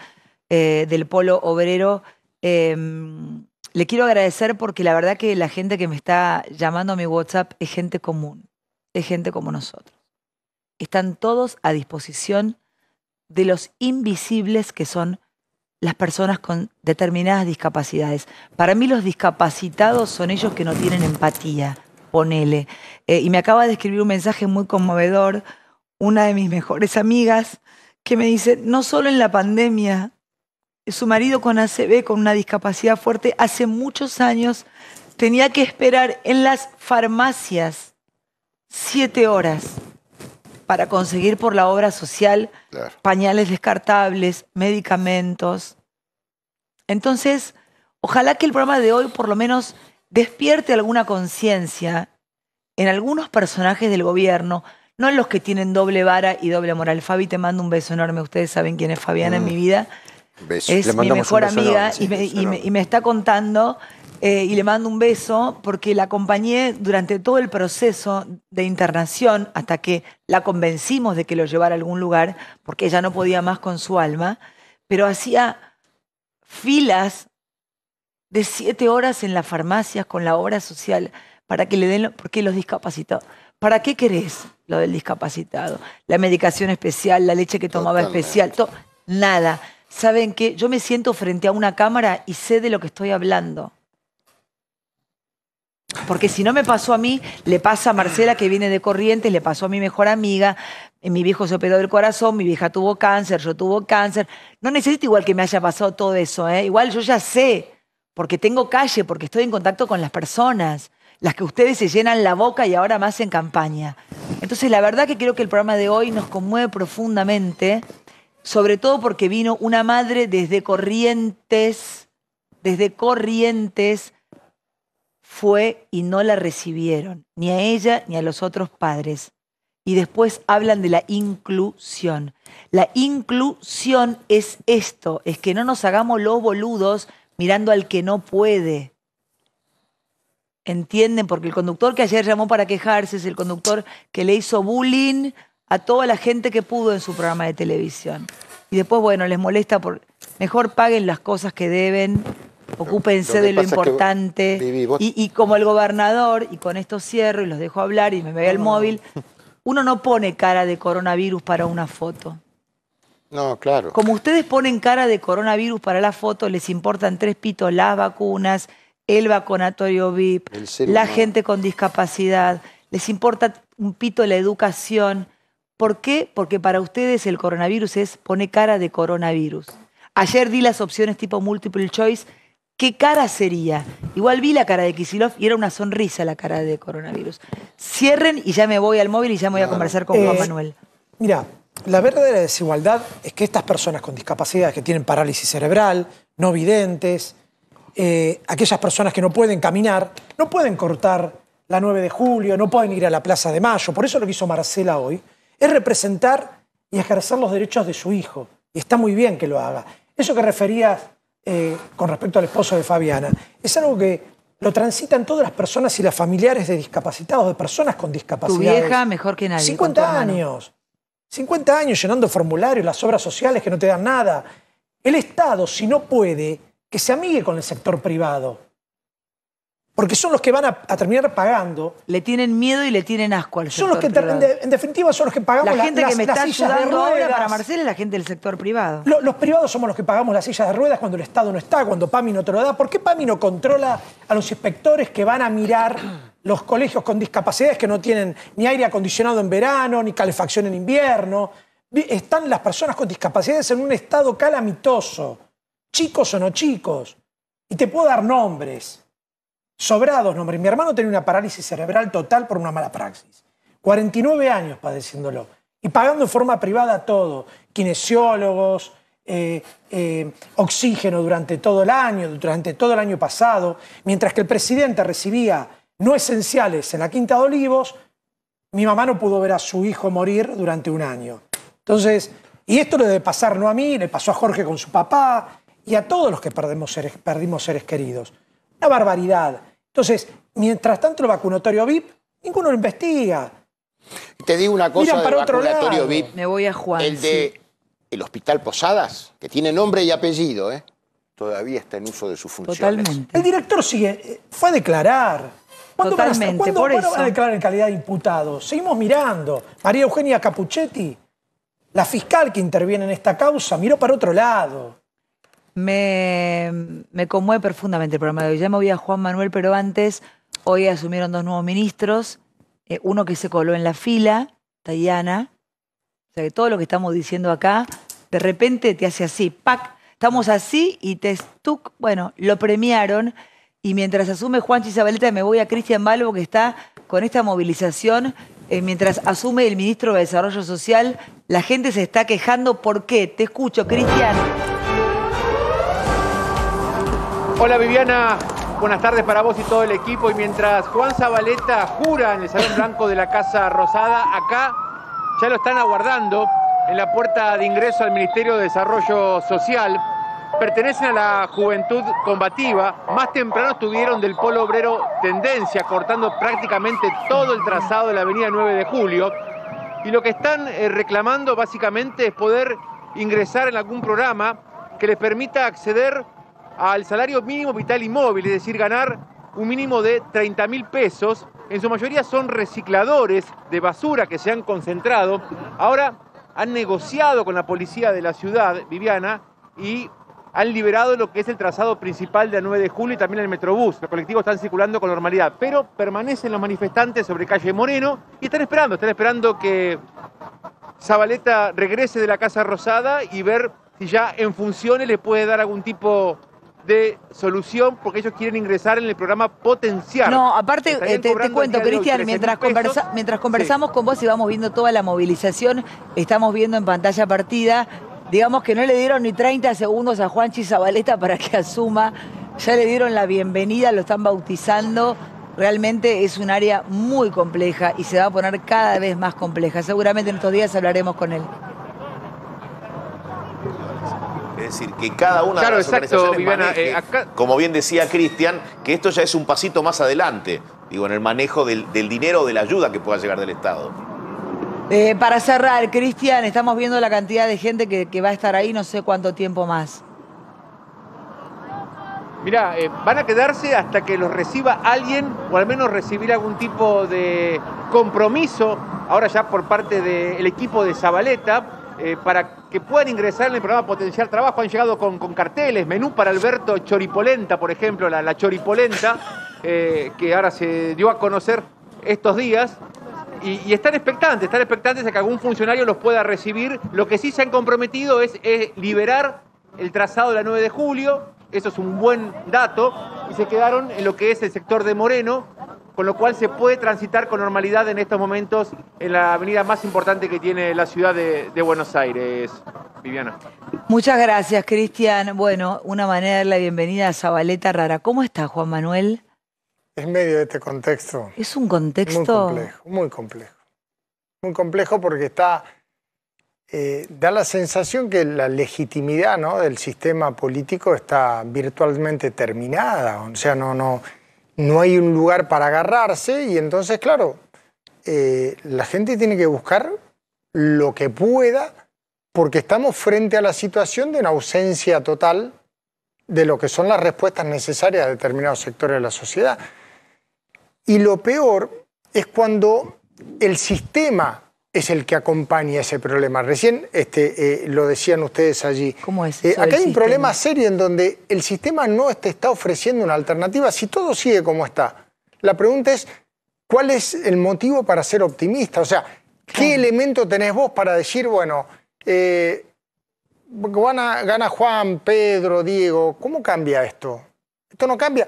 A: eh, del polo obrero, em, le quiero agradecer porque la verdad que la gente que me está llamando a mi WhatsApp es gente común, es gente como nosotros. Están todos a disposición de los invisibles que son las personas con determinadas discapacidades. Para mí los discapacitados son ellos que no tienen empatía ponele. Eh, y me acaba de escribir un mensaje muy conmovedor, una de mis mejores amigas, que me dice, no solo en la pandemia, su marido con acb con una discapacidad fuerte, hace muchos años tenía que esperar en las farmacias siete horas para conseguir por la obra social pañales descartables, medicamentos. Entonces, ojalá que el programa de hoy por lo menos despierte alguna conciencia en algunos personajes del gobierno, no en los que tienen doble vara y doble moral. Fabi, te mando un beso enorme. Ustedes saben quién es Fabiana en mm. mi vida.
J: Beso. Es mi mejor amiga
A: y, me, está contando eh, y le mando un beso porque la acompañé durante todo el proceso de internación hasta que la convencimos de que lo llevara a algún lugar porque ella no podía más con su alma, pero hacía filas de siete horas en las farmacias con la obra social para que le den, lo, porque los discapacitados, ¿para qué querés lo del discapacitado? La medicación especial, la leche que tomaba especial, nada. ¿Saben qué? Yo me siento frente a una cámara y sé de lo que estoy hablando. Porque si no me pasó a mí, le pasa a Marcela que viene de Corrientes, le pasó a mi mejor amiga, eh, mi viejo se operó del corazón, mi vieja tuvo cáncer, yo tuvo cáncer. No necesito igual que me haya pasado todo eso, ¿eh? igual yo ya sé porque tengo calle, porque estoy en contacto con las personas, las que ustedes se llenan la boca y ahora más en campaña. Entonces, la verdad que creo que el programa de hoy nos conmueve profundamente, sobre todo porque vino una madre desde Corrientes, desde Corrientes fue y no la recibieron, ni a ella ni a los otros padres. Y después hablan de la inclusión. La inclusión es esto, es que no nos hagamos los boludos mirando al que no puede. ¿Entienden? Porque el conductor que ayer llamó para quejarse es el conductor que le hizo bullying a toda la gente que pudo en su programa de televisión. Y después, bueno, les molesta por... Mejor paguen las cosas que deben, ocúpense de lo importante. y, como el gobernador, y con esto cierro y los dejo hablar y me veo el móvil, uno no pone cara de coronavirus para una foto. No, claro. Como ustedes ponen cara de coronavirus para la foto, les importan tres pitos las vacunas, el vacunatorio VIP, la gente con discapacidad, les importa un pito la educación. ¿Por qué? Porque para ustedes el coronavirus es pone cara de coronavirus. Ayer di las opciones tipo multiple choice. ¿Qué cara sería? Igual vi la cara de Kisilov y era una sonrisa la cara de coronavirus.
I: Cierren y ya me voy al móvil y ya me voy a conversar con Juan eh, Manuel. Mira, la verdadera desigualdad es que estas personas con discapacidad que tienen parálisis cerebral, no videntes, eh, aquellas personas que no pueden caminar, no pueden cortar la 9 de julio, no pueden ir a la Plaza de Mayo. Por eso lo que hizo Marcela hoy es representar y ejercer los derechos de su hijo. Y está muy bien que lo haga. Eso que refería eh, con respecto al esposo de Fabiana es algo que lo transitan todas las personas y las familiares de discapacitados, de personas con discapacidad. Tu vieja
A: mejor que nadie. 50 años.
I: 50 años llenando formularios, las obras sociales que no te dan nada. El Estado, si no puede, que se amigue con el sector privado. Porque son los que van a, terminar pagando. Le tienen miedo y le tienen asco al son los que, En, definitiva, son los que pagamos la gente la, las, que me está ayudando para Marcela es la gente del sector privado. los privados somos los que pagamos las sillas de ruedas cuando el Estado no está, cuando PAMI no te lo da. ¿Por qué PAMI no controla a los inspectores que van a mirar los colegios con discapacidades que no tienen ni aire acondicionado en verano, ni calefacción en invierno. Están las personas con discapacidades en un estado calamitoso, chicos o no chicos. Y te puedo dar nombres, sobrados nombres. Mi hermano tenía una parálisis cerebral total por una mala praxis. 49 años padeciéndolo y pagando en forma privada todo, kinesiólogos, eh, eh, oxígeno durante todo el año, durante todo el año pasado, mientras que el presidente recibía no esenciales en la Quinta de Olivos, mi mamá no pudo ver a su hijo morir durante un año. Entonces, y esto lo debe pasar no a mí, le pasó a Jorge con su papá y a todos los que perdemos perdimos seres queridos. Una barbaridad. Entonces, mientras tanto el vacunatorio VIP, ninguno lo investiga. Te digo una cosa del vacunatorio VIP.
E: Me voy a Juan. El de el Hospital Posadas, que tiene nombre y apellido, ¿eh? todavía está en uso de sus funciones.
I: Totalmente. El director sigue, fue a declarar. Totalmente, van por eso. van a declarar en calidad de imputados? Seguimos mirando. María Eugenia Capuchetti, la fiscal que interviene en esta causa, miró para otro lado. Me,
A: me conmueve profundamente el programa de hoy. Ya me voy a Juan Manuel, pero antes, hoy asumieron dos nuevos ministros. Eh, uno que se coló en la fila, Tayana. O sea que todo lo que estamos diciendo acá, de repente te hace así, ¡pac! Estamos así y te estuc. Bueno, lo premiaron. Y mientras asume Juan Chisabaleta me voy a Cristian Balbo, que está con esta movilización. Eh, mientras asume el ministro de Desarrollo Social, la gente se está quejando. ¿Por qué? Te escucho, Cristian.
J: Hola, Viviana. Buenas tardes para vos y todo el equipo. Y mientras Juan Zabaleta jura en el Salón Blanco de la Casa Rosada, acá ya lo están aguardando en la puerta de ingreso al Ministerio de Desarrollo Social pertenecen a la juventud combativa, más temprano estuvieron del polo obrero Tendencia, cortando prácticamente todo el trazado de la avenida 9 de Julio. Y lo que están eh, reclamando básicamente es poder ingresar en algún programa que les permita acceder al salario mínimo vital y móvil, es decir, ganar un mínimo de 30 mil pesos. En su mayoría son recicladores de basura que se han concentrado. Ahora han negociado con la policía de la ciudad, Viviana, y han liberado lo que es el trazado principal de la 9 de julio y también el Metrobús. Los colectivos están circulando con normalidad, pero permanecen los manifestantes sobre calle Moreno y están esperando, están esperando que Zabaleta regrese de la Casa Rosada y ver si ya en funciones le puede dar algún tipo de solución porque ellos quieren ingresar en el programa potencial. No, aparte, eh, te, cuento, Cristian, mientras, conversamos
A: con vos y vamos viendo toda la movilización, estamos viendo en pantalla partida digamos que no le dieron ni 30 segundos a Juan Zabaleta para que asuma, ya le dieron la bienvenida, lo están bautizando. Realmente es un área muy compleja y se va a poner cada vez más compleja. Seguramente en estos días hablaremos con él.
F: Es decir, que cada una de las organizaciones eh, como bien decía Cristian, que esto ya es un pasito más adelante, digo, en el manejo del, del dinero o de la ayuda que pueda llegar del Estado.
A: Eh, para cerrar, Cristian, estamos viendo la cantidad de gente que, va a estar ahí, no sé cuánto tiempo más.
J: Mirá, eh, van a quedarse hasta que los reciba alguien o al menos recibir algún tipo de compromiso, ahora ya por parte del equipo de Zabaleta, eh, para que puedan ingresar en el programa Potenciar Trabajo. Han llegado con, carteles, menú para Alberto Choripolenta, por ejemplo, la, Choripolenta, que ahora se dio a conocer estos días. Y, están expectantes, están expectantes a que algún funcionario los pueda recibir. Lo que sí se han comprometido es, liberar el trazado de la 9 de julio, eso es un buen dato, y se quedaron en lo que es el sector de Moreno, con lo cual se puede transitar con normalidad en estos momentos en la avenida más importante que tiene la ciudad de, Buenos Aires, Viviana.
A: Muchas gracias, Cristian. Bueno, una manera de darle la bienvenida a Zabaleta Rara. ¿Cómo está, Juan Manuel?
K: es medio de este contexto.
A: Es un contexto... Muy complejo,
K: muy complejo. Muy complejo porque está... Eh, da la sensación que la legitimidad del sistema político está virtualmente terminada, o sea, no, no, no hay un lugar para agarrarse y entonces, claro, eh, la gente tiene que buscar lo que pueda porque estamos frente a la situación de una ausencia total de lo que son las respuestas necesarias a determinados sectores de la sociedad. Y lo peor es cuando el sistema es el que acompaña ese problema. Recién este, eh, lo decían ustedes allí. ¿Cómo es? Eh, eso acá hay un problema serio en donde el sistema no te está ofreciendo una alternativa si todo sigue como está. La pregunta es, ¿cuál es el motivo para ser optimista? O sea, ¿qué elemento tenés vos para decir, bueno, eh, gana Juan, Pedro, Diego, ¿cómo cambia esto? Esto no cambia.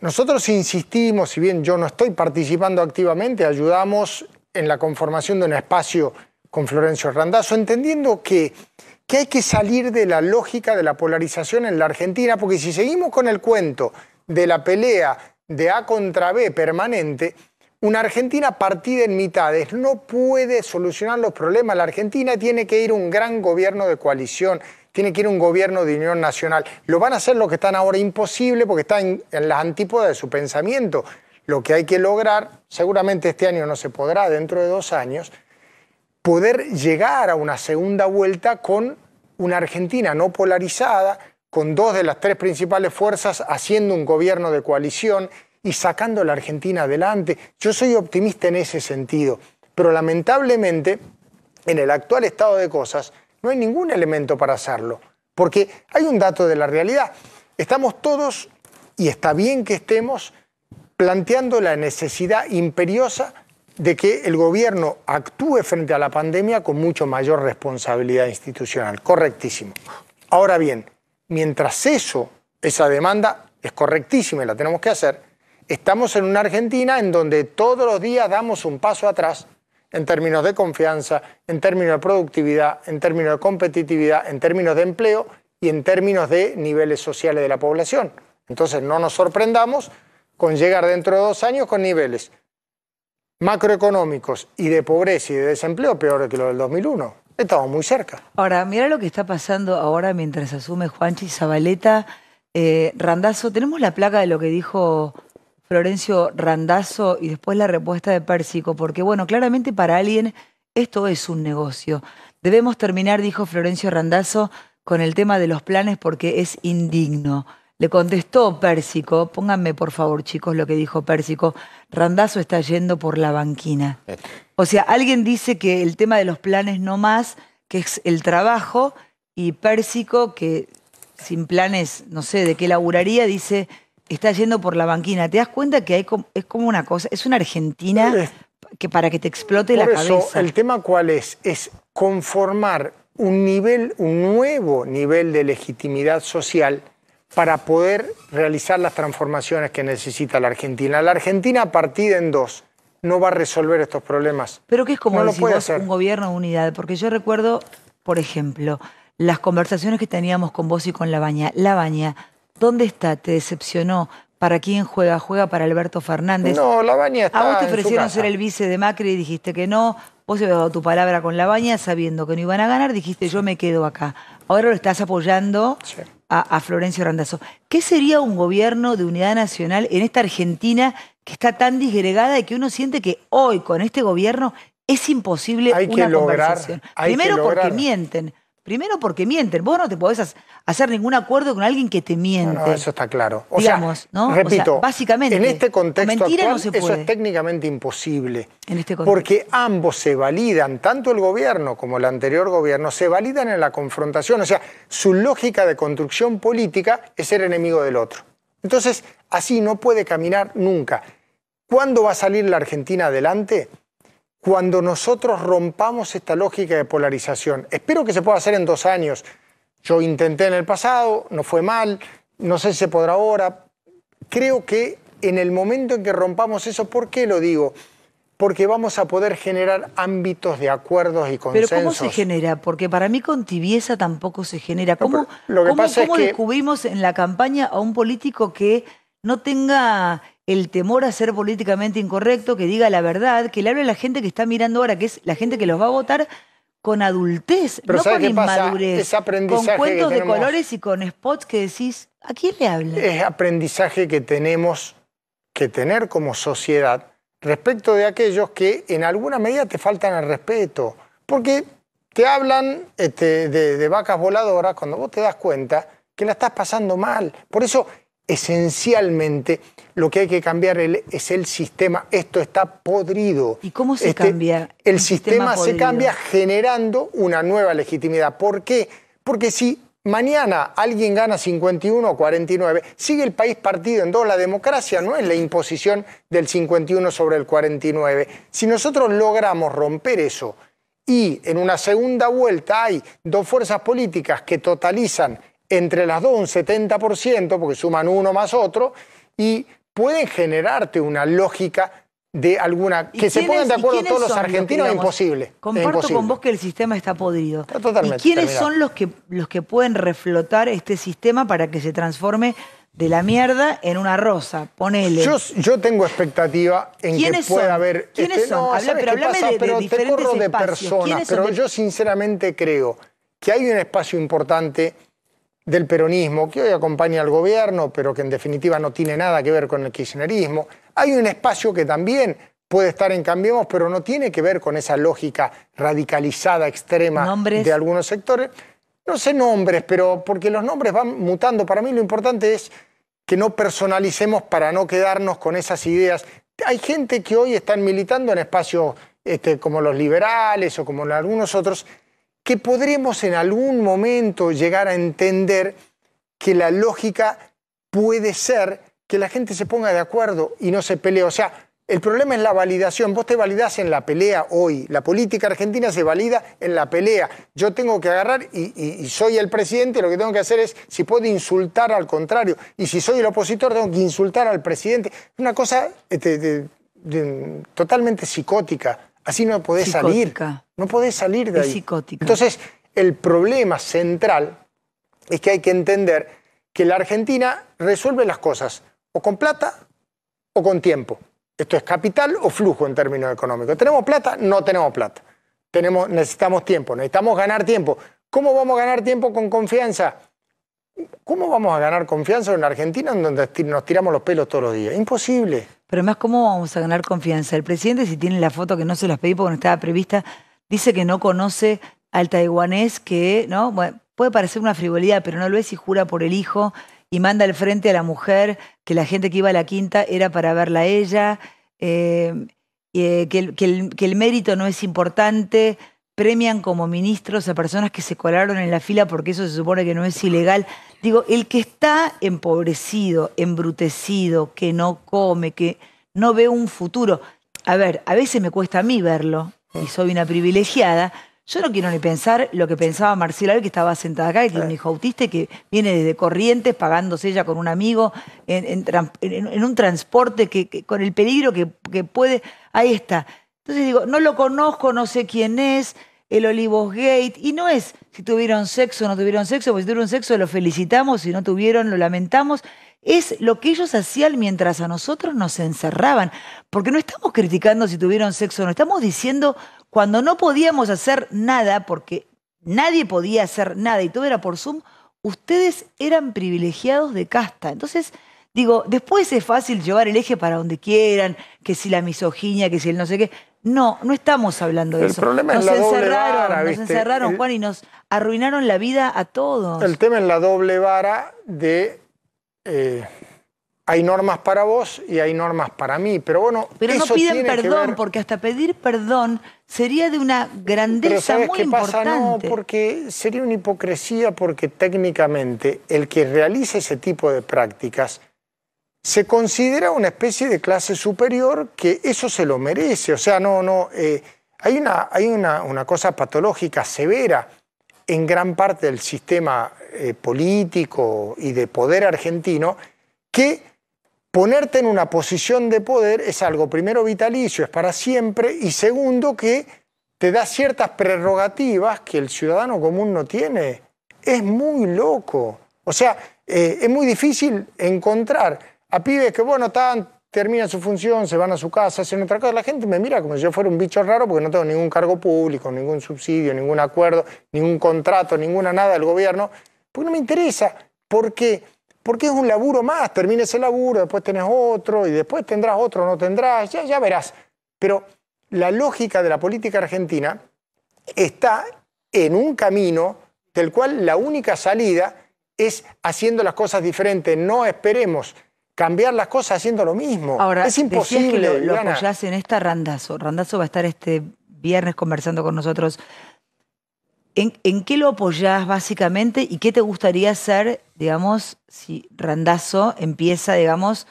K: Nosotros insistimos, si bien yo no estoy participando activamente, ayudamos en la conformación de un espacio con Florencio Randazzo, entendiendo que, que hay que salir de la lógica de la polarización en la Argentina, porque si seguimos con el cuento de la pelea de A contra B permanente, una Argentina partida en mitades no puede solucionar los problemas. La Argentina tiene que ir un gran gobierno de coalición, tiene que ir un gobierno de unión nacional. Lo van a hacer los que están ahora imposible porque están en las antípodas de su pensamiento. Lo que hay que lograr, seguramente este año no se podrá, dentro de dos años, poder llegar a una segunda vuelta con una Argentina no polarizada, con dos de las tres principales fuerzas haciendo un gobierno de coalición y sacando a la Argentina adelante. Yo soy optimista en ese sentido, pero lamentablemente, en el actual estado de cosas, no hay ningún elemento para hacerlo. Porque hay un dato de la realidad. Estamos todos, y está bien que estemos, planteando la necesidad imperiosa de que el gobierno actúe frente a la pandemia con mucho mayor responsabilidad institucional. Correctísimo. Ahora bien, mientras eso, esa demanda es correctísima y la tenemos que hacer, estamos en una Argentina en donde todos los días damos un paso atrás en términos de confianza, en términos de productividad, en términos de competitividad, en términos de empleo y en términos de niveles sociales de la población. Entonces, no nos sorprendamos con llegar dentro de dos años con niveles macroeconómicos y de pobreza y de desempleo peores que los del 2001. Estamos
A: muy cerca. Ahora, mira lo que está pasando ahora mientras asume Juanchi Zabaleta. Eh, Randazo, tenemos la placa de lo que dijo Florencio Randazo y después la respuesta de Pérsico, porque bueno, claramente para alguien esto es un negocio. Debemos terminar, dijo Florencio Randazo, con el tema de los planes porque es indigno. Le contestó Pérsico, pónganme por favor chicos lo que dijo Pérsico, Randazo está yendo por la banquina. Eh. O sea, alguien dice que el tema de los planes no más, que es el trabajo, y Pérsico, que sin planes, no sé de qué laburaría, dice está yendo por la banquina. ¿Te das cuenta que hay es como una cosa, es una Argentina que para que te explote la cabeza? el
K: tema cuál es, es conformar un nivel, un nuevo nivel de legitimidad social para poder realizar las transformaciones que necesita la Argentina. La Argentina partida en dos no va a resolver estos problemas.
A: Pero que es como no lo un gobierno de unidad, porque yo recuerdo, por ejemplo, las conversaciones que teníamos con vos y con La Baña. La Baña ¿Dónde está? ¿Te decepcionó? ¿Para quién juega? ¿Juega para Alberto Fernández? No, Baña está. A vos te ofrecieron ser el vice de Macri y dijiste que no. Vos habías dado tu palabra con La Baña, sabiendo que no iban a ganar. Dijiste, yo me quedo acá. Ahora lo estás apoyando a, Florencio Randazzo. ¿Qué sería un gobierno de unidad nacional en esta Argentina que está tan disgregada y que uno siente que hoy, con este gobierno, es imposible hay una que conversación? Primero que lograr. porque mienten. Primero porque mienten. Vos no te podés hacer ningún acuerdo con alguien que te miente. eso
K: está claro. O sea, Repito,
A: básicamente. En este contexto actual, no se puede. eso es
K: técnicamente imposible. Este porque ambos se validan, tanto el gobierno como el anterior gobierno, se validan en la confrontación. O sea, su lógica de construcción política es ser enemigo del otro. Entonces, así no puede caminar nunca. ¿Cuándo va a salir la Argentina adelante? cuando nosotros rompamos esta lógica de polarización. Espero que se pueda hacer en dos años. Yo intenté en el pasado, no fue mal, no sé si se podrá ahora. Creo que en el momento en que rompamos eso, ¿por qué lo digo? Porque vamos a poder generar ámbitos de acuerdos y consensos. Pero ¿cómo se
A: genera? Porque para mí con tibieza tampoco se genera. ¿Cómo, descubrimos en la campaña a un político que no tenga el temor a ser políticamente incorrecto, que diga la verdad, que le hable a la gente que está mirando ahora, que es la gente que los va a votar con adultez, no con inmadurez, con cuentos de colores y con spots que decís, ¿a quién
K: le habla? Es aprendizaje que tenemos que tener como sociedad respecto de aquellos que en alguna medida te faltan al respeto, porque te hablan este, de, de vacas voladoras cuando vos te das cuenta que la estás pasando mal. Por eso esencialmente lo que hay que cambiar es el sistema. Esto está podrido. ¿Y
A: cómo se este, cambia? El, sistema, sistema se cambia
K: generando una nueva legitimidad. ¿Por qué? Porque si mañana alguien gana 51 o 49, sigue el país partido en dos. La democracia no es la imposición del 51 sobre el 49. Si nosotros logramos romper eso y en una segunda vuelta hay dos fuerzas políticas que totalizan entre las dos un 70%, porque suman uno más otro, y pueden generarte una lógica de
A: alguna. Que se pongan de acuerdo todos los argentinos es imposible. Comparto con vos que el sistema está podrido. quiénes son los que, los que pueden reflotar este sistema para que se transforme de la mierda en una rosa? Ponele. Yo, tengo expectativa en que pueda haber. Este, ¿Quiénes son? Habla, pero hablame de, personas. Pero yo sinceramente
K: creo que hay un espacio importante del peronismo, que hoy acompaña al gobierno, pero que en definitiva no tiene nada que ver con el kirchnerismo. Hay un espacio que también puede estar en Cambiemos, pero no tiene que ver con esa lógica radicalizada, extrema de algunos sectores. No sé nombres, pero porque los nombres van mutando. Para mí lo importante es que no personalicemos para no quedarnos con esas ideas. Hay gente que hoy están militando en espacios este, como los liberales o como algunos otros, que podremos en algún momento llegar a entender que la lógica puede ser que la gente se ponga de acuerdo y no se pelee. O sea, el problema es la validación. Vos te validás en la pelea hoy. La política argentina se valida en la pelea. Yo tengo que agarrar y, soy el presidente, lo que tengo que hacer es, si puedo insultar al contrario, y si soy el opositor, tengo que insultar al presidente. es Una cosa este, totalmente psicótica. Así no podés salir. No podés salir de es ahí. Entonces, el problema central es que hay que entender que la Argentina resuelve las cosas o con plata o con tiempo. Esto es capital o flujo en términos económicos. ¿Tenemos plata? No tenemos plata. Tenemos, necesitamos tiempo, necesitamos ganar tiempo. ¿Cómo vamos a ganar tiempo con confianza? ¿Cómo vamos a ganar confianza en una Argentina en donde nos tiramos los pelos todos los días? Imposible.
A: Pero más, ¿cómo vamos a ganar confianza? El presidente, si tiene la foto que no se las pedí porque no estaba prevista, dice que no conoce al taiwanés que, ¿no? puede parecer una frivolidad, pero no lo es y jura por el hijo y manda al frente a la mujer que la gente que iba a la quinta era para verla a ella, eh, eh, que, que el mérito no es importante, premian como ministros a personas que se colaron en la fila porque eso se supone que no es ilegal. Digo, el que está empobrecido, embrutecido, que no come, que no ve un futuro. A ver, a veces me cuesta a mí verlo, y soy una privilegiada. Yo no quiero ni pensar lo que pensaba Marcela que estaba sentada acá, que tiene un hijo autista que viene desde Corrientes, pagándose ella con un amigo, en, un transporte que, con el peligro que, que puede. Ahí está. Entonces digo, no lo conozco, no sé quién es el Olivos Gate, y no es si tuvieron sexo o no tuvieron sexo, pues si tuvieron sexo lo felicitamos, si no tuvieron lo lamentamos, es lo que ellos hacían mientras a nosotros nos encerraban, porque no estamos criticando si tuvieron sexo no, estamos diciendo cuando no podíamos hacer nada, porque nadie podía hacer nada y todo era por Zoom, ustedes eran privilegiados de casta. Entonces, digo, después es fácil llevar el eje para donde quieran, que si la misoginia, que si el no sé qué. No, no estamos hablando de eso. El problema nos es la doble vara. Nos encerraron, Juan, y nos arruinaron la vida a todos. El
K: tema es la doble vara de. Eh, hay normas para vos y hay normas para mí, pero bueno. Pero no piden perdón,
A: porque hasta pedir perdón sería de una grandeza muy importante. No,
K: porque sería una hipocresía, porque técnicamente el que realiza ese tipo de prácticas se considera una especie de clase superior que eso se lo merece. O sea, no, no, eh, hay, una, cosa patológica severa en gran parte del sistema eh, político y de poder argentino que ponerte en una posición de poder es algo primero vitalicio, es para siempre, y segundo que te da ciertas prerrogativas que el ciudadano común no tiene. Es muy loco. O sea, eh, es muy difícil encontrar a pibes que, bueno, están, terminan su función, se van a su casa, hacen otra cosa. La gente me mira como si yo fuera un bicho raro porque no tengo ningún cargo público, ningún subsidio, ningún acuerdo, ningún contrato, ninguna nada del gobierno. Porque no me interesa. ¿Por qué? porque es un laburo más. Termina ese laburo, después tenés otro y después tendrás otro, no tendrás. Ya, ya verás. Pero la lógica de la política argentina está en un camino del cual la única salida es haciendo las cosas diferentes. No esperemos cambiar las cosas haciendo lo mismo. Ahora, es imposible. Que lo, apoyás
A: en esta Randazo. Randazo va a estar este viernes conversando con nosotros. ¿En, qué lo apoyás básicamente y qué te gustaría hacer, digamos, si Randazo empieza, digamos,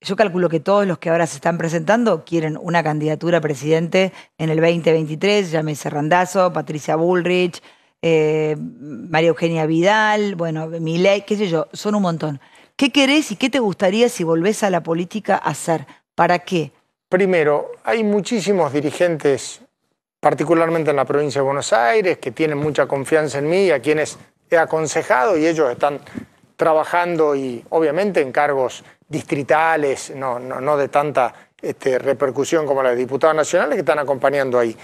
A: yo calculo que todos los que ahora se están presentando quieren una candidatura a presidente en el 2023, llámese Randazo, Patricia Bullrich, eh, María Eugenia Vidal, bueno, Milei, qué sé yo, son un montón. ¿Qué querés y qué te gustaría si volvés a la política a hacer? ¿Para qué? Primero, hay
K: muchísimos dirigentes, particularmente en la provincia de Buenos Aires, que tienen mucha confianza en mí, y a quienes he aconsejado y ellos están trabajando y obviamente en cargos distritales, no, de tanta este, repercusión como la diputadas nacionales que están acompañando ahí.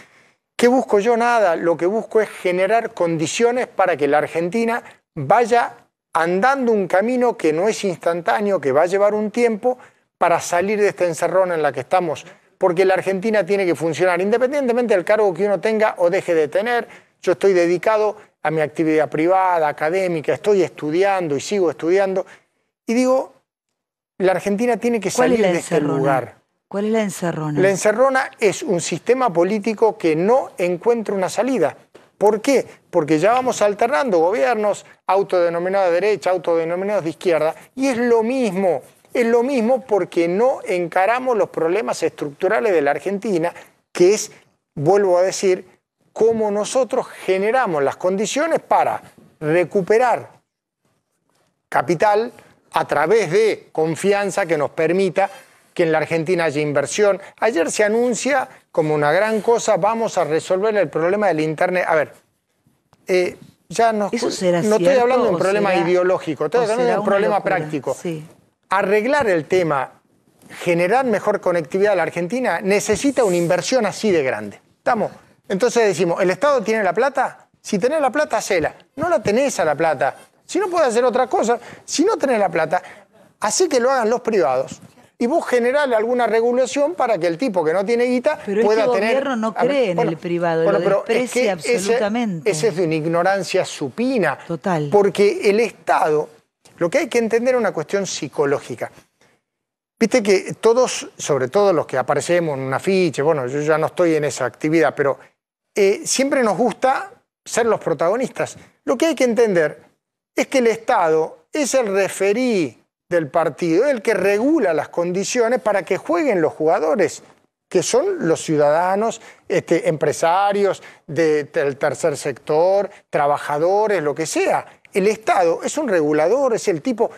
K: ¿Qué busco yo? Nada. Lo que busco es generar condiciones para que la Argentina vaya andando un camino que no es instantáneo, que va a llevar un tiempo para salir de esta encerrona en la que estamos, porque la Argentina tiene que funcionar, independientemente del cargo que uno tenga o deje de tener. Yo estoy dedicado a mi actividad privada, académica, estoy estudiando y sigo estudiando. Y digo, la Argentina tiene que salir de este lugar.
A: ¿Cuál es la encerrona? La
K: encerrona es un sistema político que no encuentra una salida. ¿Por qué? Porque ya vamos alternando gobiernos autodenominados de derecha, autodenominados de izquierda, y es lo mismo, es lo mismo porque no encaramos los problemas estructurales de la Argentina, que es, vuelvo a decir, cómo nosotros generamos las condiciones para recuperar capital a través de confianza que nos permita que en la Argentina haya inversión. Ayer se anuncia como una gran cosa, vamos a resolver el problema del Internet. A ver, eh, ya no estoy hablando de un problema ideológico, estoy hablando de un problema práctico. Sí. Arreglar el tema, generar mejor conectividad a la Argentina, necesita una inversión así de grande. Estamos. Entonces decimos, ¿el Estado tiene la plata? Si tenés la plata, hacela. No la tenés a la plata. Si no puede hacer otra cosa, si no tenés la plata, así que lo hagan los privados y vos general alguna regulación para que el tipo que no tiene guita pero pueda este tener... gobierno no cree en el privado, lo es absolutamente. Ese, es de una ignorancia supina. Total. Porque el Estado, lo que hay que entender es una cuestión psicológica. Viste que todos, sobre todo los que aparecemos en un afiche, bueno, yo ya no estoy en esa actividad, pero eh, siempre nos gusta ser los protagonistas. Lo que hay que entender es que el Estado es el referí del partido, el que regula las condiciones para que jueguen los jugadores, que son los ciudadanos, este, empresarios del tercer sector, trabajadores, lo que sea. El Estado es un regulador, es el tipo,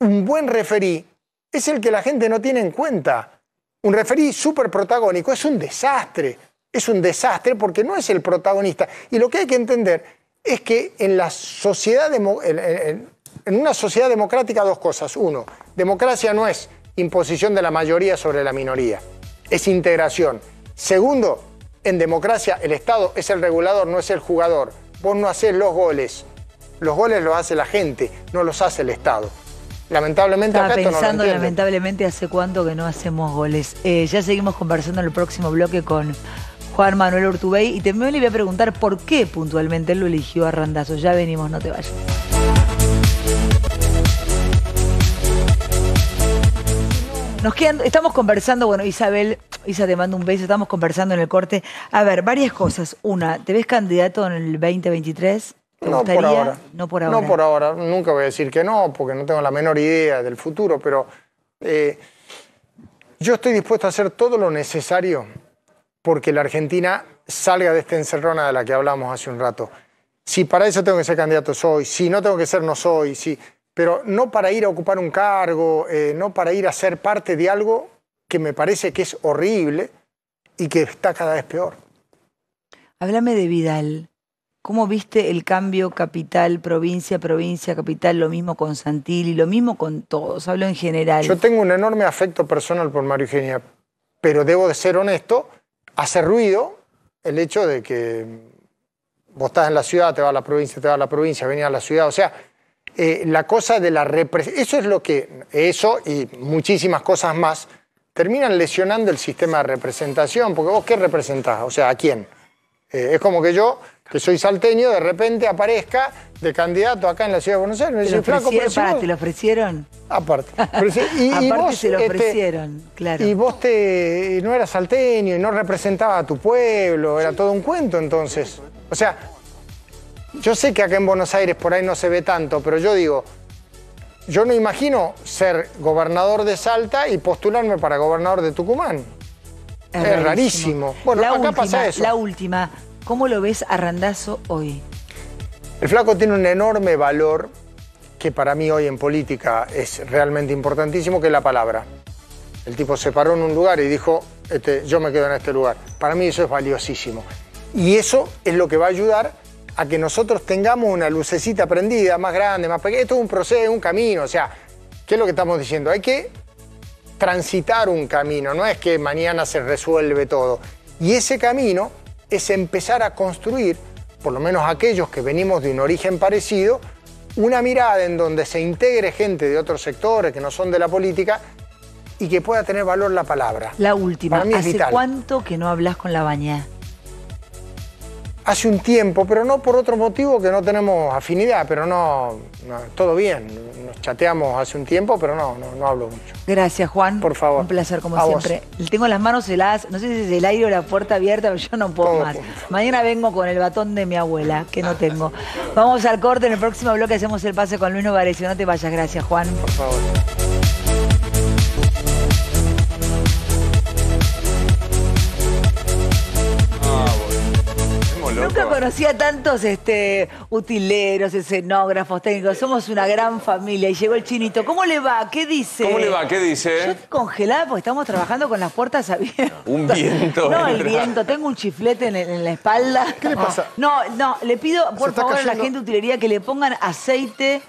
K: un buen referí, es el que la gente no tiene en cuenta. Un referí súper protagónico es un desastre, es un desastre porque no es el protagonista. Y lo que hay que entender es que en la sociedad, en una sociedad democrática dos cosas. Uno, democracia no es imposición de la mayoría sobre la minoría, es integración. Segundo, en democracia el Estado es el regulador, no es el jugador. Vos no hacés los goles. Los goles los hace la gente, no los hace el Estado. Lamentablemente Estaba pensando,
A: lamentablemente, hace cuánto que no hacemos goles. Eh, ya seguimos conversando en el próximo bloque con Juan Manuel Urtubey y también le voy a preguntar por qué puntualmente él lo eligió a Randazo. Ya venimos, no te vayas. Nos estamos conversando, bueno, Isabel, Isa, te mando un beso, estamos conversando en el corte. A ver, varias cosas. Una, ¿te ves candidato en el 2023? no por ahora.
K: No por ahora. No por ahora. Nunca voy a decir que no, porque no tengo la menor idea del futuro, pero eh, yo estoy dispuesto a hacer todo lo necesario porque la Argentina salga de esta encerrona de la que hablamos hace un rato. Si para eso tengo que ser candidato, soy. Si no tengo que ser, no soy. Si pero no para ir a ocupar un cargo, eh, no para ir a ser parte de algo que me parece que es horrible y que está cada vez peor.
A: Háblame de Vidal. ¿Cómo viste el cambio capital, provincia, provincia, capital? Lo mismo con y lo mismo con todos, hablo en general. Yo
K: tengo un enorme afecto personal por Mario Eugenia, pero debo de ser honesto, hace ruido el hecho de que vos estás en la ciudad, te va a la provincia, te va a la provincia, venís a la ciudad. O sea, eh, la cosa de la eso es lo que, eso y muchísimas cosas más, terminan lesionando el sistema de representación, porque vos qué representás, o sea, ¿a quién? Eh, es como que yo, que soy salteño, de repente aparezca de candidato acá en la ciudad de Buenos Aires. ¿Te lo, ¿te
A: lo ofrecieron? Aparte.
K: [laughs] y, Aparte se lo este, ofrecieron, claro. Y vos te, no eras salteño y no representabas a tu pueblo, era todo un cuento entonces. O sea, yo sé que acá en Buenos Aires por ahí no se ve tanto, pero yo digo, yo no imagino ser gobernador de Salta y postularme para gobernador de Tucumán. Es, rarísimo. Bueno, acá pasa eso. La
A: última, ¿cómo lo ves a Randazo hoy?
K: El flaco tiene un enorme valor que para mí hoy en política es realmente importantísimo, que es la palabra. El tipo se paró en un lugar y dijo, este, yo me quedo en este lugar. Para mí eso es valiosísimo. Y eso es lo que va a ayudar a que nosotros tengamos una lucecita prendida, más grande, más pequeña. Esto es un proceso, un camino. O sea, ¿qué es lo que estamos diciendo? Hay que transitar un camino, no es que mañana se resuelve todo. Y ese camino es empezar a construir, por lo menos aquellos que venimos de un origen parecido, una mirada en donde se integre gente de otros sectores que no son de la política y que pueda tener valor la palabra. La
A: última, ¿hace cuánto que no hablas con la bañada? hace un tiempo, pero no por otro motivo que
K: no tenemos afinidad, pero no, todo bien. Nos chateamos hace un tiempo, pero no, no, hablo mucho.
A: Gracias, Juan. Por favor. Un placer, como siempre. Tengo las manos heladas, no sé si es el aire o la puerta abierta, pero yo no puedo más. Mañana vengo con el batón de mi abuela, que no tengo. Vamos al corte, en el próximo bloque hacemos el pase con Luis Novares. No te vayas, gracias, Juan. Por favor. Hacía tantos este, utileros, escenógrafos, técnicos. Somos una gran familia. Y llegó el chinito. ¿Cómo le va? ¿Qué dice? ¿Cómo le va? ¿Qué dice? Yo estoy congelada porque estamos trabajando con las puertas abiertas.
L: Un viento. No, el viento.
A: Tengo un chiflete en, la espalda. ¿Qué le pasa? No, no. Le pido, por favor, a la gente de utilería que le pongan aceite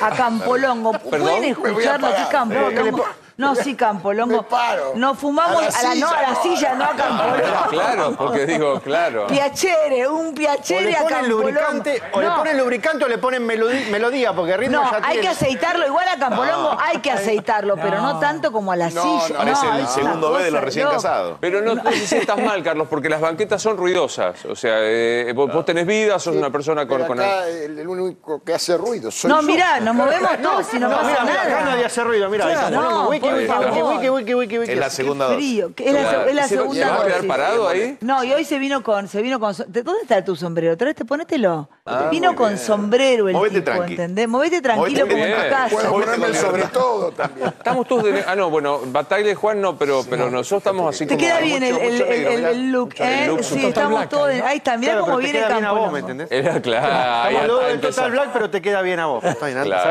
A: a [laughs] Campolongo. ¿Pueden escucharlo aquí, Campolongo? Eh, no, sí, Campolongo. [laughs] Me paro. Nos fumamos a la, silla, no, a la silla, no a [laughs]
M: Campolongo.
L: claro, porque digo, claro.
H: Piachere un piacere
A: le a lubricante, O le
H: ponen lubricante o le ponen melodía, porque ritmo ya tiene. hay
A: que aceitarlo. Igual a Campolongo hay que aceitarlo, pero no tanto como a la silla.
L: Parece el segundo B de los recién casados. Pero no te sientas mal, Carlos, porque las banquetas son ruidosas. O sea, eh, vos, tenés vida, sos una persona con... Acá
E: el... el, único que hace ruido No, mira mirá, nos movemos todos y no, pasa mira, nada. Acá nadie hace ruido, mirá wiki, favor. wiki, wiki, wiki, Es la segunda dosis. Frío. Es la, es la segunda dosis. ¿Te vas a quedar
H: parado ahí?
A: No, y hoy se vino con... Se vino con ¿Dónde está tu sombrero? ¿Traste? Ponételo. Ah, Vino con sombrero el Movete tipo, Movete tranquilo como en tu
L: casa. también. Estamos todos de... Ah, no, bueno, Bataglia Juan no, pero, pero nosotros estamos así Te queda bien ¿eh?
A: el, look, sí, estamos todos... Ahí está, mirá cómo viene el campo.
H: Vos, ¿me
L: entendés? Era, claro. Estamos luego total black, pero te queda bien a vos.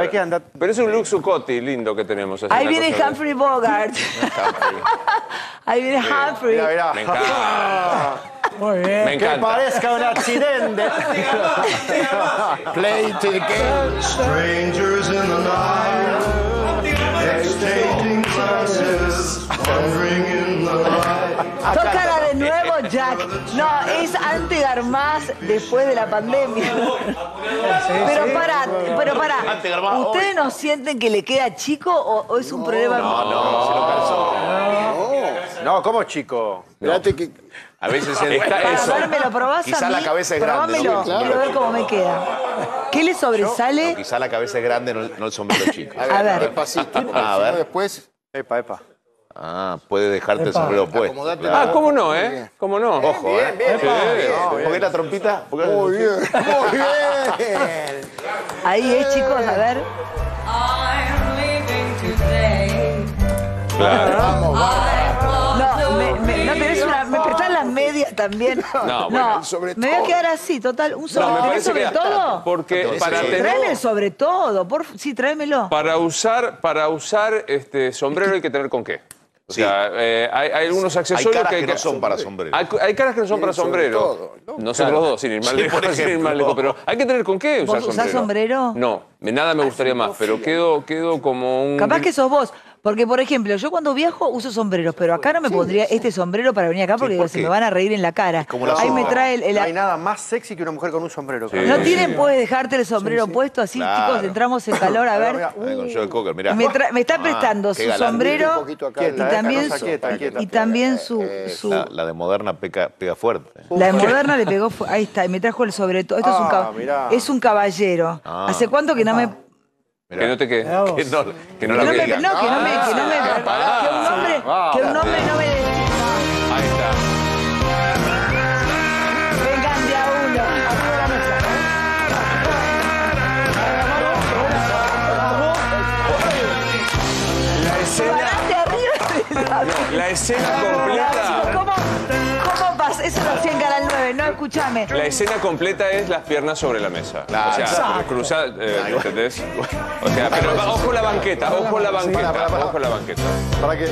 L: qué Pero es un look sucoti lindo que tenemos. Ahí viene Humphrey
A: Bogart. [laughs] Ahí viene Humphrey. Me
E: encanta. [laughs]
M: Muy bien. Me encanta. Que parezca un
E: accidente. [laughs] Play to game. Strangers in the
M: Tócala de
A: nuevo, Jack. No, es Antegarmas después de la pandemia. Pero para, pero para. ¿Ustedes no sienten que le queda chico o, es un problema? No, no,
H: se lo calzó. No, ¿cómo chico? que. A veces es está eso. quizá la cabeza es grande. Claro. Quiero ver
A: cómo me queda. ¿Qué le sobresale?
F: quizá la cabeza es grande, no, el sombrero chico. A ver, Despacito, a ver.
L: después... Epa, epa.
F: Ah, puede dejarte el sombrero pues. Ah, ¿cómo
L: no, eh? ¿Cómo no? Ojo, Bien, eh. bien, ¿Por qué la trompita? Muy bien. [laughs] Muy bien.
A: Ahí es, chicos, a ver.
M: Claro. Vamos, vamos.
A: también. [laughs] No, bueno, sobre Me voy a quedar así, total. ¿Un sobre, sobre todo?
L: Porque tráemelo
A: el sobre todo. Por... Sí, tráemelo.
L: Para usar, para usar este sombrero hay que tener con qué. O sea, eh, hay, algunos accesorios caras que hay no son para sombrero. Hay, caras que no son para sombrero. todo, ¿no? Nosotros dos, sin ir más lejos, [laughs] pero hay que tener con qué usar ¿Vos usás sombrero. No, nada me gustaría más, pero quedo, quedo como un... Capaz que
A: sos vos. Porque, por ejemplo, yo cuando viajo uso sombreros, pero acá no me pondría este sombrero para venir acá porque se me van
H: a reír en la cara. Ahí me trae el, No hay nada más sexy que una mujer con un sombrero. No tienen, puedes dejarte el sombrero puesto así, chicos, entramos en calor, a ver.
F: Me, está ah, prestando su sombrero y,
A: también su, eh,
F: La, de Moderna pega, pega fuerte.
A: La de Moderna le pegó... fuerte. Ahí está, y me trajo el sobre todo. Esto es, un, ah, es un caballero. Ah, ¿Hace cuánto que no me
L: que no te Que no, que no, No, que no me. Que, no me, ah, un hombre, ah, que un hombre no me Ahí está. La escena [laughs] completa. La escena completa es las piernas sobre la mesa. o sea, ah, cruza, eh, ¿entendés? [laughs] O sea, pero ojo la banqueta, ojo la banqueta, ojo la banqueta. Para qué?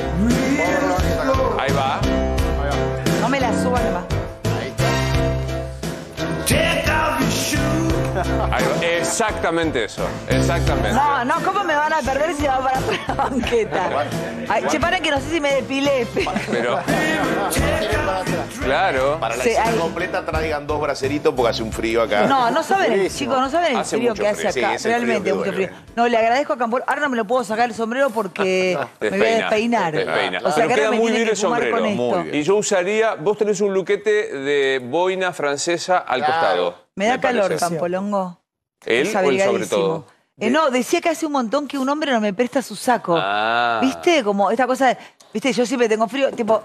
L: Ahí va.
A: No me la suelva. va. Ahí
L: Exactamente eso, exactamente.
A: No, no, ¿cómo me van a perder si va para la [laughs] banqueta? che, para que no sé si me depilé.
L: Pero...
F: Claro. Para la edición completa traigan dos braceritos porque hace un frío acá. No, no saben, chicos, no
A: saben el frío que hace acá. Realmente, mucho frío. No, le agradezco a Campor. Ahora no me lo puedo sacar el sombrero porque me voy a despeinar.
L: O sea, queda muy bien el sombrero. Y yo usaría, vos tenés un luquete de boina francesa al costado. Me da calor,
A: Campolongo.
L: ¿Él o sobre todo?
A: Eh, no, decía que hace un montón que un hombre no me presta su saco. Ah. ¿Viste? Como esta cosa de, ¿viste? Yo siempre tengo frío, tipo...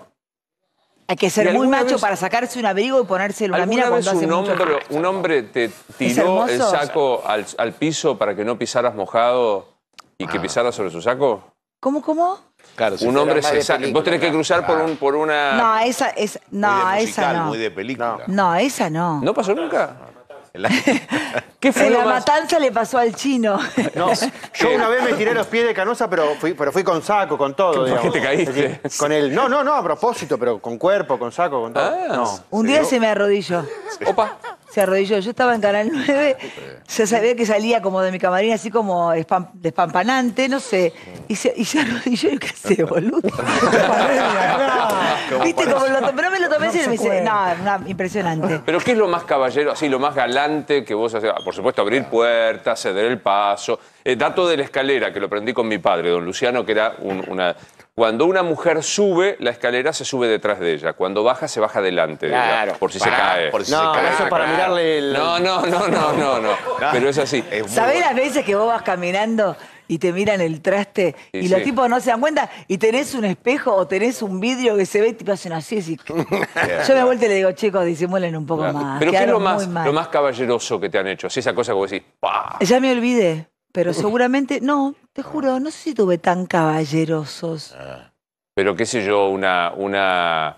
A: Hay que ser muy macho para sacarse un abrigo y ponérselo. La mira vez un, hombre,
L: un hombre te tiró el saco al, piso para que no pisaras mojado y que ah. pisaras sobre su saco? ¿Cómo, cómo? Claro, si un hombre se saca. Vos tenés que cruzar por, un, por una. No,
A: esa, es, no, esa no. No, esa no. ¿No
H: pasó nunca? La...
A: [laughs] ¿Qué fue la matanza le pasó al chino.
H: [laughs] yo una vez me tiré los pies de canosa, pero fui, pero fui con saco, con todo. ¿Por te caíste? con él. no, no, no, a propósito, pero con cuerpo, con saco, con todo. Ah, un día
A: se me arrodilló. Opa se arrodilló. Yo estaba en Canal 9, [laughs] ya sabía que salía como de mi camarín, así como despampanante, no sé. Y se, arrodilló y qué sé, boludo. [laughs]
L: Viste, como lo pero
A: me lo tomé y me dice, no, impresionante.
L: Pero ¿qué es lo más caballero, así, lo más galante que vos hacés? Ah, por supuesto, abrir puertas, ceder el paso. Eh, dato de la escalera, que lo aprendí con mi padre, don Luciano, que era una, cuando una mujer sube, la escalera se sube detrás de ella. Cuando baja, se baja delante de ella. Por si se cae. no, eso es para mirarle el... No, no, no, no, no, Pero es así. ¿Sabés las
A: veces que vos vas caminando y te miran el traste y, los tipos no se dan cuenta y tenés un espejo o tenés un vidrio que se ve y te hacen así. [laughs] Yo me vuelvo y le digo, chicos, disimulen un poco más. Pero ¿qué
L: es lo más, caballeroso que te han hecho? Si esa cosa que vos decís, Ya
A: me olvidé pero seguramente, no, te ah. juro, no sé si tuve tan caballerosos. Ah.
L: Pero qué sé yo, una, una...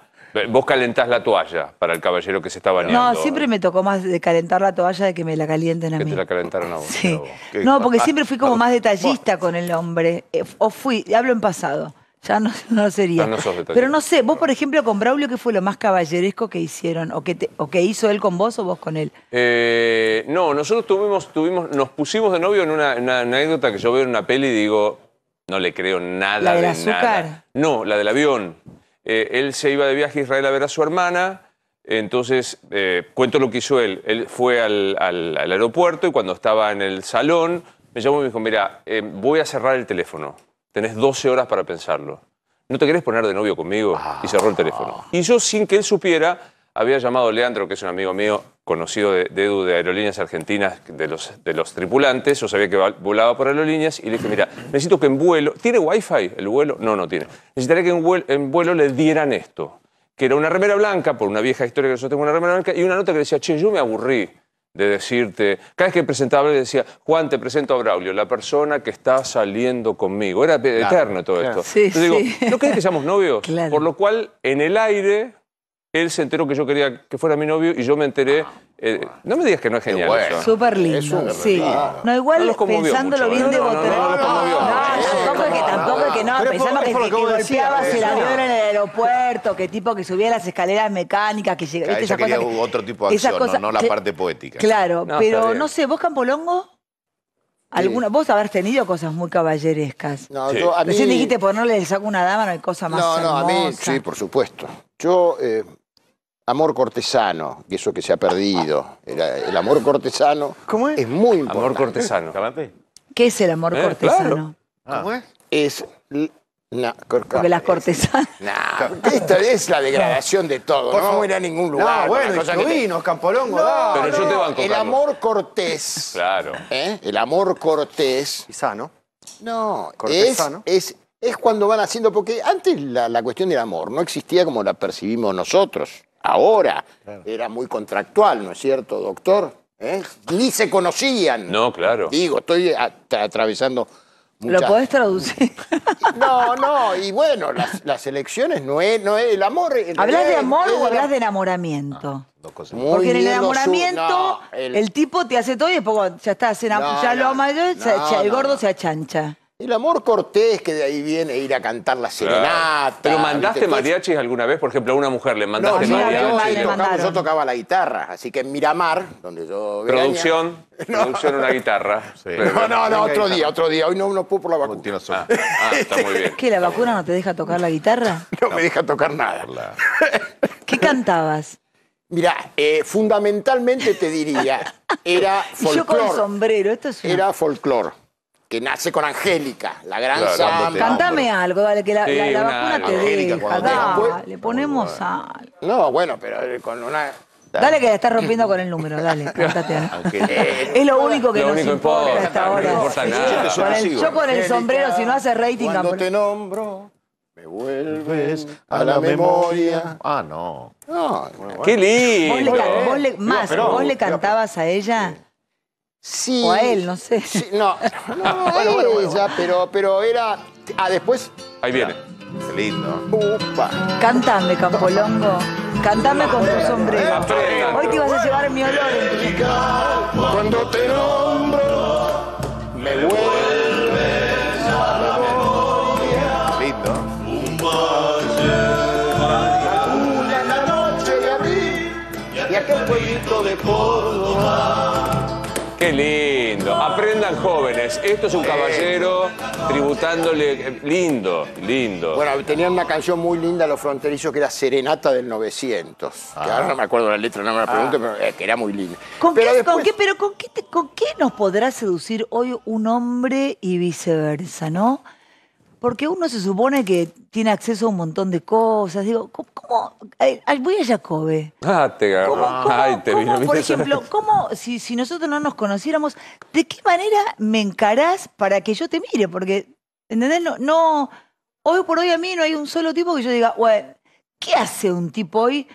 L: Vos calentás la toalla para el caballero que se está bañando. No, siempre
A: me tocó más de calentar la toalla de que me la calienten a mí. Que te la
L: calentaron a vos. Sí. No, porque siempre fui
A: como [laughs] más detallista con el hombre. Eh, o fui, hablo en pasado. Ya
L: no, [laughs] no sería. Pero no
A: sé, vos por ejemplo con Braulio, ¿qué fue lo más caballeresco que hicieron? ¿O que, o que hizo él con vos o vos con él?
L: Eh, no, nosotros tuvimos, tuvimos, nos pusimos de novio en una, anécdota que yo veo en una peli y digo, no le creo nada. ¿La de azúcar? Nada. No, la del avión. Eh, él se iba de viaje a Israel a ver a su hermana. Entonces, eh, cuento lo que hizo él. Él fue al, al, aeropuerto y cuando estaba en el salón, me llamó y me dijo, mira, voy a cerrar el teléfono tenés 12 horas para pensarlo. ¿No te querés poner de novio conmigo? Y cerró el teléfono. Ah. Y yo, sin que él supiera, había llamado a Leandro, que es un amigo mío, conocido de, Edu de Aerolíneas Argentinas, de los, de los tripulantes, yo sabía que volaba por aerolíneas, y le dije, mira, necesito que en vuelo, ¿tiene wi Wi-Fi el vuelo? No, no tiene. Necesitaría que en vuelo, en vuelo le dieran esto, que era una remera blanca, por una vieja historia que yo tengo una remera blanca, y una nota que decía, che, yo me aburrí de decirte, cada vez que presentaba le decía, Juan, te presento a Braulio, la persona que está saliendo conmigo. Era eterno todo esto. Sí, digo, ¿no crees que seamos novios? [laughs] Por lo cual, en el aire, él se enteró que yo quería que fuera mi novio y yo me enteré. Ah, eh, no me digas que no es genial. Bueno. Súper lindo.
M: sí.
A: No, igual pensándolo ¿eh? bien de botar. No, no, tampoco es que tampoco es que no, pensando que, que, golpeabas el avión en el aeropuerto, que tipo que subía las escaleras mecánicas, que llegaba. Esa cosa otro tipo de acción, no, la parte poética. Claro, pero no sé, ¿vos Campolongo? Vos habrás tenido cosas muy caballerescas. No, yo, a mí... Recién dijiste por no le saco una dama, no hay cosa más No, no, a mí, sí,
E: por supuesto. Yo eh, amor cortesano, que eso que se ha perdido. El, amor cortesano ¿Cómo es? es? muy importante. Amor cortesano.
A: ¿Qué es el amor eh, cortesano?
E: ¿Cómo es? Es... No, Porque las
H: cortesanas.
E: [laughs] No, esta es la degradación de todo. ¿no? no a ir a ningún lugar. No, bueno, y vinos,
H: te... Campolongo. pero yo te banco, El amor
E: cortés. claro. ¿eh? El amor cortés. Y sano. No, cortesano. es, es es cuando van haciendo, porque antes la, la, cuestión del amor no existía como la percibimos nosotros ahora. Era muy contractual, ¿no es cierto, doctor? ¿Eh? Ni se conocían.
L: No, claro. Digo,
E: estoy atravesando... ¿Lo podés traducir? [laughs] No, no, y bueno, las, elecciones no es, no es el amor. ¿Hablas de amor o hablas de
A: enamoramiento? Ah, dos
E: cosas. Porque en el enamoramiento el...
A: tipo te hace todo y después ya
E: está, ya lo amas ya, el gordo se achancha. El amor cortés, que de ahí viene ir a cantar la serenata. ¿Pero mandaste
L: mariachis alguna vez? Por ejemplo, a una mujer le mandaste no, mariachis.
E: yo tocaba la guitarra, así que en Miramar,
L: donde yo. Producción, producción [laughs] producción una guitarra. No, no, no,
E: otro día, otro día. Hoy no, uno pudo por la vacuna. Ah, ah, está muy bien.
A: que la vacuna no te deja tocar la guitarra?
E: [laughs] No, me deja tocar nada.
A: ¿Qué cantabas?
E: Mira, eh, fundamentalmente te diría, era folclore. [laughs] Yo con sombrero, esto es Era folclore que nace con Angélica, la gran Samba. Cántame
A: algo, dale, que la,
E: vacuna te deja. Pues,
A: le ponemos algo.
E: No, bueno, pero eh, con una...
A: Dale. que la estás rompiendo con el número, dale, [laughs] cántate. algo. es lo único
M: que
L: lo nos importa, hasta ahora. nada.
E: Yo, con el, sombrero, si no hace rating... Cuando te nombro,
F: me vuelves a la memoria. Ah, no.
A: Qué lindo. Vos le, más, vos le cantabas a ella... O
E: a él, no sé. Sí, no, [laughs] no, bueno, pero, pero era. Ah, después.
L: Ahí viene. lindo.
E: Upa. Cantame, Campolongo. Cantame
A: con tu sombrero. Hoy te vas a llevar mi olor. Cuando te nombro, me vuelves a
L: la memoria. Lindo. Un
F: valle. Una en la noche Y a abril y aquel pueblito de Córdoba.
L: Qué lindo. Aprendan jóvenes. Esto es un caballero tributándole. Eh, lindo, lindo. Bueno,
E: tenían una canción muy linda los fronterizos que era Serenata del 900. Ah. ahora no me acuerdo la letra, no me la ah. pregunto, pero eh, era muy linda. pero ¿con con qué nos
A: podrá seducir hoy un hombre y viceversa, no? Porque uno se supone que tiene acceso a un montón de cosas. Digo, ¿cómo? Eh, voy a Jacobe.
L: Ah, te Ay, te por ejemplo,
A: ¿cómo, si, nosotros no nos conociéramos, ¿de qué manera me encarás para que yo te mire? Porque, ¿entendés? No, hoy por hoy a mí no hay un solo tipo que yo diga, bueno, ¿qué hace un tipo hoy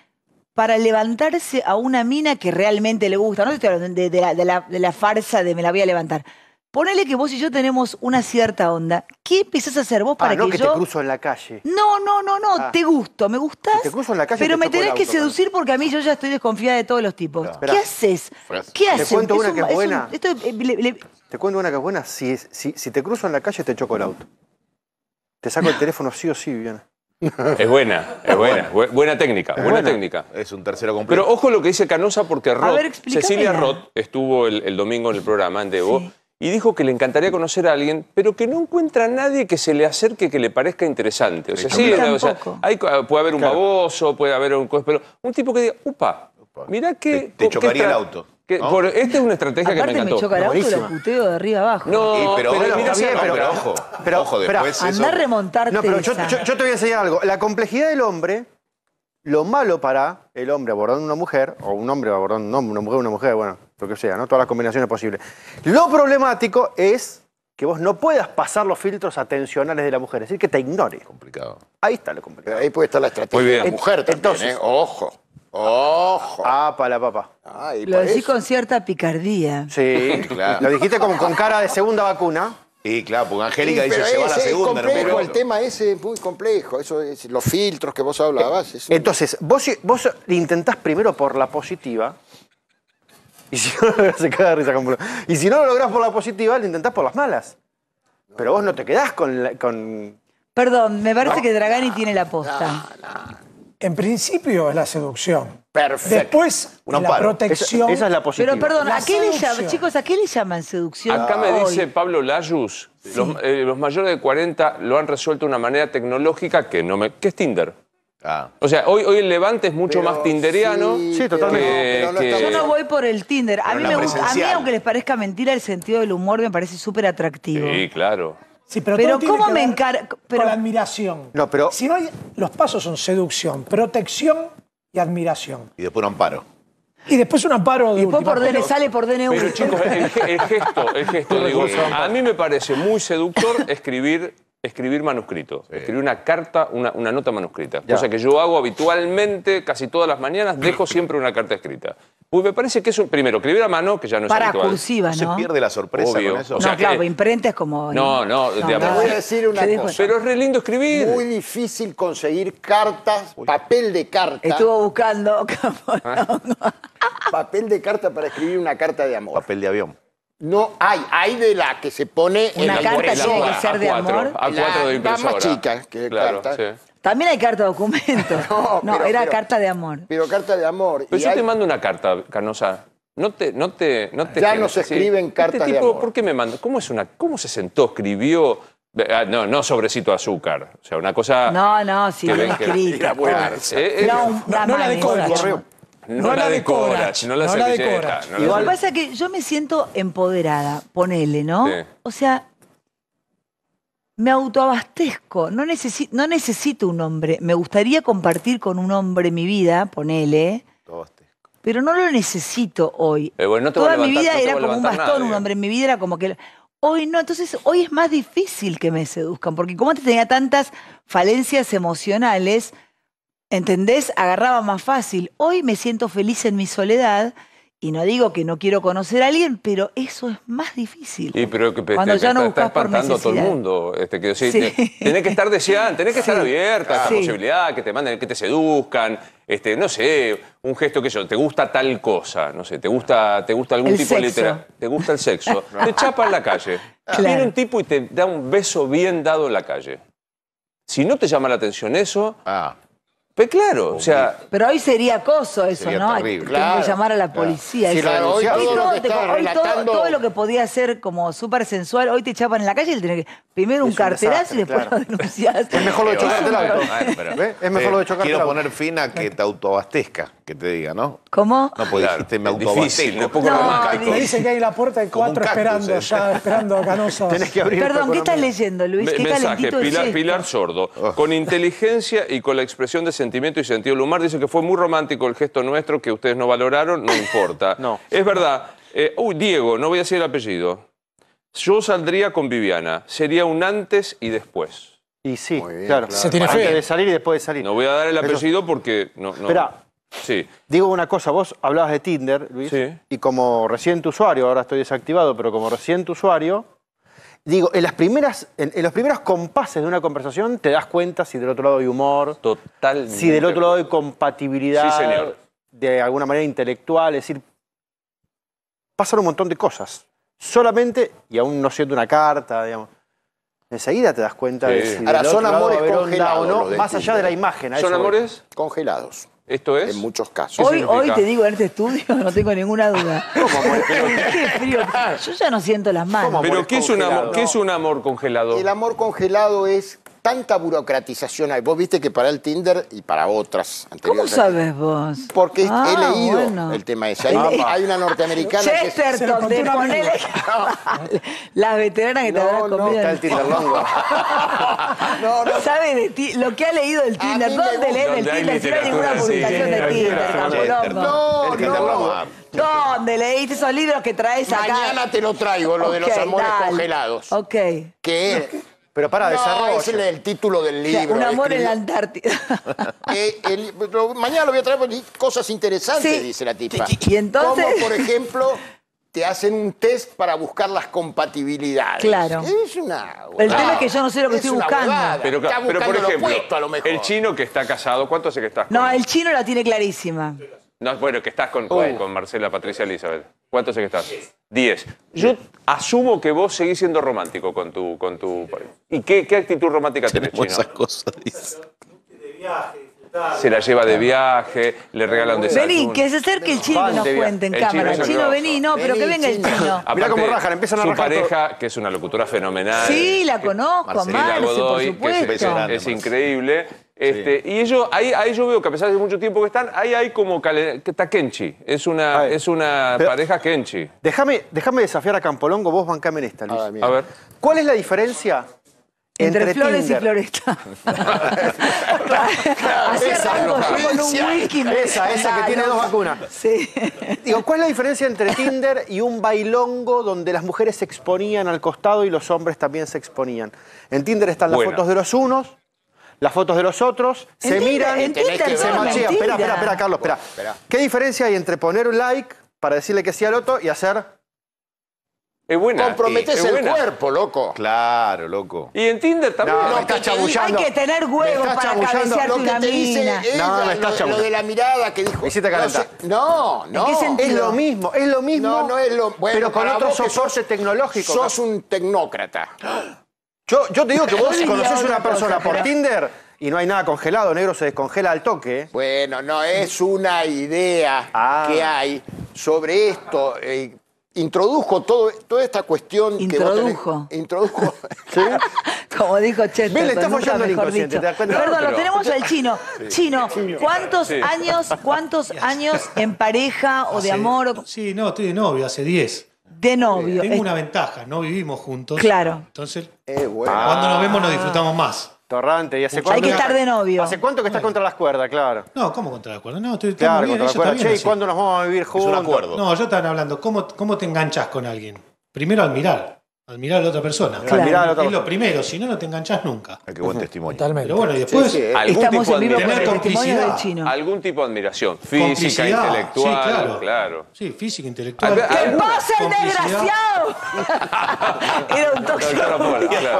A: para levantarse a una mina que realmente le gusta? No estoy hablando de la farsa de me la voy a levantar. Ponele que vos y yo tenemos una cierta onda. ¿Qué empiezas a hacer vos para ah, no que, te cruzo en la calle. No, no, no, no. Ah. Te gusto, me gustás. te cruzo en la calle. Pero me tenés que seducir porque a mí yo ya estoy desconfiada de todos los tipos. ¿Qué haces?
H: ¿Qué haces? Eh, te cuento una que es buena. Te cuento una que es buena. Si, te cruzo en la calle, te choco el auto. Te saco el teléfono sí o sí, Viviana.
L: Es buena, es buena, buena, técnica, buena, técnica. Es un tercero completo. Pero ojo lo que dice Canosa porque Roth, Cecilia Roth estuvo el, domingo en el programa de vos y dijo que le encantaría conocer a alguien, pero que no encuentra a nadie que se le acerque que le parezca interesante. O sea, sí, puede haber un baboso, puede haber un... Pero un tipo que diga, upa, mirá que... Te, chocaría el auto. esta es una estrategia que me encantó. me choca el auto lo
H: puteo de arriba abajo. No, pero,
L: mira, pero, ojo, pero, ojo, después Andá a
H: remontarte No, pero yo, te voy a enseñar algo. La complejidad del hombre lo malo para el hombre abordando a una mujer, o un hombre abordando a una mujer, una mujer, bueno, lo que sea, ¿no? Todas las combinaciones posibles. Lo problemático es que vos no puedas pasar los filtros atencionales de la mujer, es decir, que te ignore.
E: Complicado. Ahí está lo complicado. Ahí puede estar la estrategia de la mujer Entonces, ¿eh? Ojo. ¡Ojo! Ah, para la papá. lo
H: decís con cierta picardía. Sí, [laughs] claro. Lo dijiste como con cara de segunda vacuna.
F: Sí, claro, porque
H: Angélica dice, se va la segunda. Es complejo, el
E: tema es muy complejo. Eso es, los filtros que vos hablabas. Eh,
H: Entonces, vos, vos intentás primero por la positiva [laughs] Y si no, lo lográs por la positiva, lo intentás por las malas. Pero vos no te quedás con...
A: Perdón, me parece que Dragani tiene la posta. En principio es la seducción.
L: Perfecto. Después, la protección. Esa, es la positiva. Pero perdón, ¿a qué le llaman,
A: chicos, a qué le llaman seducción? Acá
L: me dice Pablo Layus, eh, los, mayores de 40 lo han resuelto de una manera tecnológica que no me... ¿Qué es Tinder? Ah. O sea, hoy, hoy el Levante es mucho más tinderiano. Sí, totalmente. Yo no
A: voy por el Tinder. A mí, aunque les parezca mentira, el
I: sentido del humor me parece súper atractivo. Sí, claro. Sí, pero, pero ¿cómo me encargo? Pero... la admiración. No, pero... Si no Los pasos son seducción, protección y admiración.
L: Y después un amparo.
I: Y después un amparo Y después por sale por DNU. Pero el, el
L: gesto, el gesto, digo, a mí me parece muy seductor escribir escribir manuscrito, escribir una carta, una, nota manuscrita, O cosa que yo hago habitualmente, casi todas las mañanas, dejo siempre una carta escrita. Pues me parece que eso, primero, escribir a mano, que ya no es Para cursiva, ¿no? se pierde la sorpresa Obvio. con No, claro,
E: imprenta es como... No, no, de Te voy a decir una cosa. Pero es re lindo escribir. Muy difícil conseguir cartas, papel de carta. Estuvo buscando... [laughs] Ah. papel de carta para escribir una carta de amor. Papel de avión. No hay, hay de la que se pone Una en la carta tiene que ser de amor. A cuatro de impresora. más chica que Claro, También hay carta de documento.
A: [laughs] No, era carta de amor.
E: Pero carta de amor. Pero yo te mando
L: una carta, Canosa. No te, no te, no te Ya escriben este cartas de este tipo, ¿Por qué me mando? ¿Cómo, es una, ¿Cómo se sentó? ¿Escribió? Ah, no, no sobrecito azúcar. O sea, una cosa... No, no, sí, no escrita. Eh, eh, no, no la de mami. No, la decora, no La decora. Igual pasa
A: que yo me siento empoderada, ponele, ¿no? O sea, me autoabastezco, no, no necesito un hombre. Me gustaría compartir con un hombre mi vida, ponele. Pero no lo necesito hoy.
L: Eh, Toda mi vida era como un bastón, un
A: hombre. En mi vida era como que. Hoy no, entonces hoy es más difícil que me seduzcan, porque como antes tenía tantas falencias emocionales, ¿Entendés? Agarraba más fácil. Hoy me siento feliz en mi soledad. Y no digo que no quiero conocer a alguien, pero eso es más
L: difícil. Y pero que cuando te, ya no está, espantando a todo el mundo. Este, que, tenés que estar deseando, tenés que estar [laughs] abierta a la posibilidad, que te manden, que te seduzcan, este, no sé, un gesto que yo, te gusta tal cosa, no sé, te gusta, te gusta algún tipo de literatura, te gusta el sexo, [laughs] te chapa en la calle. [laughs] Viene un tipo y te da un beso bien dado en la calle. Si no te llama la atención eso, ah. Pero pues claro, o sea. Pero hoy sería acoso
A: eso, ¿no? Terrible. Que llamar a la policía. hoy, todo, lo que podía ser como súper sensual, hoy te chapan en la calle y tiene que. Primero un carterazo y después lo denunciaste. Es mejor
F: lo de chocártela. Es mejor lo de eh, algo. Quiero poner fin a que te autoabastezca, que te diga, ¿no? ¿Cómo? No, pues decirte me autoabastezco. Poco dice
I: que hay la puerta de cuatro esperando, ¿eh? ya esperando a Tenés que abrir Perdón, ¿qué estás leyendo, Luis? ¿Qué Mensaje,
L: Pilar Sordo. Oh. Con inteligencia y con la expresión de sentimiento y sentido Lumar Dice que fue muy romántico el gesto nuestro, que ustedes no valoraron, no importa. [laughs] No. Es verdad. Eh, uy, Diego, no voy a decir el apellido. Yo saldría con Viviana. Sería un antes y después. Y sí, claro. Se tiene Antes de salir y después de salir. No voy a dar el apellido porque... No, Espera. Sí.
H: Digo una cosa, vos hablabas de Tinder, Luis, sí. y como reciente usuario, ahora estoy desactivado, pero como reciente usuario, digo, en, las primeras, en, los primeros compases de una conversación te das cuenta si del otro lado hay humor. Total. Si del otro lado hay compatibilidad. De alguna manera intelectual. Es decir, pasan un montón de cosas. Solamente, y aún no siendo una carta, digamos. Enseguida te das cuenta de si Ahora, son amores congelados, no, más allá de la imagen. ¿Son amores? Congelados.
L: ¿Esto es? En muchos casos.
E: Hoy, hoy te
A: digo, en este estudio [laughs] no tengo ninguna duda. [laughs] ¿Cómo [laughs] Qué frío. Yo ya no siento las manos. ¿Pero qué es, un qué es
E: un amor congelado? El amor congelado es tanta burocratización hay. Vos viste que para el Tinder y para otras ¿Cómo sabes vos? Porque he ah, leído el tema ese. Hay, una norteamericana que... Se de poner... no. [laughs] Las veteranas que te no, no, Está el Tinder Longo.
A: [laughs] no, no. ¿Sabe de ti? Lo que ha leído el Tinder. ¿Dónde lees el Tinder? Si no hay ninguna publicación de Tinder. No, no. ¿Dónde leíste esos libros que traes acá? Mañana te lo traigo, lo de los amores
E: congelados. Ok. Que pero para no, desarrollo. Es el, título del libro. un amor en la Antártida. [laughs] Eh, mañana lo voy a traer porque cosas interesantes, dice la tipa. Y, y entonces. por [laughs] ejemplo, te hacen un test para buscar las compatibilidades. Claro. Es una. El tema es que yo no sé lo que estoy buscando. Pero,
A: por ejemplo,
L: el chino que está casado, ¿cuánto hace que estás? Con?
A: No, el chino la tiene clarísima.
L: No, bueno, que estás con, uh. con Marcela Patricia Elizabeth. ¿Cuántos es que estás? Diez. Diez. Yo asumo que vos seguís siendo romántico con tu... Con tu... ¿Y qué, qué actitud romántica tenés, Chino? esas cosas, se la lleva de viaje, le regalan un desayuno. Vení, que se acerque
A: el chino nos cuente en cámara. Chino, el chino vení, no, pero que venga el chino. Mira
L: cómo rajan, empiezan a rajar. Su pareja, que es una locutora fenomenal. Sí,
A: la conozco, Marce, por supuesto.
L: es increíble. Este, y ellos, ahí, ahí yo veo que a pesar de mucho tiempo que están, ahí hay como está Kenchi. Es una, es una pareja Kenchi.
H: Déjame, desafiar a Campolongo, vos bancame en esta, A ver. ¿Cuál es la diferencia
L: entre, flores y
H: floresta. [laughs] esa, Esa, que tiene dos vacunas. Sí. Digo, ¿cuál es la diferencia entre Tinder y un bailongo donde las mujeres se exponían al costado y los hombres también se exponían? En Tinder están las fotos de los unos las fotos de los otros, se miran, se machean. Espera, espera, espera, Carlos, espera. ¿Qué diferencia hay entre poner un like para decirle que sí al otro y hacer es
F: buena. el cuerpo, loco. Claro, loco. Y en Tinder también. No, no me Hay que
E: tener huevos para cabecear lo que te Dice lo, de la mirada que dijo. Hiciste No, no. Es lo mismo, es lo mismo. No, no es lo... Bueno, pero con otro soporte tecnológico. Sos un tecnócrata. Yo, te digo que [laughs] vos conocés una persona por
H: Tinder y no hay nada congelado, negro se descongela al toque.
E: Bueno, no, es una idea ah. que hay sobre esto. Eh, introdujo todo, toda esta cuestión introdujo. que Introdujo. Introdujo. [laughs] [laughs] Como dijo Chet. le está fallando el inconsciente, Perdón, lo tenemos al chino.
A: Chino, ¿cuántos años, cuántos años en pareja o de
H: amor? Sí, no, estoy de novio, hace 10 de novio. Tengo es... una ventaja, no vivimos juntos. Claro. Entonces, eh, bueno. cuando nos vemos nos ah. disfrutamos más. Torrante, ¿y hace cuánto? Hay que estar de novio. ¿Hace cuánto que estás contra las cuerdas, claro? No, ¿cómo contra las cuerdas? No, estoy claro, bien, cuándo nos vamos a vivir juntos? un acuerdo. No, yo estaba hablando, ¿cómo, cómo te enganchas con alguien? Primero al mirar.
L: Admirar a la otra persona. Claro. Admirar a es lo
H: primero, si no, no te enganchás nunca. Qué buen testimonio.
I: Totalmente. Pero bueno, y después. Eh. Algún Estamos tipo en vivo con el
L: admiración. testimonio del chino. Algún tipo de admiración. Física, intelectual. Sí, claro.
H: Sí, física, intelectual. ¡Que pasa
L: el desgraciado? [laughs] Era un tóxico.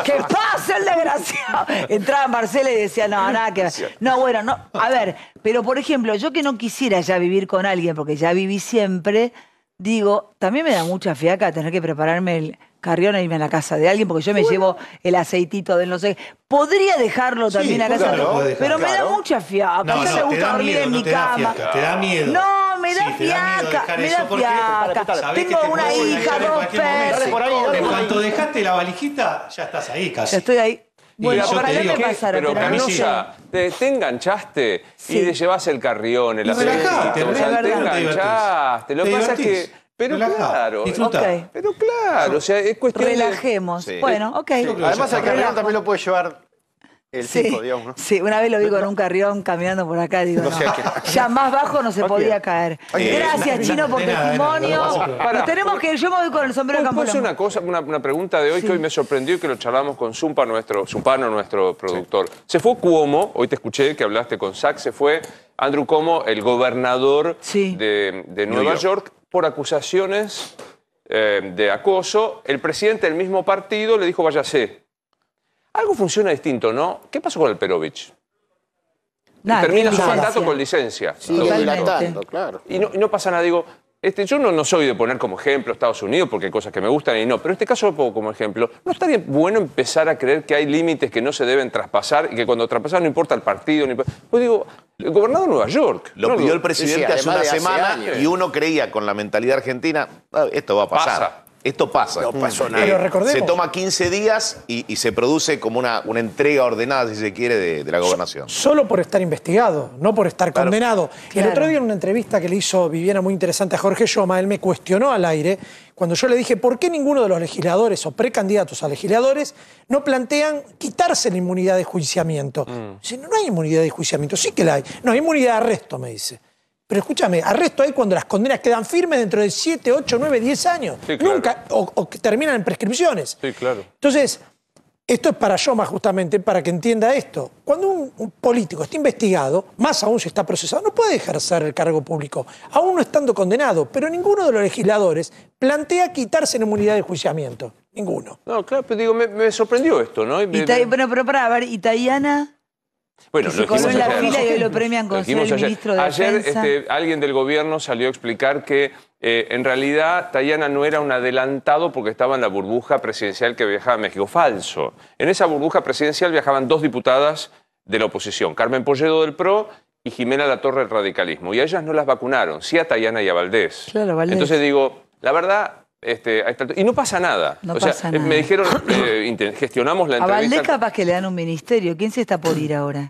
L: ¡Que
A: pase el desgraciado! Entraba Marcela y decía, no, nada que ver. No, bueno, no. A ver, pero por ejemplo, yo que no quisiera ya vivir con alguien, porque ya viví siempre, digo, también me da mucha fiaca tener que prepararme el Carrión a irme a la casa de alguien porque yo me llevo el aceitito de no sé. Podría dejarlo también a casa Pero me da mucha fiaca. No, no, me gusta dormir en mi te cama. Da te da miedo. No, me da fiaca. Me da fiaca. Tengo una hija, dos perros. En cuanto
H: dejaste la valijita, ya estás ahí casi. estoy ahí. Bueno, para qué me pasaron pero, pero ah,
L: te, enganchaste y te llevas el carrión, el aceite. te enganchaste. Lo que pasa es que pero claro, pero claro,
G: o sea, es cuestión Relajemos. De... Relajemos. Bueno, ok. Además el carrión
H: también lo puede llevar
G: el sí,
A: digamos, ¿no? Sí, una vez lo vi con un carrión caminando por acá, digo, ya más bajo no se podía caer. Gracias, Chino, por testimonio. pero tenemos que yo me voy con el sombrero campo. una
L: cosa, una, una, pregunta de hoy que hoy me sorprendió y que lo charlamos con Zumpa, nuestro, Zumpano, nuestro productor. Se fue Cuomo, hoy te escuché que hablaste con Zach, se fue Andrew Cuomo, el gobernador de, de, Nueva York por acusaciones eh, de acoso. El presidente del mismo partido le dijo, váyase. Algo funciona distinto, ¿no? ¿Qué pasó con el Perovich?
M: termina su mandato con
L: licencia. claro. Y no, y no pasa nada, digo, este, yo no, soy de poner como ejemplo Estados Unidos porque hay cosas que me gustan y no, pero en este caso lo pongo como ejemplo. ¿No estaría bueno empezar a creer que hay límites que no se deben traspasar y que cuando traspasan no importa el partido? Ni... Pues digo, el gobernador de Nueva York. Lo pidió el presidente hace una
F: semana y uno creía con la mentalidad argentina, ah, esto va a pasar. Esto pasa. No nada. Se toma 15 días y, se produce como una, entrega ordenada, si se quiere, de, la gobernación.
I: solo por estar investigado, no por estar condenado. El otro día en una entrevista que le hizo Viviana muy interesante a Jorge Yoma, él me cuestionó al aire cuando yo le dije por qué ninguno de los legisladores o precandidatos a legisladores no plantean quitarse la inmunidad de juiciamiento. Mm. Dice, no hay inmunidad de juiciamiento, sí que la hay. No, hay inmunidad de arresto, me dice. Pero escúchame, arresto ahí cuando las condenas quedan firmes dentro de 7, 8, 9, 10 años. Nunca, o, que terminan en prescripciones. Sí, claro. Entonces, esto es para Yoma justamente, para que entienda esto. Cuando un, político está investigado, más aún si está procesado, no puede ejercer el cargo público, aún no estando condenado, pero ninguno de los legisladores plantea quitarse la inmunidad de juiciamiento.
L: Ninguno. No, claro, pero digo, me, sorprendió esto, ¿no? bueno,
I: pero para, a ver, ¿y
L: bueno, ayer. lo premian
A: con el ministro de Ayer este,
L: alguien del gobierno salió a explicar que eh, en realidad Tayana no era un adelantado porque estaba en la burbuja presidencial que viajaba a México. Falso. En esa burbuja presidencial viajaban dos diputadas de la oposición, Carmen Polledo del PRO y Jimena La Torre del Radicalismo. Y a ellas no las vacunaron, sí a Tayana y a Valdés. Valdés. Entonces digo, la verdad, este, y no pasa nada. Eh, me dijeron, [coughs] eh, gestionamos la entrevista. A Valdés
A: capaz que le dan un ministerio. ¿Quién se está por ir ahora?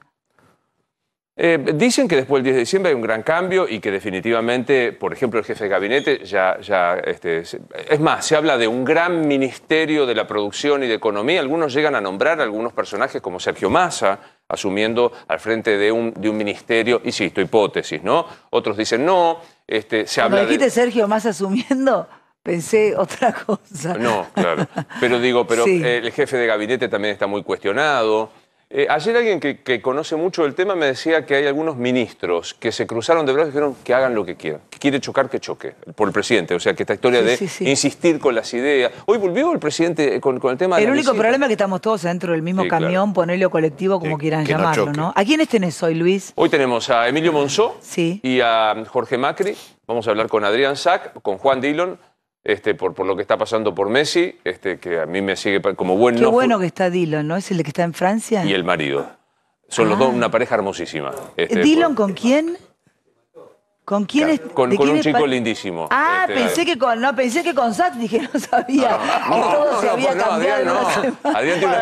L: Eh, dicen que después del 10 de diciembre hay un gran cambio y que definitivamente, por ejemplo, el jefe de gabinete ya... Este, es más, se habla de un gran ministerio de la producción y de economía. Algunos llegan a nombrar a algunos personajes como Sergio Massa, asumiendo al frente de un, de un ministerio, insisto, hipótesis, ¿no? Otros dicen no, este, se dijiste
A: Sergio Massa asumiendo pensé [laughs] otra cosa. No,
L: claro. Pero digo, pero eh, el jefe de gabinete también está muy cuestionado. Eh, ayer alguien que, conoce mucho el tema me decía que hay algunos ministros que se cruzaron de brazos y dijeron que hagan lo que quieran. Que quiere chocar, que choque. Por el presidente. O sea, que esta historia de insistir con las ideas. Hoy volvió el presidente eh, con, el tema el de. El único problema
A: es que estamos todos dentro del mismo camión, ponerlo colectivo, como quieran llamarlo, no, no, ¿A quiénes tenés hoy, Luis?
L: Hoy tenemos a Emilio Monzó y a Jorge Macri. Vamos a hablar con Adrián Sack, con Juan Dillon este, por, por lo que está pasando por Messi, este, que a mí me sigue como buen Qué bueno
A: que está Dylan, ¿no? Es el que está en Francia. Y el
L: marido. Son los dos ah. una pareja hermosísima. Este, ¿Dylan
A: con quién? ¿Con quién es?
L: Con, un chico lindísimo. Ah, este, pensé
A: que con, no, pensé que con Sat dije, no sabía
L: no, que todo no, se había cambiado.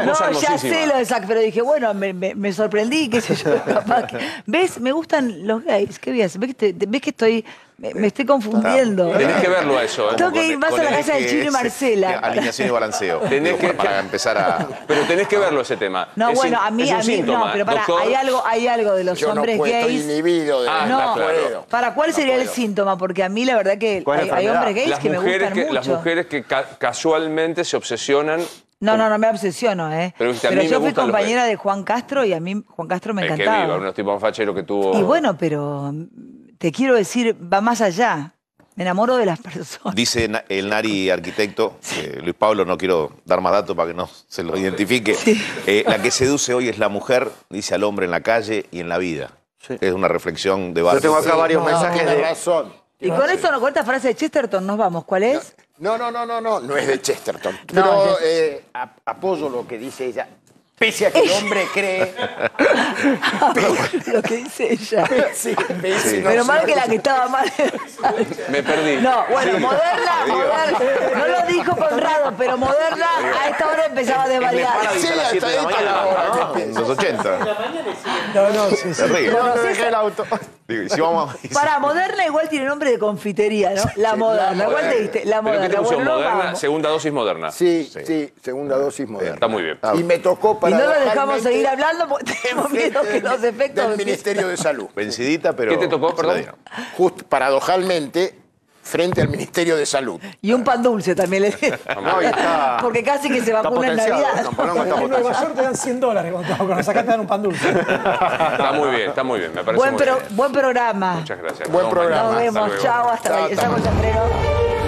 L: no. ya sé
A: lo de Zack, pero dije, bueno, me, me, sorprendí, qué sé yo, [laughs] capaz ¿Ves? Me gustan los gays, qué bien. ¿Ves ves que estoy me, estoy confundiendo. Tenés que verlo a eso. ¿eh? Tengo que ir más a la casa de Chino y Marcela. Eh, alineación
L: y balanceo. [laughs] Tenés que, para empezar a... [laughs] Pero tenés que verlo ese tema. No, bueno, a mí, a mí síntoma, no, pero para, hay algo,
A: hay algo de los hombres no puedo, gays. Estoy
L: inhibido de ah, no,
A: para cuál sería el síntoma, porque a mí la verdad que hay, hombres gays que me
L: gustan mucho. Las mujeres que casualmente se obsesionan
A: no, no, no me obsesiono, ¿eh? Pero, yo fui compañera de Juan Castro y a mí Juan Castro me encantaba. Es que viva,
L: unos tipos facheros que tuvo... Y
A: bueno, pero te quiero decir, va más allá. Me enamoro de las [laughs] personas.
F: Dice el Nari arquitecto, eh, Luis Pablo, no quiero dar más datos para que no se lo identifique. Eh, la que seduce hoy es la mujer, dice al hombre en la calle y en la vida. Es una reflexión de varios. Yo tengo acá varios mensajes de
E: razón. Y con no, esto,
A: con esta frase de Chesterton, nos vamos. ¿Cuál es?
E: No, no, no, no, no, no es de Chesterton. Pero eh, apoyo lo que dice ella. Pese a que el hombre cree. [laughs]
A: lo que dice ella. Pero mal que la que estaba mal.
L: Me perdí. No, bueno, Moderna, Moderna.
A: No lo dijo Conrado, pero Moderna a esta hora empezaba a desvariar. Sí,
L: Los 80. No, no, sí, No, no, [laughs]
A: Para moderna igual tiene nombre de confitería, ¿no? La moderna. ¿Cuál te diste? La moderna.
L: moderna? segunda dosis moderna.
E: Sí, sí, segunda dosis moderna. Está muy bien. y me tocó para. Y no lo dejamos
A: seguir hablando porque [laughs] tenemos miedo que los efectos. Del Ministerio
E: de Salud. Vencidita, pero. ¿Qué te tocó, perdón? Justo, paradojalmente, frente al Ministerio de Salud. Y un pan dulce también le no,
I: Porque casi que se vacuna en Navidad. en Nueva York te dan 100 dólares cuando sacas te dan un pan
L: dulce. Está muy bien, está muy bien, me parece buen muy
A: Buen programa.
L: Muchas gracias. Buen programa. Nos vemos,
M: chao, hasta, luego